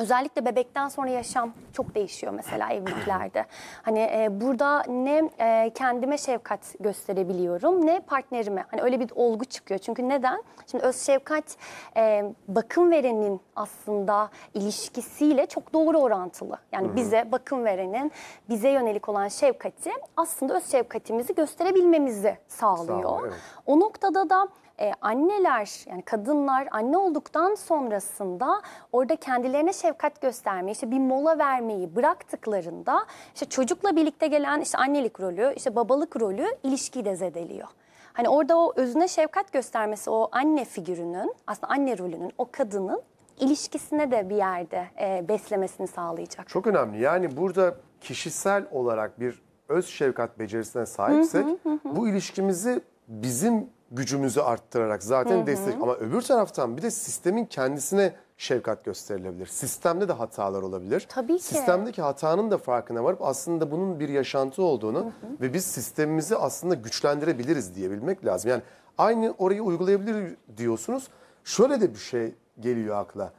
Özellikle bebekten sonra yaşam çok değişiyor mesela *clears throat* evliliklerde. Hani e, burada ne e, kendime şefkat gösterebiliyorum ne partnerime. Hani öyle bir olgu çıkıyor. Çünkü neden? Şimdi öz şefkat e, bakım verenin aslında ilişkisiyle çok doğru orantılı. Yani Hı-hı. bize bakım verenin bize yönelik olan şefkati aslında öz şefkatimizi gösterebilmemizi sağlıyor. Sağ ol, evet. O noktada da e, anneler yani kadınlar anne olduktan sonrasında orada kendilerine şefkat göstermeyi işte bir mola vermeyi bıraktıklarında işte çocukla birlikte gelen işte annelik rolü işte babalık rolü ilişkiyi de zedeliyor. Hani orada o özüne şefkat göstermesi o anne figürünün aslında anne rolünün o kadının ilişkisine de bir yerde e, beslemesini sağlayacak. Çok önemli yani burada kişisel olarak bir öz şefkat becerisine sahipsek hı hı hı. bu ilişkimizi bizim gücümüzü arttırarak zaten hı hı. destek. Ama öbür taraftan bir de sistemin kendisine şefkat gösterilebilir. Sistemde de hatalar olabilir. Tabii ki. Sistemdeki hatanın da farkına varıp aslında bunun bir yaşantı olduğunu hı hı. ve biz sistemimizi aslında güçlendirebiliriz diyebilmek lazım. Yani aynı orayı uygulayabilir diyorsunuz. Şöyle de bir şey geliyor akla.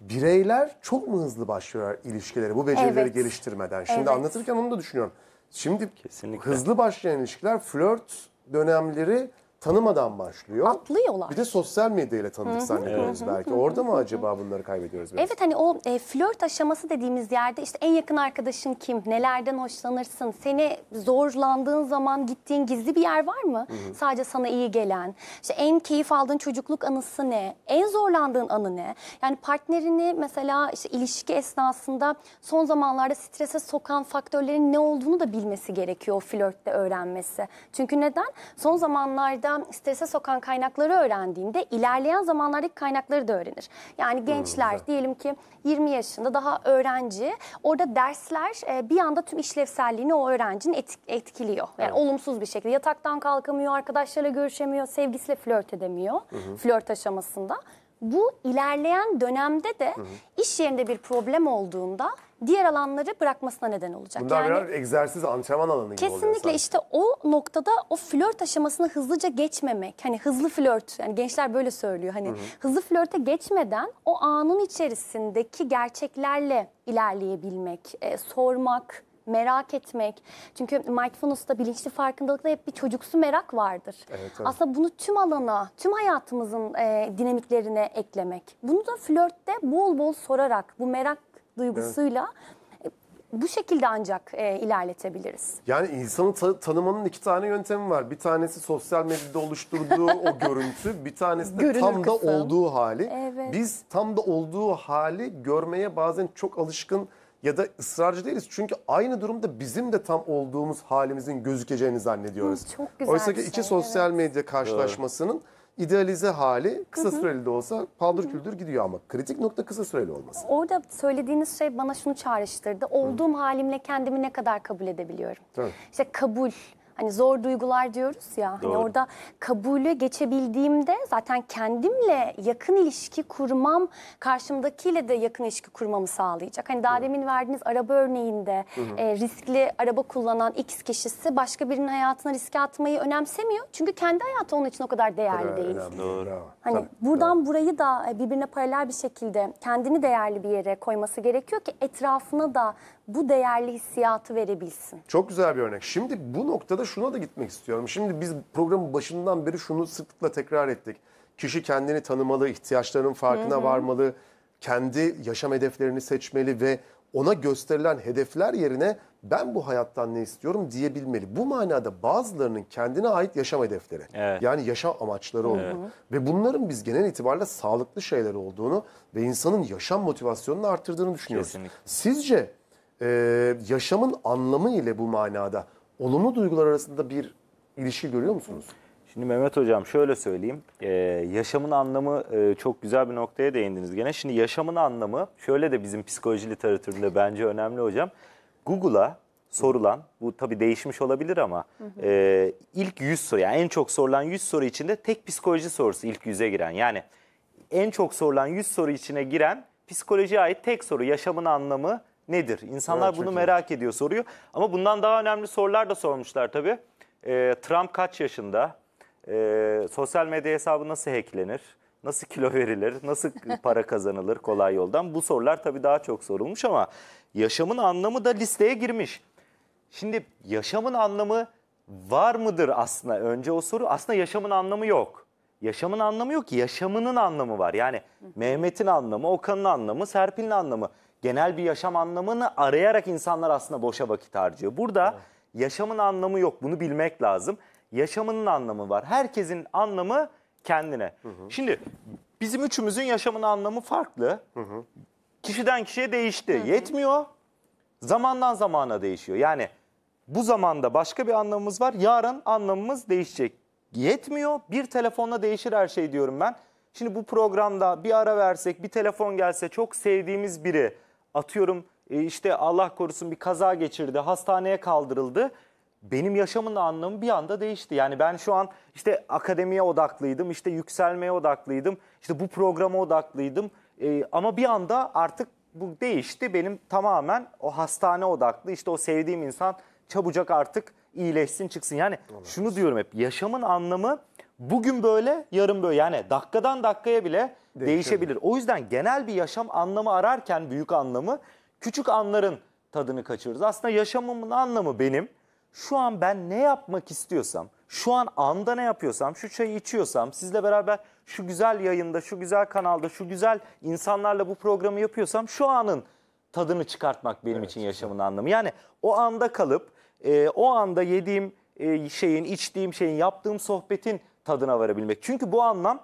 Bireyler çok mu hızlı başlıyorlar ilişkileri bu becerileri evet. geliştirmeden? Şimdi evet. anlatırken onu da düşünüyorum. Şimdi Kesinlikle. hızlı başlayan ilişkiler flört dönemleri tanımadan başlıyor. Atlıyorlar. Bir de sosyal medyayla tanıdık zannediyoruz belki. Orada mı acaba bunları kaybediyoruz? Biraz? Evet hani o e, flört aşaması dediğimiz yerde işte en yakın arkadaşın kim, nelerden hoşlanırsın, seni zorlandığın zaman gittiğin gizli bir yer var mı? Hı-hı. Sadece sana iyi gelen, işte en keyif aldığın çocukluk anısı ne, en zorlandığın anı ne? Yani partnerini mesela işte ilişki esnasında son zamanlarda strese sokan faktörlerin ne olduğunu da bilmesi gerekiyor flörtte öğrenmesi. Çünkü neden? Son zamanlarda sistem strese sokan kaynakları öğrendiğinde ilerleyen zamanlardaki kaynakları da öğrenir. Yani hmm, gençler hmm. diyelim ki 20 yaşında daha öğrenci orada dersler e, bir anda tüm işlevselliğini o öğrencinin etkiliyor. Yani evet. olumsuz bir şekilde yataktan kalkamıyor, arkadaşlarla görüşemiyor, sevgisiyle flört edemiyor hı flört aşamasında. Bu ilerleyen dönemde de hı iş yerinde bir problem olduğunda diğer alanları bırakmasına neden olacak. Bunlar yani, birer egzersiz antrenman alanı gibi Kesinlikle işte o noktada o flört aşamasını hızlıca geçmemek. Hani hızlı flört yani gençler böyle söylüyor. Hani Hı -hı. hızlı flörte geçmeden o anın içerisindeki gerçeklerle ilerleyebilmek, e, sormak, merak etmek. Çünkü mindfulness'ta bilinçli farkındalıkta hep bir çocuksu merak vardır. Evet, evet. Aslında bunu tüm alana, tüm hayatımızın e, dinamiklerine eklemek. Bunu da flörtte bol bol sorarak, bu merak duygusuyla evet. bu şekilde ancak e, ilerletebiliriz. Yani insanı ta- tanımanın iki tane yöntemi var. Bir tanesi sosyal medyada oluşturduğu o *laughs* görüntü, bir tanesi de Görünür tam kısım. da olduğu hali. Evet. Biz tam da olduğu hali görmeye bazen çok alışkın ya da ısrarcı değiliz. Çünkü aynı durumda bizim de tam olduğumuz halimizin gözükeceğini zannediyoruz. Hı, çok güzel Oysa ki şey, iki sosyal evet. medya karşılaşmasının evet idealize hali kısa hı hı. süreli de olsa paldır küldür gidiyor ama kritik nokta kısa süreli olması. Orada söylediğiniz şey bana şunu çağrıştırdı. Olduğum hı. halimle kendimi ne kadar kabul edebiliyorum? Tabii. İşte kabul, Hani zor duygular diyoruz ya. Hani doğru. Hani orada kabulü geçebildiğimde zaten kendimle yakın ilişki kurmam, karşımdakiyle de yakın ilişki kurmamı sağlayacak. Hani daha Doğru. demin verdiğiniz araba örneğinde hı hı. E, riskli araba kullanan X kişisi başka birinin hayatına riske atmayı önemsemiyor. Çünkü kendi hayatı onun için o kadar değerli kadar değil. Doğru. Hani Tabii, buradan doğru. burayı da e, birbirine paralel bir şekilde kendini değerli bir yere koyması gerekiyor ki etrafına da bu değerli hissiyatı verebilsin. Çok güzel bir örnek. Şimdi bu noktada şuna da gitmek istiyorum. Şimdi biz programın başından beri şunu sıklıkla tekrar ettik. Kişi kendini tanımalı, ihtiyaçlarının farkına Hı -hı. varmalı, kendi yaşam hedeflerini seçmeli ve ona gösterilen hedefler yerine ben bu hayattan ne istiyorum diyebilmeli. Bu manada bazılarının kendine ait yaşam hedefleri evet. yani yaşam amaçları olduğunu ve bunların biz genel itibariyle sağlıklı şeyler olduğunu ve insanın yaşam motivasyonunu arttırdığını düşünüyoruz. Kesinlikle. Sizce ee, yaşamın anlamı ile bu manada olumlu duygular arasında bir ilişki görüyor musunuz? Şimdi Mehmet Hocam şöyle söyleyeyim. Ee, yaşamın anlamı e, çok güzel bir noktaya değindiniz gene. Şimdi yaşamın anlamı şöyle de bizim psikoloji literatüründe bence önemli hocam. Google'a sorulan, bu tabii değişmiş olabilir ama E, ilk 100 soru yani en çok sorulan 100 soru içinde tek psikoloji sorusu ilk 100'e giren. Yani en çok sorulan 100 soru içine giren psikolojiye ait tek soru yaşamın anlamı nedir? İnsanlar evet, bunu iyi. merak ediyor, soruyor. Ama bundan daha önemli sorular da sormuşlar tabii. Ee, Trump kaç yaşında? Ee, sosyal medya hesabı nasıl hacklenir? Nasıl kilo verilir? Nasıl para kazanılır kolay yoldan? Bu sorular tabii daha çok sorulmuş ama yaşamın anlamı da listeye girmiş. Şimdi yaşamın anlamı var mıdır aslında? Önce o soru. Aslında yaşamın anlamı yok. Yaşamın anlamı yok ki yaşamının anlamı var. Yani Mehmet'in anlamı, Okan'ın anlamı, Serpil'in anlamı genel bir yaşam anlamını arayarak insanlar aslında boşa vakit harcıyor. Burada evet. yaşamın anlamı yok bunu bilmek lazım. Yaşamının anlamı var. Herkesin anlamı kendine. Hı hı. Şimdi bizim üçümüzün yaşamının anlamı farklı. Hı hı. Kişiden kişiye değişti. Hı hı. Yetmiyor. Zamandan zamana değişiyor. Yani bu zamanda başka bir anlamımız var. Yarın anlamımız değişecek. Yetmiyor. Bir telefonla değişir her şey diyorum ben. Şimdi bu programda bir ara versek, bir telefon gelse çok sevdiğimiz biri atıyorum e, işte Allah korusun bir kaza geçirdi, hastaneye kaldırıldı. Benim yaşamın anlamı bir anda değişti. Yani ben şu an işte akademiye odaklıydım, işte yükselmeye odaklıydım, işte bu programa odaklıydım. E, ama bir anda artık bu değişti. Benim tamamen o hastane odaklı, işte o sevdiğim insan çabucak artık iyileşsin çıksın. Yani Olabilir. şunu diyorum hep yaşamın anlamı bugün böyle yarın böyle yani dakikadan dakikaya bile değişebilir. O yüzden genel bir yaşam anlamı ararken büyük anlamı küçük anların tadını kaçırırız. Aslında yaşamımın anlamı benim. Şu an ben ne yapmak istiyorsam, şu an anda ne yapıyorsam, şu çayı içiyorsam, sizle beraber şu güzel yayında, şu güzel kanalda, şu güzel insanlarla bu programı yapıyorsam şu anın tadını çıkartmak benim evet. için yaşamın anlamı. Yani o anda kalıp e, o anda yediğim e, şeyin, içtiğim şeyin, yaptığım sohbetin tadına varabilmek. Çünkü bu anlam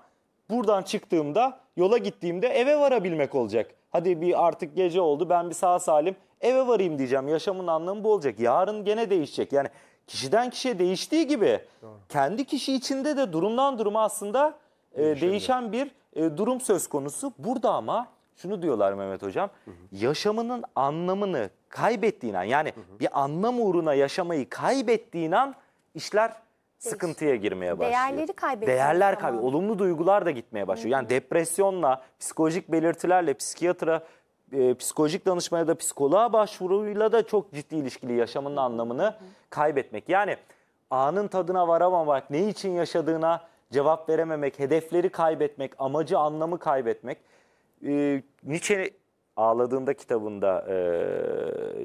Buradan çıktığımda yola gittiğimde eve varabilmek olacak. Hadi bir artık gece oldu ben bir sağ salim eve varayım diyeceğim. Yaşamın anlamı bu olacak. Yarın gene değişecek. Yani kişiden kişiye değiştiği gibi Doğru. kendi kişi içinde de durumdan duruma aslında e, değişen bir e, durum söz konusu. Burada ama şunu diyorlar Mehmet Hocam. Hı hı. Yaşamının anlamını kaybettiğin an yani hı hı. bir anlam uğruna yaşamayı kaybettiğin an işler sıkıntıya girmeye başlıyor. Değerleri kaybediyor. Değerler kaybediyor. Olumlu duygular da gitmeye başlıyor. Yani depresyonla, psikolojik belirtilerle, psikiyatra, e, psikolojik danışmaya da psikoloğa başvuruyla da çok ciddi ilişkili yaşamın anlamını kaybetmek. Yani anın tadına varamamak, ne için yaşadığına cevap verememek, hedefleri kaybetmek, amacı anlamı kaybetmek. E, Nietzsche Ağladığında kitabında e,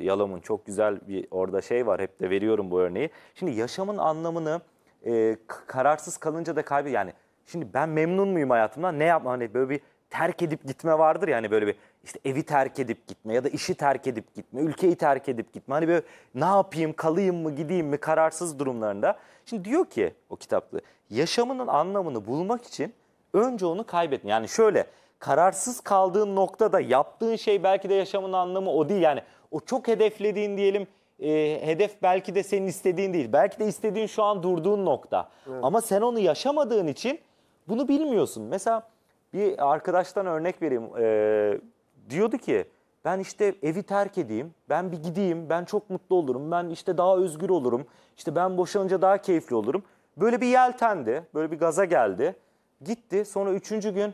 Yalam'ın çok güzel bir orada şey var. Hep de veriyorum bu örneği. Şimdi yaşamın anlamını e, kararsız kalınca da kalbi yani şimdi ben memnun muyum hayatımdan ne yapma hani böyle bir terk edip gitme vardır yani böyle bir işte evi terk edip gitme ya da işi terk edip gitme, ülkeyi terk edip gitme. Hani böyle ne yapayım, kalayım mı, gideyim mi kararsız durumlarında. Şimdi diyor ki o kitapta yaşamının anlamını bulmak için önce onu kaybetme. Yani şöyle kararsız kaldığın noktada yaptığın şey belki de yaşamın anlamı o değil. Yani o çok hedeflediğin diyelim e, hedef belki de senin istediğin değil. Belki de istediğin şu an durduğun nokta. Evet. Ama sen onu yaşamadığın için bunu bilmiyorsun. Mesela bir arkadaştan örnek vereyim. E, diyordu ki ben işte evi terk edeyim, ben bir gideyim, ben çok mutlu olurum, ben işte daha özgür olurum, işte ben boşanınca daha keyifli olurum. Böyle bir yeltendi, böyle bir gaza geldi. Gitti sonra üçüncü gün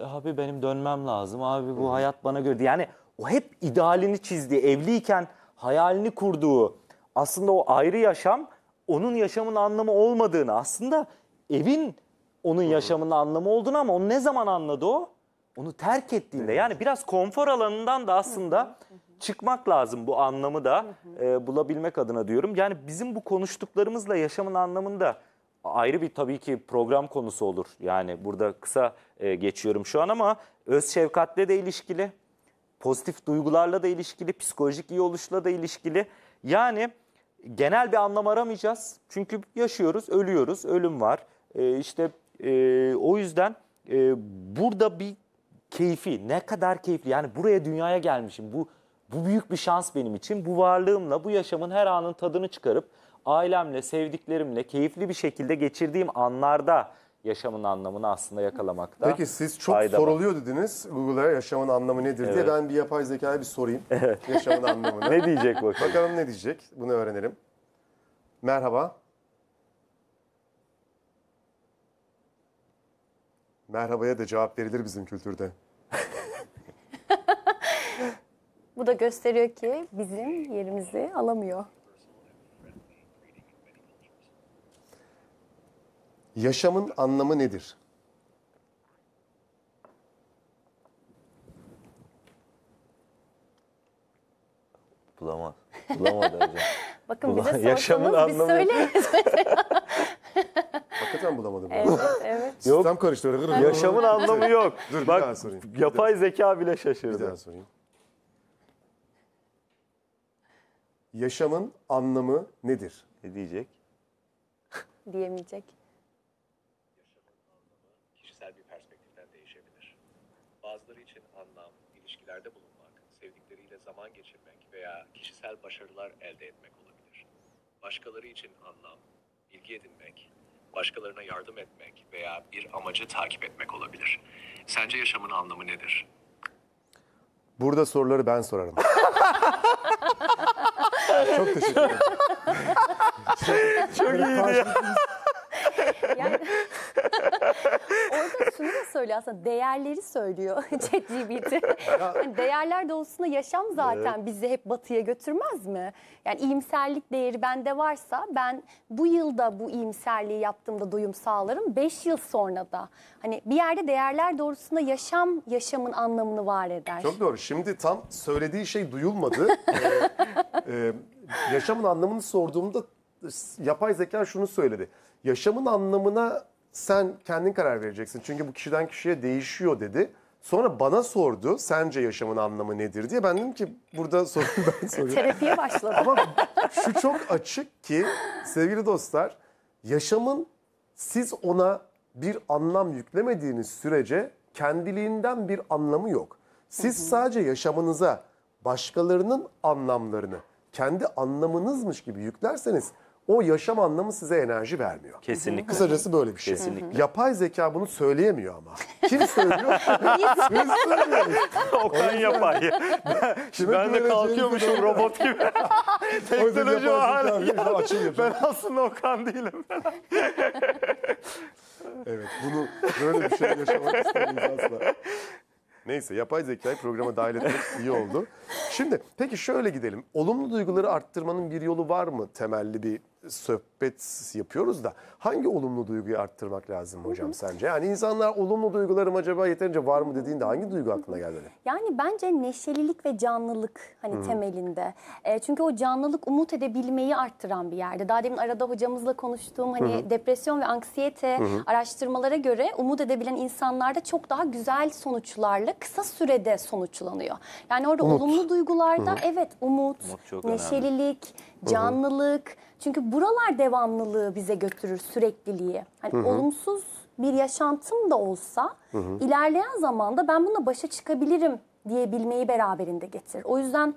ee, abi benim dönmem lazım, abi bu hayat bana göre. Yani o hep idealini çizdi evliyken hayalini kurduğu aslında o ayrı yaşam onun yaşamın anlamı olmadığını aslında evin onun yaşamının anlamı olduğunu ama onu ne zaman anladı o? Onu terk ettiğinde yani biraz konfor alanından da aslında çıkmak lazım bu anlamı da e, bulabilmek adına diyorum. Yani bizim bu konuştuklarımızla yaşamın anlamında ayrı bir tabii ki program konusu olur. Yani burada kısa e, geçiyorum şu an ama öz şefkatle de ilişkili pozitif duygularla da ilişkili, psikolojik iyi oluşla da ilişkili. Yani genel bir anlam aramayacağız. Çünkü yaşıyoruz, ölüyoruz, ölüm var. E, işte e, o yüzden e, burada bir keyfi, ne kadar keyifli. Yani buraya dünyaya gelmişim. Bu bu büyük bir şans benim için. Bu varlığımla, bu yaşamın her anın tadını çıkarıp ailemle, sevdiklerimle keyifli bir şekilde geçirdiğim anlarda yaşamın anlamını aslında yakalamakta. Peki siz çok fayda soruluyor var. dediniz Google'a yaşamın anlamı nedir evet. Ben bir yapay zekaya bir sorayım *laughs* evet. yaşamın anlamını. ne diyecek bakalım. Bakalım ne diyecek bunu öğrenelim. Merhaba. Merhabaya da cevap verilir bizim kültürde. *laughs* Bu da gösteriyor ki bizim yerimizi alamıyor. Yaşamın anlamı nedir? Bulamaz. Bulamadı hocam. *laughs* Bakın Bula- bize yaşamın sorsanız biz anlamı- söyleriz. *laughs* Hakikaten bulamadım. ben. evet, evet. Yok. Sistem karıştı. Öyle Yaşamın anlamı yok. *laughs* Dur, bir Bak daha sorayım. Bir yapay zeka bile şaşırdı. Bir daha sorayım. Yaşamın anlamı nedir? Ne diyecek? Diyemeyecek. ilişkilerde bulunmak, sevdikleriyle zaman geçirmek veya kişisel başarılar elde etmek olabilir. Başkaları için anlam, bilgi edinmek, başkalarına yardım etmek veya bir amacı takip etmek olabilir. Sence yaşamın anlamı nedir? Burada soruları ben sorarım. *laughs* Çok teşekkür ederim. Çok iyiydi *laughs* orada şunu da söylüyor aslında değerleri söylüyor *laughs* ChatGPT. hani değerler doğrultusunda yaşam zaten evet. bizi hep batıya götürmez mi? Yani iyimserlik değeri bende varsa ben bu yılda bu iyimserliği yaptığımda doyum sağlarım. Beş yıl sonra da hani bir yerde değerler doğrultusunda yaşam yaşamın anlamını var eder. Çok doğru. Şimdi tam söylediği şey duyulmadı. *laughs* ee, e, yaşamın anlamını sorduğumda yapay zeka şunu söyledi yaşamın anlamına sen kendin karar vereceksin. Çünkü bu kişiden kişiye değişiyor dedi. Sonra bana sordu sence yaşamın anlamı nedir diye. Ben dedim ki burada soruyu *laughs* ben soruyorum. Terapiye başladı. Ama şu çok açık ki sevgili dostlar yaşamın siz ona bir anlam yüklemediğiniz sürece kendiliğinden bir anlamı yok. Siz sadece yaşamınıza başkalarının anlamlarını kendi anlamınızmış gibi yüklerseniz o yaşam anlamı size enerji vermiyor. Kesinlikle. Kısacası böyle bir şey. Kesinlikle. Yapay zeka bunu söyleyemiyor ama. Kim söylüyor? *laughs* Biz söylüyoruz. *laughs* Okan yapay. Şimdi ben de kalkıyormuşum robot gibi. *laughs* Teknoloji o hali. Ben aslında Okan değilim. evet bunu böyle bir şey yaşamak istemeyiz asla. Neyse yapay zekayı programa dahil etmek iyi oldu. Şimdi peki şöyle gidelim. Olumlu duyguları arttırmanın bir yolu var mı temelli bir se sohbet yapıyoruz da hangi olumlu duyguyu arttırmak lazım hocam sence? Yani insanlar olumlu duygularım acaba yeterince var mı dediğinde hangi duygu aklına geldi? Yani bence neşelilik ve canlılık hani temelinde. E, çünkü o canlılık umut edebilmeyi arttıran bir yerde. Daha demin arada hocamızla konuştuğum hani depresyon ve anksiyete araştırmalara göre umut edebilen insanlarda çok daha güzel sonuçlarla kısa sürede sonuçlanıyor. Yani orada Umut. olumlu duygularda evet umut, Umut çok önemli. neşelilik, canlılık. Çünkü buralar devamlılığı bize götürür sürekliliği. Hani hı hı. olumsuz bir yaşantım da olsa hı hı. ilerleyen zamanda ben buna başa çıkabilirim diyebilmeyi beraberinde getirir. O yüzden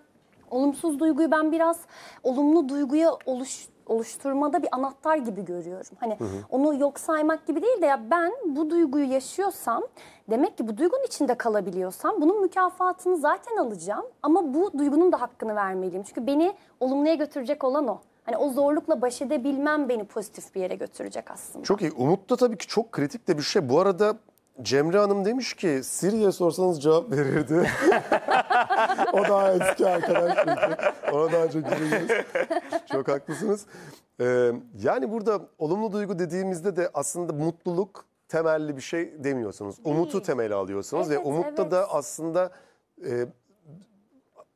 olumsuz duyguyu ben biraz olumlu duyguya oluş, oluşturmada bir anahtar gibi görüyorum. Hani hı hı. onu yok saymak gibi değil de ya ben bu duyguyu yaşıyorsam demek ki bu duygunun içinde kalabiliyorsam bunun mükafatını zaten alacağım ama bu duygunun da hakkını vermeliyim. Çünkü beni olumluya götürecek olan o. Hani o zorlukla baş edebilmem beni pozitif bir yere götürecek aslında. Çok iyi. Umut da tabii ki çok kritik de bir şey. Bu arada Cemre Hanım demiş ki Siri'ye sorsanız cevap verirdi. *laughs* o daha eski arkadaş çünkü. Ona daha çok gireceğiz. Çok haklısınız. Ee, yani burada olumlu duygu dediğimizde de aslında mutluluk temelli bir şey demiyorsunuz. Umutu temeli alıyorsunuz Evet, ve umutta evet. da aslında e,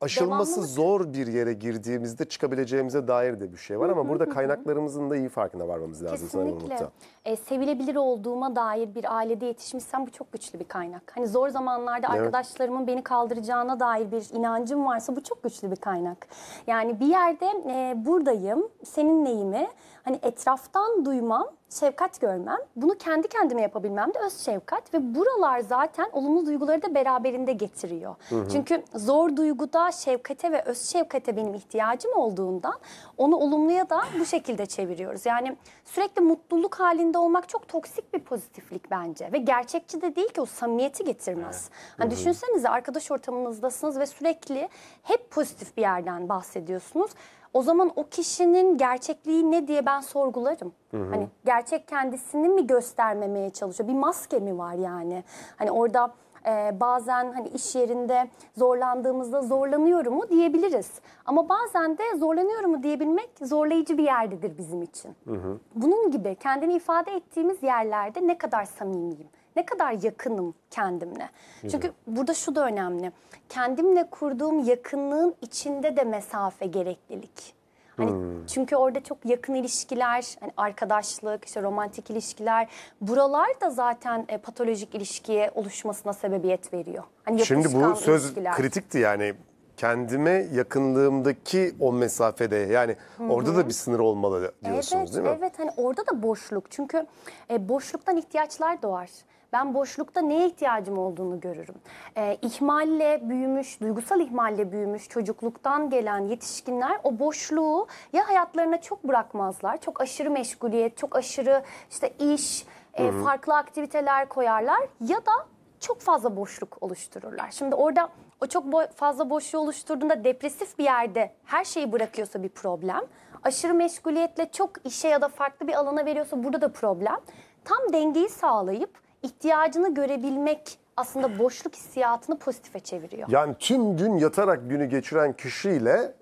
aşılması Devamlı zor bir yere girdiğimizde çıkabileceğimize dair de bir şey var ama burada kaynaklarımızın da iyi farkına varmamız lazım sanırım Kesinlikle. E, sevilebilir olduğuma dair bir ailede yetişmişsem bu çok güçlü bir kaynak. Hani zor zamanlarda Evet. arkadaşlarımın beni kaldıracağına dair bir inancım varsa bu çok güçlü bir kaynak. Yani bir yerde e, buradayım, senin neyimi hani etraftan duymam şefkat görmem, bunu kendi kendime yapabilmem de öz şefkat ve buralar zaten olumlu duyguları da beraberinde getiriyor. Hı hı. Çünkü zor duyguda şefkate ve öz şefkate benim ihtiyacım olduğundan onu olumluya da bu şekilde çeviriyoruz. Yani sürekli mutluluk halinde olmak çok toksik bir pozitiflik bence ve gerçekçi de değil ki o samimiyeti getirmez. Hani hı hı. düşünsenize arkadaş ortamınızdasınız ve sürekli hep pozitif bir yerden bahsediyorsunuz. O zaman o kişinin gerçekliği ne diye ben sorgularım. Hı hı. Hani gerçek kendisini mi göstermemeye çalışıyor? Bir maske mi var yani? Hani orada e, bazen hani iş yerinde zorlandığımızda zorlanıyorum mu diyebiliriz. Ama bazen de zorlanıyorum mu diyebilmek zorlayıcı bir yerdedir bizim için. Hı hı. Bunun gibi kendini ifade ettiğimiz yerlerde ne kadar samimiyim? Ne kadar yakınım kendimle. Hı Çünkü burada şu da önemli. Kendimle kurduğum yakınlığın içinde de mesafe gereklilik. Hani hmm. çünkü orada çok yakın ilişkiler, hani arkadaşlık, işte romantik ilişkiler buralar da zaten e, patolojik ilişkiye oluşmasına sebebiyet veriyor. Hani Şimdi bu söz ilişkiler. kritikti yani kendime yakınlığımdaki o mesafede yani Hı-hı. orada da bir sınır olmalı diyorsunuz evet, değil mi? Evet hani orada da boşluk çünkü e, boşluktan ihtiyaçlar doğar. Ben boşlukta neye ihtiyacım olduğunu görürüm. E, ihmalle büyümüş, duygusal ihmalle büyümüş çocukluktan gelen yetişkinler o boşluğu ya hayatlarına çok bırakmazlar. Çok aşırı meşguliyet, çok aşırı işte iş, e, farklı aktiviteler koyarlar ya da çok fazla boşluk oluştururlar. Şimdi orada o çok bo fazla boşluğu oluşturduğunda depresif bir yerde her şeyi bırakıyorsa bir problem. Aşırı meşguliyetle çok işe ya da farklı bir alana veriyorsa burada da problem. Tam dengeyi sağlayıp ihtiyacını görebilmek aslında boşluk hissiyatını pozitife çeviriyor. Yani tüm gün yatarak günü geçiren kişiyle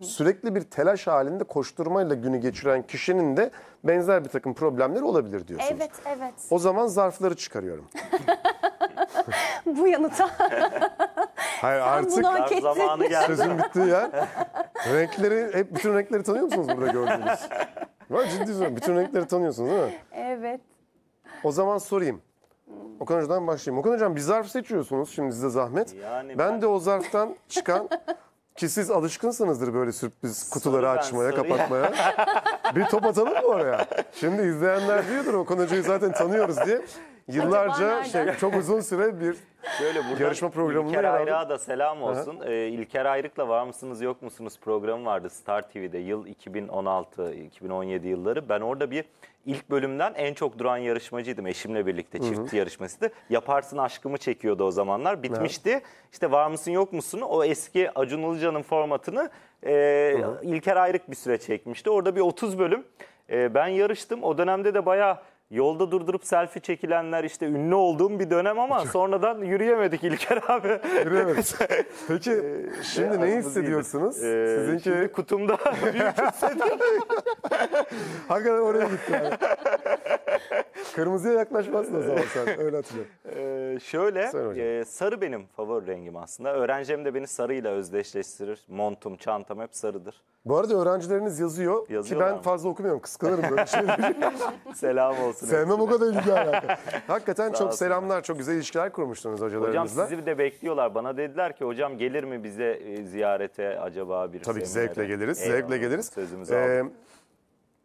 sürekli bir telaş halinde koşturmayla günü geçiren kişinin de benzer bir takım problemleri olabilir diyorsunuz. Evet, evet. O zaman zarfları çıkarıyorum. *laughs* Bu yanıta. *laughs* Hayır Sen artık bunu hak ettin. zamanı geldi. sözün bitti ya. renkleri, hep bütün renkleri tanıyor musunuz burada gördüğünüz? *laughs* Var ciddi soruyorum. Bütün renkleri tanıyorsunuz değil mi? Evet. O zaman sorayım. Okan Hoca'dan başlayayım. Okan Hocam bir zarf seçiyorsunuz şimdi size zahmet. Yani ben, ben de o zarftan çıkan *laughs* ki siz alışkınsınızdır böyle sürpriz kutuları Soru açmaya, soruya. kapatmaya. *laughs* bir top atalım mı oraya? Şimdi izleyenler diyordur Okan Hoca'yı zaten tanıyoruz diye. Yıllarca şey, çok uzun süre bir Şöyle yarışma programında İlker Ayrık'a da selam olsun. Ee, İlker Ayrık'la var mısınız yok musunuz programı vardı Star TV'de yıl 2016-2017 yılları. Ben orada bir İlk bölümden en çok duran yarışmacıydım eşimle birlikte çift Hı -hı. yarışmasıydı. Yaparsın aşkımı çekiyordu o zamanlar. Bitmişti. Evet. İşte var mısın yok musun o eski Acun Ilıcan'ın formatını e, İlker Ayrık bir süre çekmişti. Orada bir 30 bölüm e, ben yarıştım. O dönemde de bayağı Yolda durdurup selfie çekilenler işte ünlü olduğum bir dönem ama sonradan yürüyemedik İlker *laughs* abi. Yürüyemedik. *laughs* Ee, Peki şimdi ne hissediyorsunuz? Ee, Sizinki... Şimdi kutumda *laughs* büyük hissediyorum. oraya gitti yani. Kırmızıya yaklaşmazsın o zaman sen. Öyle hatırlıyorum. Ee, şöyle e, sarı benim favori rengim aslında. Öğrencim de beni sarıyla özdeşleştirir. Montum, çantam hep sarıdır. Bu arada öğrencileriniz yazıyor, Yazıyorlar ki ben mı? fazla okumuyorum. Kıskanırım böyle *laughs* şeyleri. Selam olsun. Sevmem hepsine. o kadar ilgi alaka. *laughs* Hakikaten çok selamlar, çok güzel ilişkiler kurmuştunuz hocalarınızla. Hocam sizi de bekliyorlar. Bana dediler ki hocam gelir mi bize e, ziyarete acaba bir Tabii ki zevkle geliriz, Eyvallah, zevkle geliriz. Sözümüzü Ee, aldık.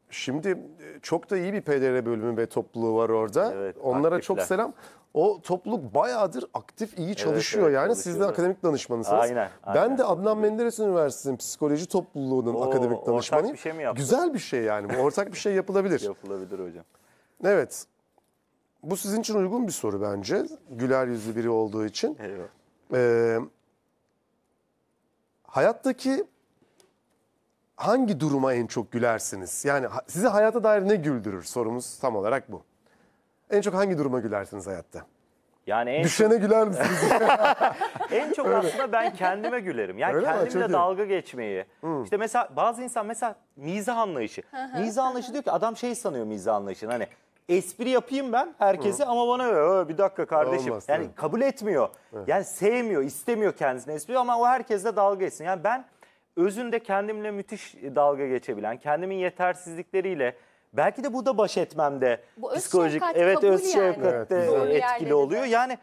Şimdi e, çok da iyi bir PDR bölümü ve topluluğu var orada. Evet, Onlara aktifler. çok selam. O topluluk bayağıdır aktif iyi çalışıyor evet, evet, yani. Siz de akademik danışmanısınız. Aynen, aynen. Ben de Adnan Menderes Üniversitesi'nin psikoloji topluluğunun Oo, akademik danışmanıyım. Ortak bir şey mi Güzel bir şey yani. ortak bir şey yapılabilir. *laughs* yapılabilir hocam. Evet. Bu sizin için uygun bir soru bence. Güler yüzlü biri olduğu için. Eyvallah. Ee, hayattaki hangi duruma en çok gülersiniz? Yani sizi hayata dair ne güldürür sorumuz tam olarak bu. En çok hangi duruma gülersiniz hayatta? Yani en Düşene çok... güler *laughs* misiniz? en çok Öyle. aslında ben kendime gülerim. Yani Öyle kendimle dalga geçmeyi. Hmm. İşte mesela bazı insan mesela mizah anlayışı. mizah anlayışı diyor ki adam şey sanıyor mizah anlayışını hani espri yapayım ben herkese Hı. Hmm. ama bana bir dakika kardeşim. Olmaz, yani kabul etmiyor. Evet. Yani sevmiyor, istemiyor kendisini espri ama o herkesle dalga etsin. Yani ben özünde kendimle müthiş dalga geçebilen, kendimin yetersizlikleriyle belki de bu da baş etmemde Bu psikolojik şefkat evet kabul öz yani. Evet, etkili oluyor. Yani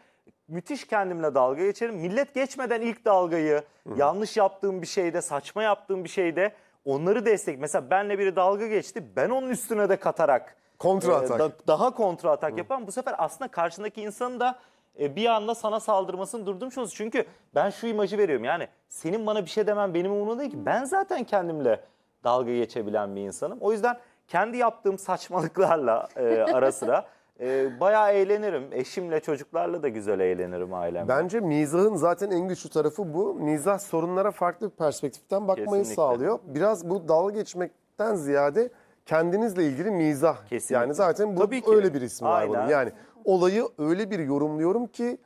müthiş kendimle dalga geçerim. Millet geçmeden ilk dalgayı, yanlış yaptığım bir şeyde, saçma yaptığım bir şeyde onları destek. Mesela benle biri dalga geçti. Ben onun üstüne de katarak Kontra e, da- daha kontra atak yapan bu sefer aslında karşındaki insanın da e, bir anda sana saldırmasını durdurmuşsunuz. Çünkü ben şu imajı veriyorum yani senin bana bir şey demen benim umurumda değil ki. Ben zaten kendimle dalga geçebilen bir insanım. O yüzden kendi yaptığım saçmalıklarla e, *laughs* ara sıra e, bayağı eğlenirim. Eşimle çocuklarla da güzel eğlenirim ailemle. Bence mizahın zaten en güçlü tarafı bu. Mizah sorunlara farklı bir perspektiften bakmayı Kesinlikle. sağlıyor. Biraz bu dalga geçmekten ziyade kendinizle ilgili mizah. Kesinlikle. Yani zaten bu Tabii ki. öyle bir ismi var bunun. Yani olayı öyle bir yorumluyorum ki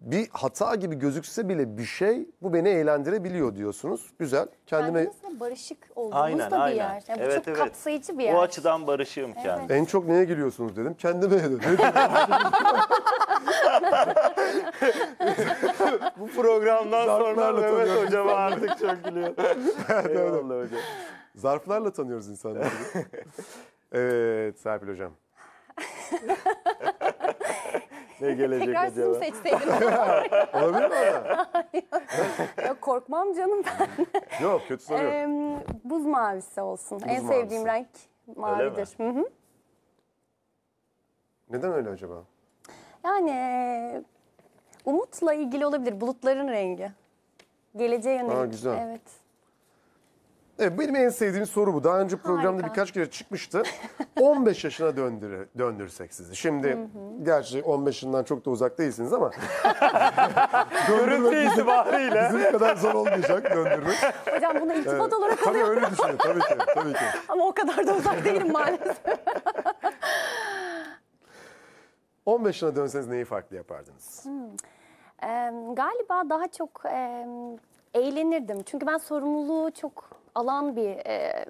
bir hata gibi gözükse bile bir şey bu beni eğlendirebiliyor diyorsunuz. Güzel. Kendime Kendimizle barışık olduğumuz Aynen, da bir aynen. yer. Yani bu Evet, çok evet. kapsayıcı bir yer. O açıdan barışığım kendim. en çok neye gülüyorsunuz dedim. Kendime dedim. *laughs* Bu programdan sonra Mehmet tanıyorum. artık çok gülüyor. *laughs* Eyvallah hocam. Zarflarla tanıyoruz insanları. *laughs* evet Serpil Hocam ne gelecek Tekrar acaba? Tekrar seçseydim. *laughs* Olabilir mi ama? korkmam canım ben. *laughs* Yok kötü soru yok. Ee, buz mavisi olsun. Buz en mavisi. sevdiğim renk mavidir. Hı -hı. Neden öyle acaba? Yani umutla ilgili olabilir. Bulutların rengi. Geleceğe yönelik. Aa, güzel. Evet. Evet benim en sevdiğim soru bu. Daha önce programda Harika. birkaç kere çıkmıştı. 15 *laughs* yaşına döndür döndürsek sizi. Şimdi gerçi 15 yaşından çok da uzak değilsiniz ama *laughs* Görüntü itibariyle. bizim kadar zor olmayacak döndürmek. Hocam bunu iltifat olarak Tabii alıyorum öyle düşünüyorum tabii ki. Tabii ki. *laughs* ama o kadar da uzak değilim maalesef. 15 yaşına dönseniz neyi farklı yapardınız? Hmm. Eee, galiba daha çok eee, eğlenirdim. Çünkü ben sorumluluğu çok alan bir e,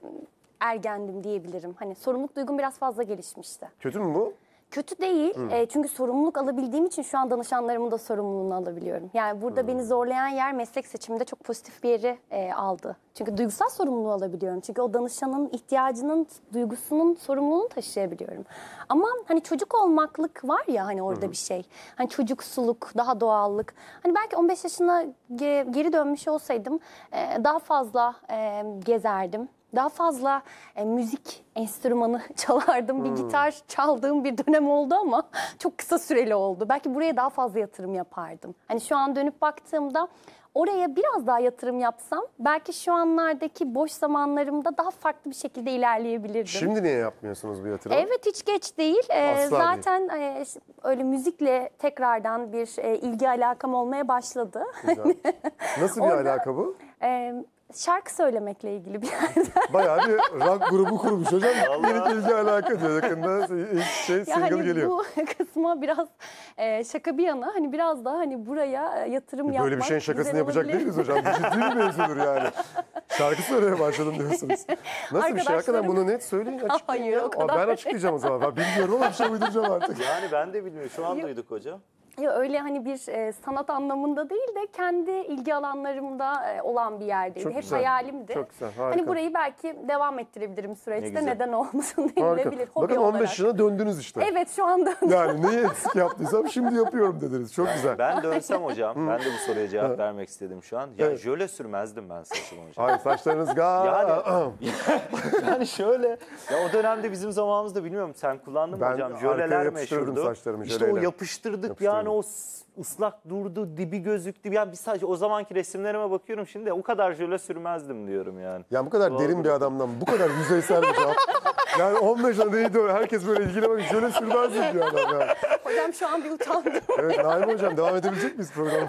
ergendim diyebilirim. Hani sorumluluk duygum biraz fazla gelişmişti. Kötü mü bu? Kötü değil e, çünkü sorumluluk alabildiğim için şu an danışanlarımın da sorumluluğunu alabiliyorum. Yani burada beni zorlayan yer meslek seçiminde çok pozitif bir yeri e, aldı. Çünkü duygusal sorumluluğu alabiliyorum. Çünkü o danışanın ihtiyacının, duygusunun sorumluluğunu taşıyabiliyorum. Ama hani çocuk olmaklık var ya hani orada bir şey. Hani çocuksuluk, daha doğallık. Hani belki 15 yaşına ge- geri dönmüş olsaydım e, daha fazla e, gezerdim daha fazla e, müzik enstrümanı *laughs* çalardım. Hmm. Bir gitar çaldığım bir dönem oldu ama *laughs* çok kısa süreli oldu. Belki buraya daha fazla yatırım yapardım. Hani şu an dönüp baktığımda oraya biraz daha yatırım yapsam belki şu anlardaki boş zamanlarımda daha farklı bir şekilde ilerleyebilirdim. Şimdi niye yapmıyorsunuz bu yatırım? Evet hiç geç değil. Ee, zaten e, öyle müzikle tekrardan bir e, ilgi alakam olmaya başladı. Güzel. *laughs* Nasıl bir Orada, alaka bu? E, şarkı söylemekle ilgili bir *laughs* yerden. Bayağı bir rock grubu kurmuş hocam. Birbirimizle *laughs* alaka diyor. Yakında şey, şey single hani geliyor. Bu *laughs* kısma biraz e, şaka bir yana hani biraz daha hani buraya e, yatırım Böyle yapmak Böyle bir şeyin şakasını yapacak olabilir. değiliz hocam. Ciddi bir mevzudur şey yani. Şarkı söylemeye başladım diyorsunuz. Nasıl bir şey? Hakikaten bunu net söyleyin. Açıklayın Hayır, ya. O kadar Aa, ben açıklayacağım o zaman. Ben bilmiyorum ama bir şey uyduracağım artık. Yani ben de bilmiyorum. Şu an duyduk hocam. Ya öyle hani bir e, sanat anlamında değil de kendi ilgi alanlarımda e, olan bir yerdeydi. Çok Hep güzel. hayalimdi. Çok güzel, harika. Hani burayı belki devam ettirebilirim süreçte. Ne neden olmasın *laughs* denilebilir hobi Bakın 15 olarak. yılına döndünüz işte. Evet şu anda. Yani neyi eksik yaptıysam şimdi yapıyorum dediniz. Çok güzel. Ben dönsem hocam ben de bu soruya cevap vermek istedim şu an. Ya Evet. jöle sürmezdim ben saçımı hocam. Ay saçlarınız gayet... *laughs* Yani, *clears throat* yani şöyle ya o dönemde bizim zamanımızda bilmiyorum sen kullandın mı Ben hocam jöleler yapıştırırdım meşhurdu. saçlarımı, İşte o yapıştırdık yani Janus ıslak durdu, dibi gözüktü. Yani bir sadece o zamanki resimlerime bakıyorum şimdi o kadar jöle sürmezdim diyorum yani. Yani bu kadar Doğru. derin bir adamdan bu kadar yüzeysel bir cevap. *laughs* Yani 15 yaşında neydi o? Herkes böyle ilgili bakıyor. Jöle sürmezdim diyor adam ya. Hocam şu an bir utandım. Evet Naim Hocam devam edebilecek miyiz programı?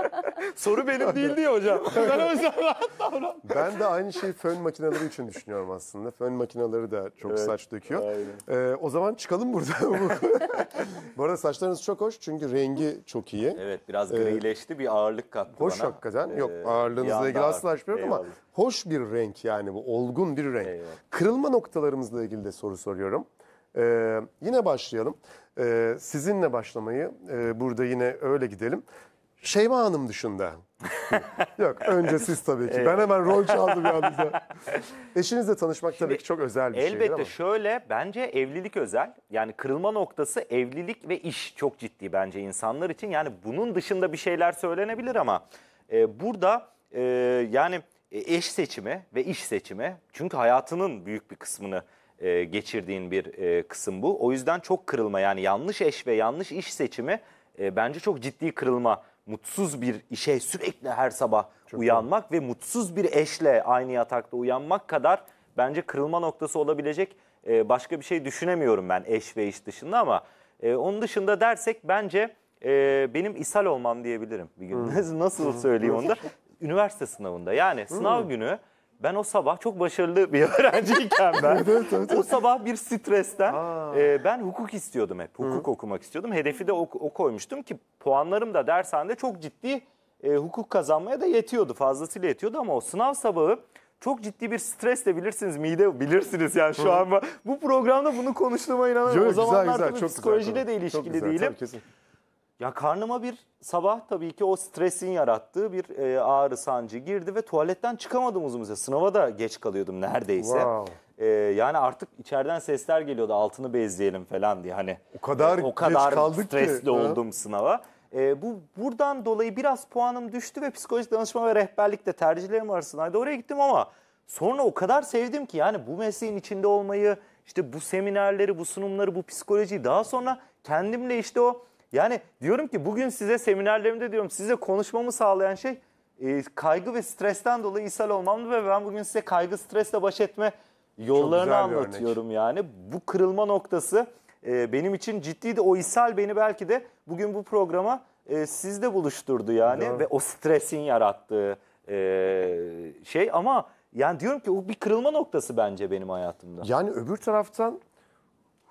*laughs* Soru benim değil diyor hocam. Ben o yüzden rahat davran. Ben de aynı şeyi fön makineleri için düşünüyorum aslında. Fön makineleri de çok Evet, saç döküyor. aynen. Ee, o zaman çıkalım buradan. *laughs* bu arada saçlarınız çok hoş çünkü rengi rengi çok iyi. Evet biraz ee, grileşti bir ağırlık kattı Hoş bana. hakikaten. Yok Ee, bir ağırlığınızla ilgili asla ağır- açmıyorum ama hoş bir renk yani bu olgun bir renk. Eyvallah. Kırılma noktalarımızla ilgili de soru soruyorum. Ee, yine başlayalım. Ee, sizinle başlamayı e, burada yine öyle gidelim. Şeyma Hanım dışında *laughs* Yok önce siz tabii ki. Ben hemen rol çaldım yalnız. *laughs* Eşinizle tanışmak Şimdi, tabii ki çok özel bir şey. Elbette ama. şöyle bence evlilik özel. Yani kırılma noktası evlilik ve iş çok ciddi bence insanlar için. Yani bunun dışında bir şeyler söylenebilir ama e, burada e, yani e, eş seçimi ve iş seçimi. Çünkü hayatının büyük bir kısmını e, geçirdiğin bir e, kısım bu. O yüzden çok kırılma yani yanlış eş ve yanlış iş seçimi e, bence çok ciddi kırılma mutsuz bir işe sürekli her sabah Çok uyanmak doğru. ve mutsuz bir eşle aynı yatakta uyanmak kadar bence kırılma noktası olabilecek e, başka bir şey düşünemiyorum ben eş ve iş dışında ama e, onun dışında dersek bence e, benim ishal olmam diyebilirim bir gün. Hmm. *laughs* Nasıl hmm. söyleyeyim onu da? Hmm. Üniversite sınavında yani sınav hmm. günü ben o sabah çok başarılı bir *laughs* öğrenciyken ben o sabah bir stresten e, ben hukuk istiyordum hep. Hukuk Hı. okumak istiyordum. Hedefi de o, o koymuştum ki puanlarım da dershanede çok ciddi e, hukuk kazanmaya da yetiyordu. Fazlasıyla yetiyordu ama o sınav sabahı çok ciddi bir stresle bilirsiniz mide bilirsiniz yani şu an bu programda bunu konuştuğuma inanamıyorum. Yok, o zamanlar güzel, güzel, tabii çok psikolojiyle güzel, de ilişkili çok güzel, değilim. Tabii, kesin. Ya karnıma bir sabah tabii ki o stresin yarattığı bir e, ağrı sancı girdi ve tuvaletten çıkamadım uzun süre. Sınava da geç kalıyordum neredeyse. Wow. E, yani artık içeriden sesler geliyordu altını bezleyelim falan diye hani. O kadar e, o kadar kaldık stresli ki. oldum ha? sınava. E, bu buradan dolayı biraz puanım düştü ve psikolojik danışma ve rehberlik de tercihlerim arasındaydı. Oraya gittim ama sonra o kadar sevdim ki yani bu mesleğin içinde olmayı, işte bu seminerleri, bu sunumları, bu psikolojiyi daha sonra kendimle işte o yani diyorum ki bugün size seminerlerimde diyorum size konuşmamı sağlayan şey e, kaygı ve stresten dolayı ishal olmamdı ve ben bugün size kaygı stresle baş etme yollarını anlatıyorum örnek. yani. Bu kırılma noktası e, benim için ciddiydi. O ishal beni belki de bugün bu programa e, sizde buluşturdu yani Doğru. ve o stresin yarattığı e, şey ama yani diyorum ki o bir kırılma noktası bence benim hayatımda. Yani öbür taraftan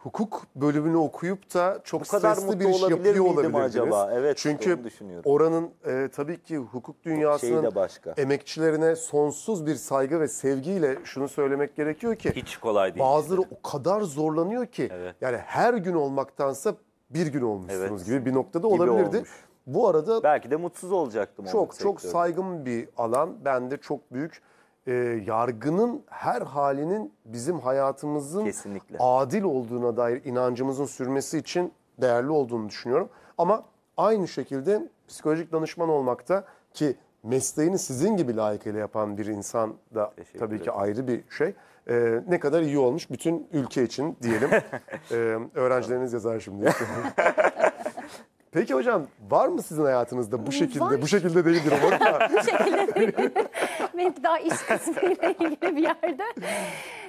hukuk bölümünü okuyup da çok kadar stresli bir mutlu iş olabilir yapıyor olabilirdiniz. acaba? Evet, Çünkü oranın e, tabii ki hukuk dünyasının şey başka. emekçilerine sonsuz bir saygı ve sevgiyle şunu söylemek gerekiyor ki Hiç kolay değil. bazıları o kadar zorlanıyor ki Evet. yani her gün olmaktansa bir gün olmuşsunuz Evet. gibi bir noktada Gibi olabilirdi. olmuş. Bu arada Belki de mutsuz olacaktım. çok çok sektöründe. saygın bir alan. Ben de çok büyük e, yargının her halinin bizim hayatımızın Kesinlikle. adil olduğuna dair inancımızın sürmesi için değerli olduğunu düşünüyorum. Ama aynı şekilde psikolojik danışman olmakta ki mesleğini sizin gibi layıkıyla yapan bir insan da tabii ki ayrı bir şey. Ee, ne kadar iyi olmuş bütün ülke için diyelim. ee, *laughs* öğrencileriniz yazar şimdi. *laughs* Peki hocam var mı sizin hayatınızda bu ee, şekilde? Var. Bu şekilde değildir umarım da. *laughs* bu şekilde değil. Benimki daha iş kısmıyla ilgili bir yerde.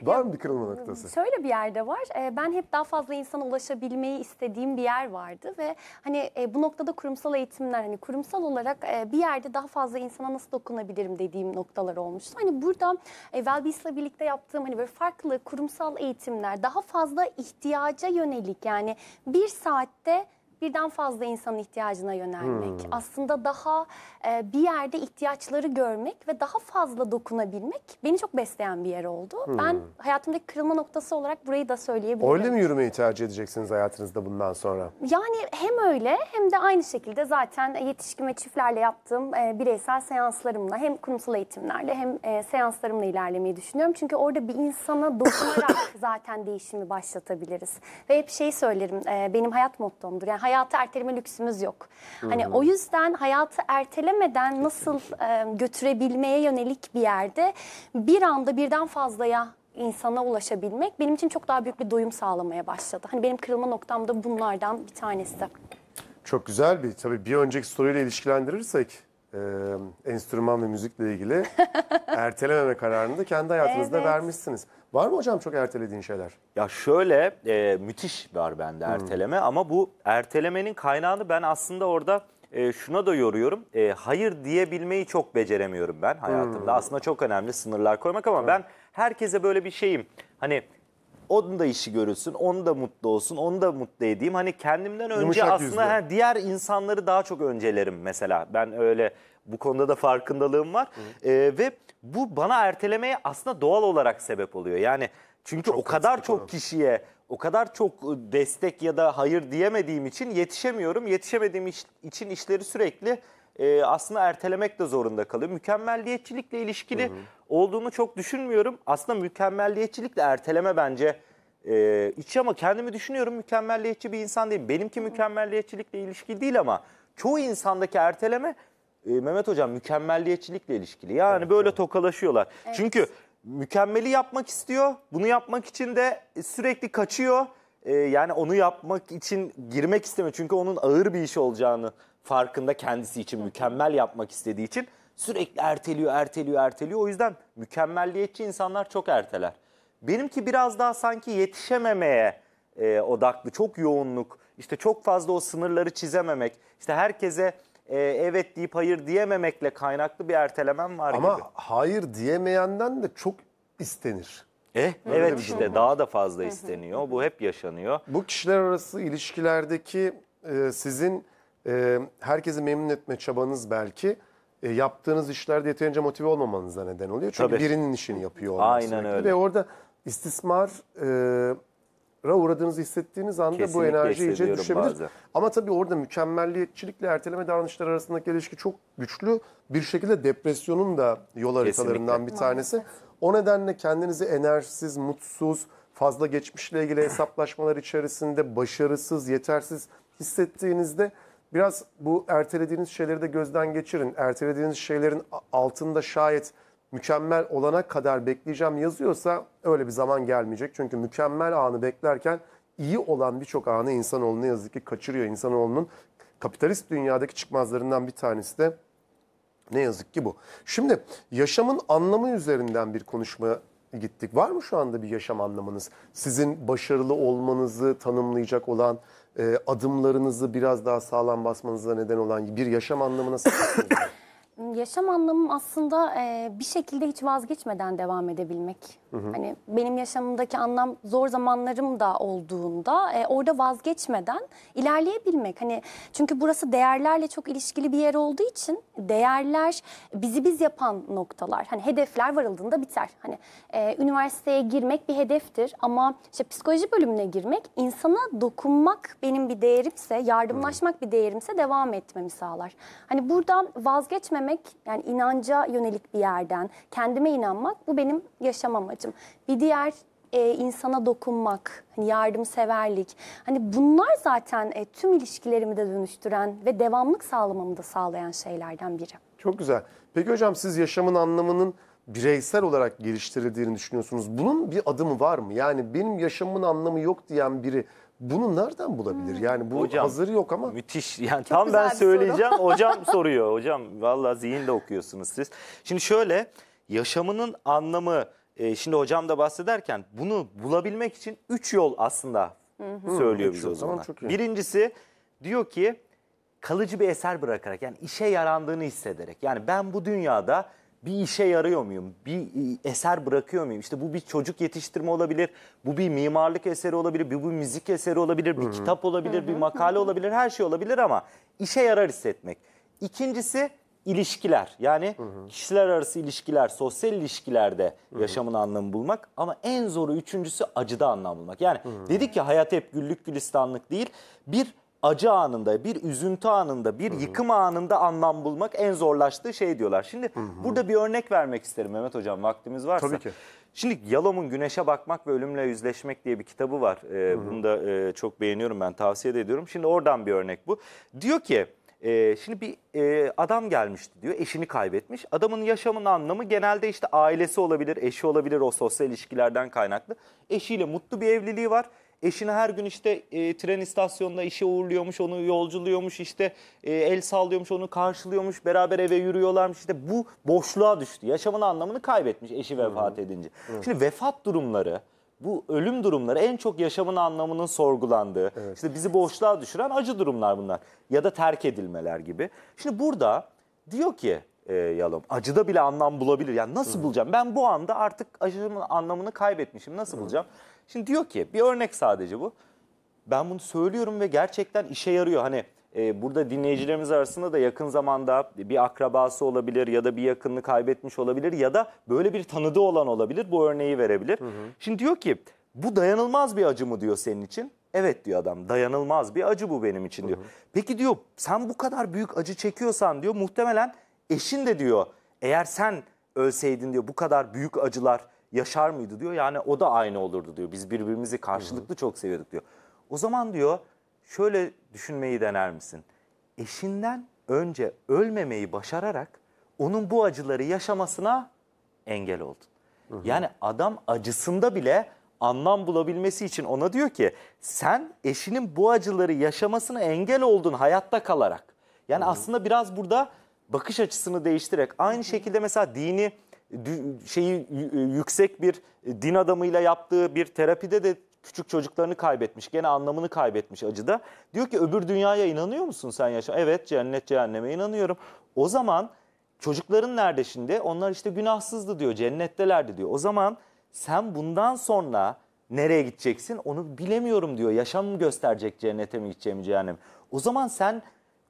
Var mı bir kırılma noktası? Şöyle bir yerde var. Ee, ben hep daha fazla insana ulaşabilmeyi istediğim bir yer vardı ve hani e, bu noktada kurumsal eğitimler hani kurumsal olarak e, bir yerde daha fazla insana nasıl dokunabilirim dediğim noktalar olmuştu. Hani burada Wellbeass'la birlikte yaptığım hani böyle farklı kurumsal eğitimler daha fazla ihtiyaca yönelik yani bir saatte birden fazla insanın ihtiyacına yönelmek. Hmm. Aslında daha e, bir yerde ihtiyaçları görmek ve daha fazla dokunabilmek beni çok besleyen bir yer oldu. Hmm. Ben hayatımdaki kırılma noktası olarak burayı da söyleyebilirim. Öyle mi yürümeyi tercih edeceksiniz hayatınızda bundan sonra? Yani hem öyle hem de aynı şekilde zaten yetişkin ve çiftlerle yaptığım e, bireysel seanslarımla hem kurumsal eğitimlerle hem e, seanslarımla ilerlemeyi düşünüyorum. Çünkü orada bir insana dokunarak *coughs* zaten değişimi başlatabiliriz. Ve hep şey söylerim e, benim hayat mottomdur. Yani hayat hayatı erteleme lüksümüz yok. Hani o yüzden hayatı ertelemeden nasıl e, götürebilmeye yönelik bir yerde bir anda birden fazlaya insana ulaşabilmek benim için çok daha büyük bir doyum sağlamaya başladı. Hani benim kırılma noktam da bunlardan bir tanesi. Çok güzel bir tabii bir önceki soruyla ilişkilendirirsek e, enstrüman ve müzikle ilgili *laughs* ertelememe kararını da kendi hayatınızda evet. vermişsiniz. Var mı hocam çok ertelediğin şeyler? Ya şöyle e, müthiş var bende hmm. erteleme ama bu ertelemenin kaynağını ben aslında orada e, şuna da yoruyorum. E, hayır diyebilmeyi çok beceremiyorum ben hayatımda. Hmm. Aslında çok önemli sınırlar koymak ama hmm. ben herkese böyle bir şeyim. Hani onun da işi görülsün, onu da mutlu olsun, onu da mutlu edeyim. Hani kendimden önce Yumuşak aslında he, diğer insanları daha çok öncelerim mesela. Ben öyle bu konuda da farkındalığım var. Hı. Ee, ve bu bana ertelemeye aslında doğal olarak sebep oluyor. Yani çünkü çok o kadar çok kişiye o kadar çok ıı, destek ya da hayır diyemediğim için yetişemiyorum. Yetişemediğim iş, için işleri sürekli e, aslında ertelemek de zorunda kalıyor. Mükemmelliyetçilikle ilişkili hı hı. olduğunu çok düşünmüyorum. Aslında mükemmelliyetçilikle erteleme bence e, içi ama kendimi düşünüyorum mükemmelliyetçi bir insan değil. Benimki mükemmelliyetçilikle ilişkili değil ama çoğu insandaki erteleme e, Mehmet Hocam mükemmelliyetçilikle ilişkili. Yani evet, böyle evet. tokalaşıyorlar. Evet. Çünkü mükemmeli yapmak istiyor. Bunu yapmak için de sürekli kaçıyor. E, yani onu yapmak için girmek istemiyor. Çünkü onun ağır bir iş olacağını farkında kendisi için mükemmel yapmak istediği için sürekli erteliyor, erteliyor, erteliyor. O yüzden mükemmelliyetçi insanlar çok erteler. Benimki biraz daha sanki yetişememeye e, odaklı, çok yoğunluk, işte çok fazla o sınırları çizememek, işte herkese e, evet deyip hayır diyememekle kaynaklı bir ertelemem var Ama gibi. hayır diyemeyenden de çok istenir. Eh, evet işte daha da fazla isteniyor. Bu hep yaşanıyor. Bu kişiler arası ilişkilerdeki e, sizin e, herkesi memnun etme çabanız belki e, yaptığınız işlerde yeterince motive olmamanıza neden oluyor. Çünkü Tabii. birinin işini yapıyor olmak Aynen öyle. Ve orada istismara uğradığınızı hissettiğiniz anda Kesinlikle bu enerji iyice hissediyorum düşebilir. bazen. Ama tabii orada mükemmelliyetçilikle erteleme davranışları arasındaki ilişki çok güçlü. Bir şekilde depresyonun da yol haritalarından bir tanesi. O nedenle kendinizi enerjisiz, mutsuz, fazla geçmişle ilgili hesaplaşmalar içerisinde başarısız, yetersiz hissettiğinizde Biraz bu ertelediğiniz şeyleri de gözden geçirin. Ertelediğiniz şeylerin altında şayet mükemmel olana kadar bekleyeceğim yazıyorsa öyle bir zaman gelmeyecek. Çünkü mükemmel anı beklerken iyi olan birçok anı insanoğlu ne yazık ki kaçırıyor. İnsanoğlunun kapitalist dünyadaki çıkmazlarından bir tanesi de ne yazık ki bu. Şimdi yaşamın anlamı üzerinden bir konuşma gittik. Var mı şu anda bir yaşam anlamınız? Sizin başarılı olmanızı tanımlayacak olan ee, adımlarınızı biraz daha sağlam basmanıza neden olan bir yaşam anlamına sahipsiniz. *coughs* Yaşam anlamım aslında e, bir şekilde hiç vazgeçmeden devam edebilmek. Hı hı. Hani benim yaşamımdaki anlam zor zamanlarım da olduğunda e, orada vazgeçmeden ilerleyebilmek. Hani çünkü burası değerlerle çok ilişkili bir yer olduğu için değerler bizi biz yapan noktalar. Hani hedefler varıldığında biter. Hani e, üniversiteye girmek bir hedeftir ama işte psikoloji bölümüne girmek insana dokunmak benim bir değerimse, yardımlaşmak hı. bir değerimse devam etmemi sağlar. Hani buradan vazgeçmemek etmek, yani inanca yönelik bir yerden kendime inanmak bu benim yaşam amacım. Bir diğer e, insana dokunmak, hani yardımseverlik. Hani bunlar zaten e, tüm ilişkilerimi de dönüştüren ve devamlık sağlamamı da sağlayan şeylerden biri. Çok güzel. Peki hocam siz yaşamın anlamının bireysel olarak geliştirildiğini düşünüyorsunuz. Bunun bir adımı var mı? Yani benim yaşamın anlamı yok diyen biri bunu nereden bulabilir? Hmm. Yani bu Hocam, hazırı yok ama. Müthiş. Yani tam ben bir soru. söyleyeceğim. Hocam *laughs* soruyor. Hocam vallahi zihinle okuyorsunuz siz. Şimdi şöyle yaşamının anlamı e, şimdi hocam da bahsederken bunu bulabilmek için üç yol aslında söylüyor Üç bize o zaman. Birincisi diyor ki kalıcı bir eser bırakarak yani işe yarandığını hissederek. Yani ben bu dünyada bir işe yarıyor muyum? Bir e, eser bırakıyor muyum? İşte bu bir çocuk yetiştirme olabilir, bu bir mimarlık eseri olabilir, bu bir müzik eseri olabilir, bir Hı -hı. kitap olabilir, Hı -hı. bir makale olabilir, her şey olabilir ama işe yarar hissetmek. İkincisi ilişkiler. Yani Hı -hı. kişiler arası ilişkiler, sosyal ilişkilerde Hı -hı. yaşamın anlamı bulmak ama en zoru üçüncüsü acıda anlam bulmak. Yani Hı -hı. dedik ya hayat hep güllük gülistanlık değil. Bir acı anında, bir üzüntü anında, bir yıkım anında anlam bulmak en zorlaştığı şey diyorlar. Şimdi burada bir örnek vermek isterim Mehmet Hocam vaktimiz varsa. Tabii ki. Şimdi Yalom'un Güneşe Bakmak ve Ölümle Yüzleşmek diye bir kitabı var. Ee, bunu da e, çok beğeniyorum ben tavsiye de ediyorum. Şimdi oradan bir örnek bu. Diyor ki e, şimdi bir e, adam gelmişti diyor eşini kaybetmiş. Adamın yaşamının anlamı genelde işte ailesi olabilir, eşi olabilir o sosyal ilişkilerden kaynaklı. Eşiyle mutlu bir evliliği var. Eşini her gün işte e, tren istasyonunda işe uğurluyormuş, onu yolculuyormuş, işte e, el sallıyormuş, onu karşılıyormuş, beraber eve yürüyorlarmış. İşte bu boşluğa düştü. Yaşamın anlamını kaybetmiş eşi vefat Hı-hı. edince. Hı-hı. Şimdi vefat durumları bu ölüm durumları en çok yaşamın anlamının sorgulandığı, evet. işte bizi boşluğa düşüren acı durumlar bunlar. Ya da terk edilmeler gibi. Şimdi burada diyor ki e, Yalom acıda bile anlam bulabilir. Yani nasıl Hı. bulacağım? Ben bu anda artık acımın anlamını kaybetmişim. Nasıl Hı. bulacağım? Şimdi diyor ki bir örnek sadece bu. Ben bunu söylüyorum ve gerçekten işe yarıyor. Hani e, burada dinleyicilerimiz arasında da yakın zamanda bir akrabası olabilir ya da bir yakınını kaybetmiş olabilir ya da böyle bir tanıdığı olan olabilir. Bu örneği verebilir. Hı hı. Şimdi diyor ki bu dayanılmaz bir acı mı diyor senin için? Evet diyor adam dayanılmaz bir acı bu benim için diyor. Hı hı. Peki diyor sen bu kadar büyük acı çekiyorsan diyor muhtemelen eşin de diyor eğer sen ölseydin diyor bu kadar büyük acılar yaşar mıydı diyor. Yani o da aynı olurdu diyor. Biz birbirimizi karşılıklı çok seviyorduk diyor. O zaman diyor şöyle düşünmeyi dener misin? Eşinden önce ölmemeyi başararak onun bu acıları yaşamasına engel oldun. Yani adam acısında bile anlam bulabilmesi için ona diyor ki sen eşinin bu acıları yaşamasına engel oldun hayatta kalarak. Yani aslında biraz burada bakış açısını değiştirerek aynı şekilde mesela dini şeyi e, yüksek bir e, din adamıyla yaptığı bir terapide de küçük çocuklarını kaybetmiş. Gene anlamını kaybetmiş acıda. Diyor ki öbür dünyaya inanıyor musun sen yaşa? Evet cennet cehenneme inanıyorum. O zaman çocukların nerede şimdi? Onlar işte günahsızdı diyor cennettelerdi diyor. O zaman sen bundan sonra nereye gideceksin onu bilemiyorum diyor. Yaşam mı gösterecek cennete mi gideceğim cehennem? O zaman sen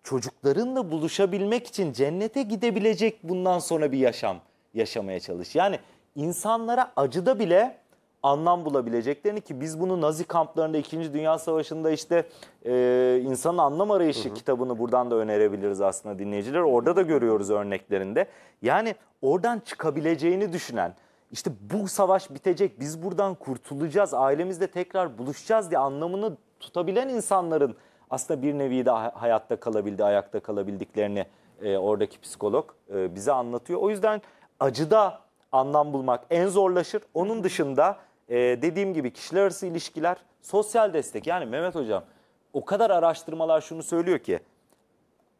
çocuklarınla buluşabilmek için cennete gidebilecek bundan sonra bir yaşam yaşamaya çalış. Yani insanlara acıda bile anlam bulabileceklerini ki biz bunu Nazi kamplarında 2. Dünya Savaşı'nda işte e, insanın anlam arayışı hı hı. kitabını buradan da önerebiliriz aslında dinleyiciler. Orada da görüyoruz örneklerinde. Yani oradan çıkabileceğini düşünen işte bu savaş bitecek biz buradan kurtulacağız ailemizle tekrar buluşacağız diye anlamını tutabilen insanların aslında bir nevi de hayatta kalabildi ayakta kalabildiklerini e, oradaki psikolog e, bize anlatıyor. O yüzden acıda anlam bulmak en zorlaşır. Onun dışında e, dediğim gibi kişiler arası ilişkiler, sosyal destek. Yani Mehmet Hocam o kadar araştırmalar şunu söylüyor ki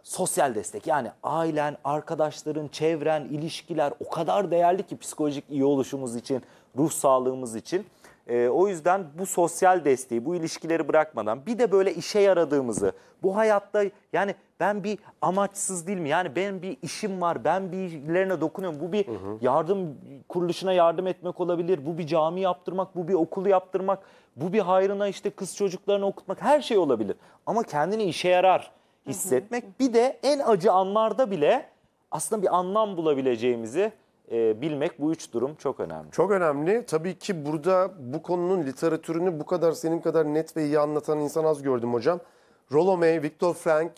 sosyal destek yani ailen, arkadaşların, çevren, ilişkiler o kadar değerli ki psikolojik iyi oluşumuz için, ruh sağlığımız için. E, o yüzden bu sosyal desteği, bu ilişkileri bırakmadan bir de böyle işe yaradığımızı, bu hayatta yani ben bir amaçsız değil mi? Yani ben bir işim var, ben birilerine dokunuyorum. Bu bir hı hı. yardım kuruluşuna yardım etmek olabilir, bu bir cami yaptırmak, bu bir okulu yaptırmak, bu bir hayrına işte kız çocuklarını okutmak her şey olabilir. Ama kendini işe yarar hissetmek hı hı. bir de en acı anlarda bile aslında bir anlam bulabileceğimizi e, bilmek bu üç durum çok önemli. Çok önemli. Tabii ki burada bu konunun literatürünü bu kadar senin kadar net ve iyi anlatan insan az gördüm hocam. Rollo May, Viktor Frank,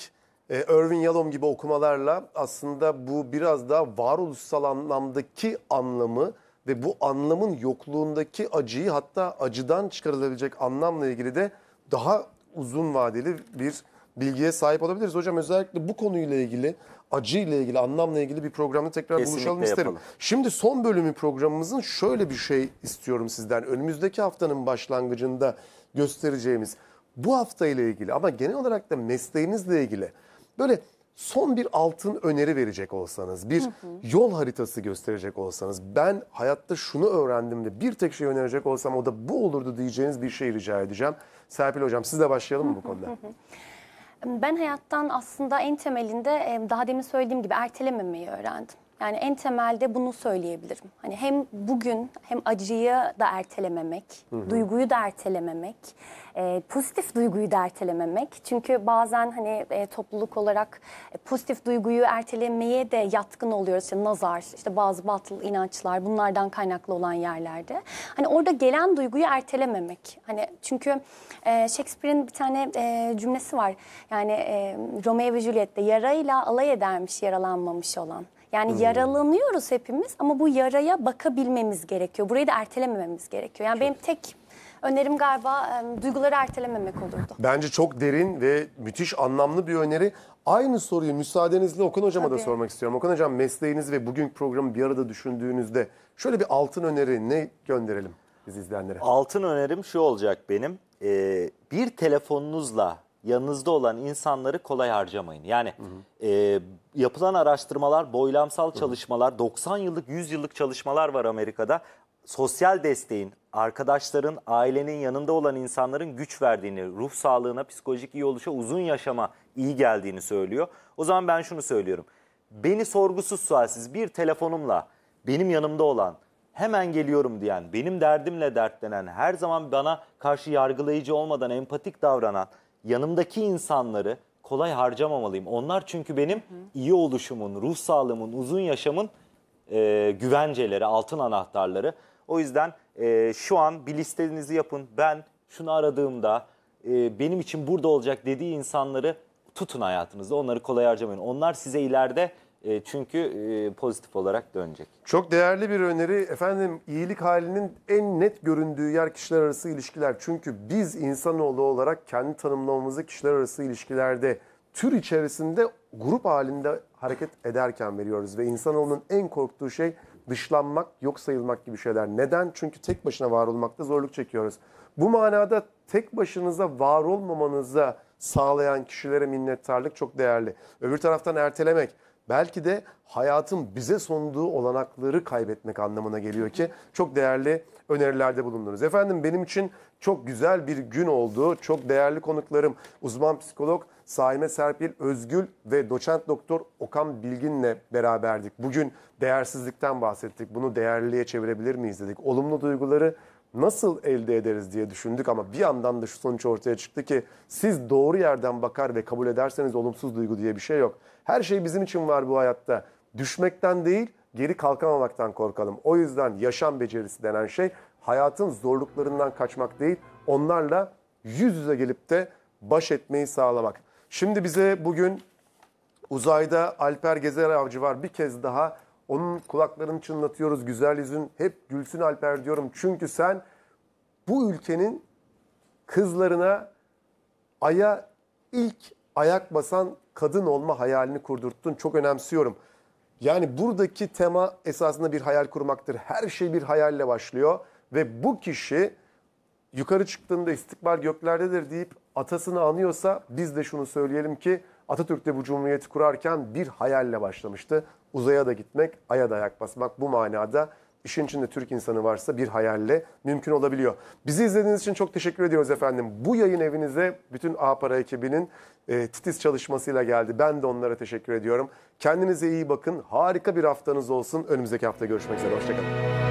e, Irving Yalom gibi okumalarla aslında bu biraz daha varoluşsal anlamdaki anlamı ve bu anlamın yokluğundaki acıyı hatta acıdan çıkarılabilecek anlamla ilgili de daha uzun vadeli bir bilgiye sahip olabiliriz. Hocam özellikle bu konuyla ilgili acı ile ilgili, anlamla ilgili bir programda tekrar Kesinlikle buluşalım isterim. Yapalım. Şimdi son bölümü programımızın şöyle bir şey istiyorum sizden. Önümüzdeki haftanın başlangıcında göstereceğimiz bu hafta ile ilgili ama genel olarak da mesleğinizle ilgili böyle son bir altın öneri verecek olsanız, bir hı hı. yol haritası gösterecek olsanız, ben hayatta şunu öğrendim ve bir tek şey önerecek olsam o da bu olurdu diyeceğiniz bir şey rica edeceğim. Serpil Hocam siz de başlayalım mı bu konuda? Hı hı hı. Ben hayattan aslında en temelinde daha demin söylediğim gibi ertelememeyi öğrendim. Yani en temelde bunu söyleyebilirim. Hani hem bugün hem acıyı da ertelememek, hı hı. duyguyu da ertelememek, e, pozitif duyguyu da ertelememek. Çünkü bazen hani e, topluluk olarak e, pozitif duyguyu ertelemeye de yatkın oluyoruz. İşte nazar, işte bazı batıl inançlar bunlardan kaynaklı olan yerlerde. Hani orada gelen duyguyu ertelememek. Hani çünkü e, Shakespeare'in bir tane e, cümlesi var. Yani e, Romeo ve Juliet'te yarayla alay edermiş yaralanmamış olan. Yani hmm. yaralanıyoruz hepimiz ama bu yaraya bakabilmemiz gerekiyor. Burayı da ertelemememiz gerekiyor. Yani çok benim tek önerim galiba e, duyguları ertelememek olurdu. Bence çok derin ve müthiş anlamlı bir öneri. Aynı soruyu müsaadenizle Okan Hocam'a Tabii. da sormak istiyorum. Okan Hocam mesleğiniz ve bugün programı bir arada düşündüğünüzde şöyle bir altın öneri ne gönderelim biz izleyenlere? Altın önerim şu olacak benim. Ee, bir telefonunuzla yanınızda olan insanları kolay harcamayın. Yani hı hı. E, yapılan araştırmalar, boylamsal çalışmalar, hı hı. 90 yıllık, 100 yıllık çalışmalar var Amerika'da. Sosyal desteğin, arkadaşların, ailenin yanında olan insanların güç verdiğini, ruh sağlığına, psikolojik iyi oluşa, uzun yaşama iyi geldiğini söylüyor. O zaman ben şunu söylüyorum. Beni sorgusuz sualsiz bir telefonumla benim yanımda olan, hemen geliyorum diyen, benim derdimle dertlenen, her zaman bana karşı yargılayıcı olmadan empatik davranan, yanımdaki insanları kolay harcamamalıyım. Onlar çünkü benim iyi oluşumun, ruh sağlığımın, uzun yaşamın e, güvenceleri, altın anahtarları. O yüzden e, şu an bir listenizi yapın. Ben şunu aradığımda e, benim için burada olacak dediği insanları tutun hayatınızda. Onları kolay harcamayın. Onlar size ileride e, çünkü e, pozitif olarak dönecek. Çok değerli bir öneri. Efendim iyilik halinin en net göründüğü yer kişiler arası ilişkiler. Çünkü biz insanoğlu olarak kendi tanımlamamızı kişiler arası ilişkilerde tür içerisinde grup halinde hareket ederken veriyoruz. Ve insanoğlunun en korktuğu şey dışlanmak, yok sayılmak gibi şeyler. Neden? Çünkü tek başına var olmakta zorluk çekiyoruz. Bu manada tek başınıza var olmamanıza sağlayan kişilere minnettarlık çok değerli. Öbür taraftan ertelemek, belki de hayatın bize sunduğu olanakları kaybetmek anlamına geliyor ki çok değerli önerilerde bulundunuz. Efendim benim için çok güzel bir gün oldu. Çok değerli konuklarım uzman psikolog Saime Serpil Özgül ve doçent doktor Okan Bilgin'le beraberdik. Bugün değersizlikten bahsettik. Bunu değerliliğe çevirebilir miyiz dedik. Olumlu duyguları nasıl elde ederiz diye düşündük ama bir yandan da şu sonuç ortaya çıktı ki siz doğru yerden bakar ve kabul ederseniz olumsuz duygu diye bir şey yok. Her şey bizim için var bu hayatta. Düşmekten değil, geri kalkamamaktan korkalım. O yüzden yaşam becerisi denen şey hayatın zorluklarından kaçmak değil, onlarla yüz yüze gelip de baş etmeyi sağlamak. Şimdi bize bugün uzayda Alper Gezer Avcı var. Bir kez daha onun kulaklarını çınlatıyoruz. Güzel yüzün hep gülsün Alper diyorum. Çünkü sen bu ülkenin kızlarına aya ilk ayak basan kadın olma hayalini kurdurttun. Çok önemsiyorum. Yani buradaki tema esasında bir hayal kurmaktır. Her şey bir hayalle başlıyor ve bu kişi yukarı çıktığında istikbal göklerdedir deyip atasını anıyorsa biz de şunu söyleyelim ki Atatürk de bu cumhuriyeti kurarken bir hayalle başlamıştı. Uzaya da gitmek, aya da ayak basmak bu manada işin içinde Türk insanı varsa bir hayalle mümkün olabiliyor. Bizi izlediğiniz için çok teşekkür ediyoruz efendim. Bu yayın evinize bütün A Para ekibinin e, titiz çalışmasıyla geldi. Ben de onlara teşekkür ediyorum. Kendinize iyi bakın. Harika bir haftanız olsun. Önümüzdeki hafta görüşmek üzere. Hoşçakalın.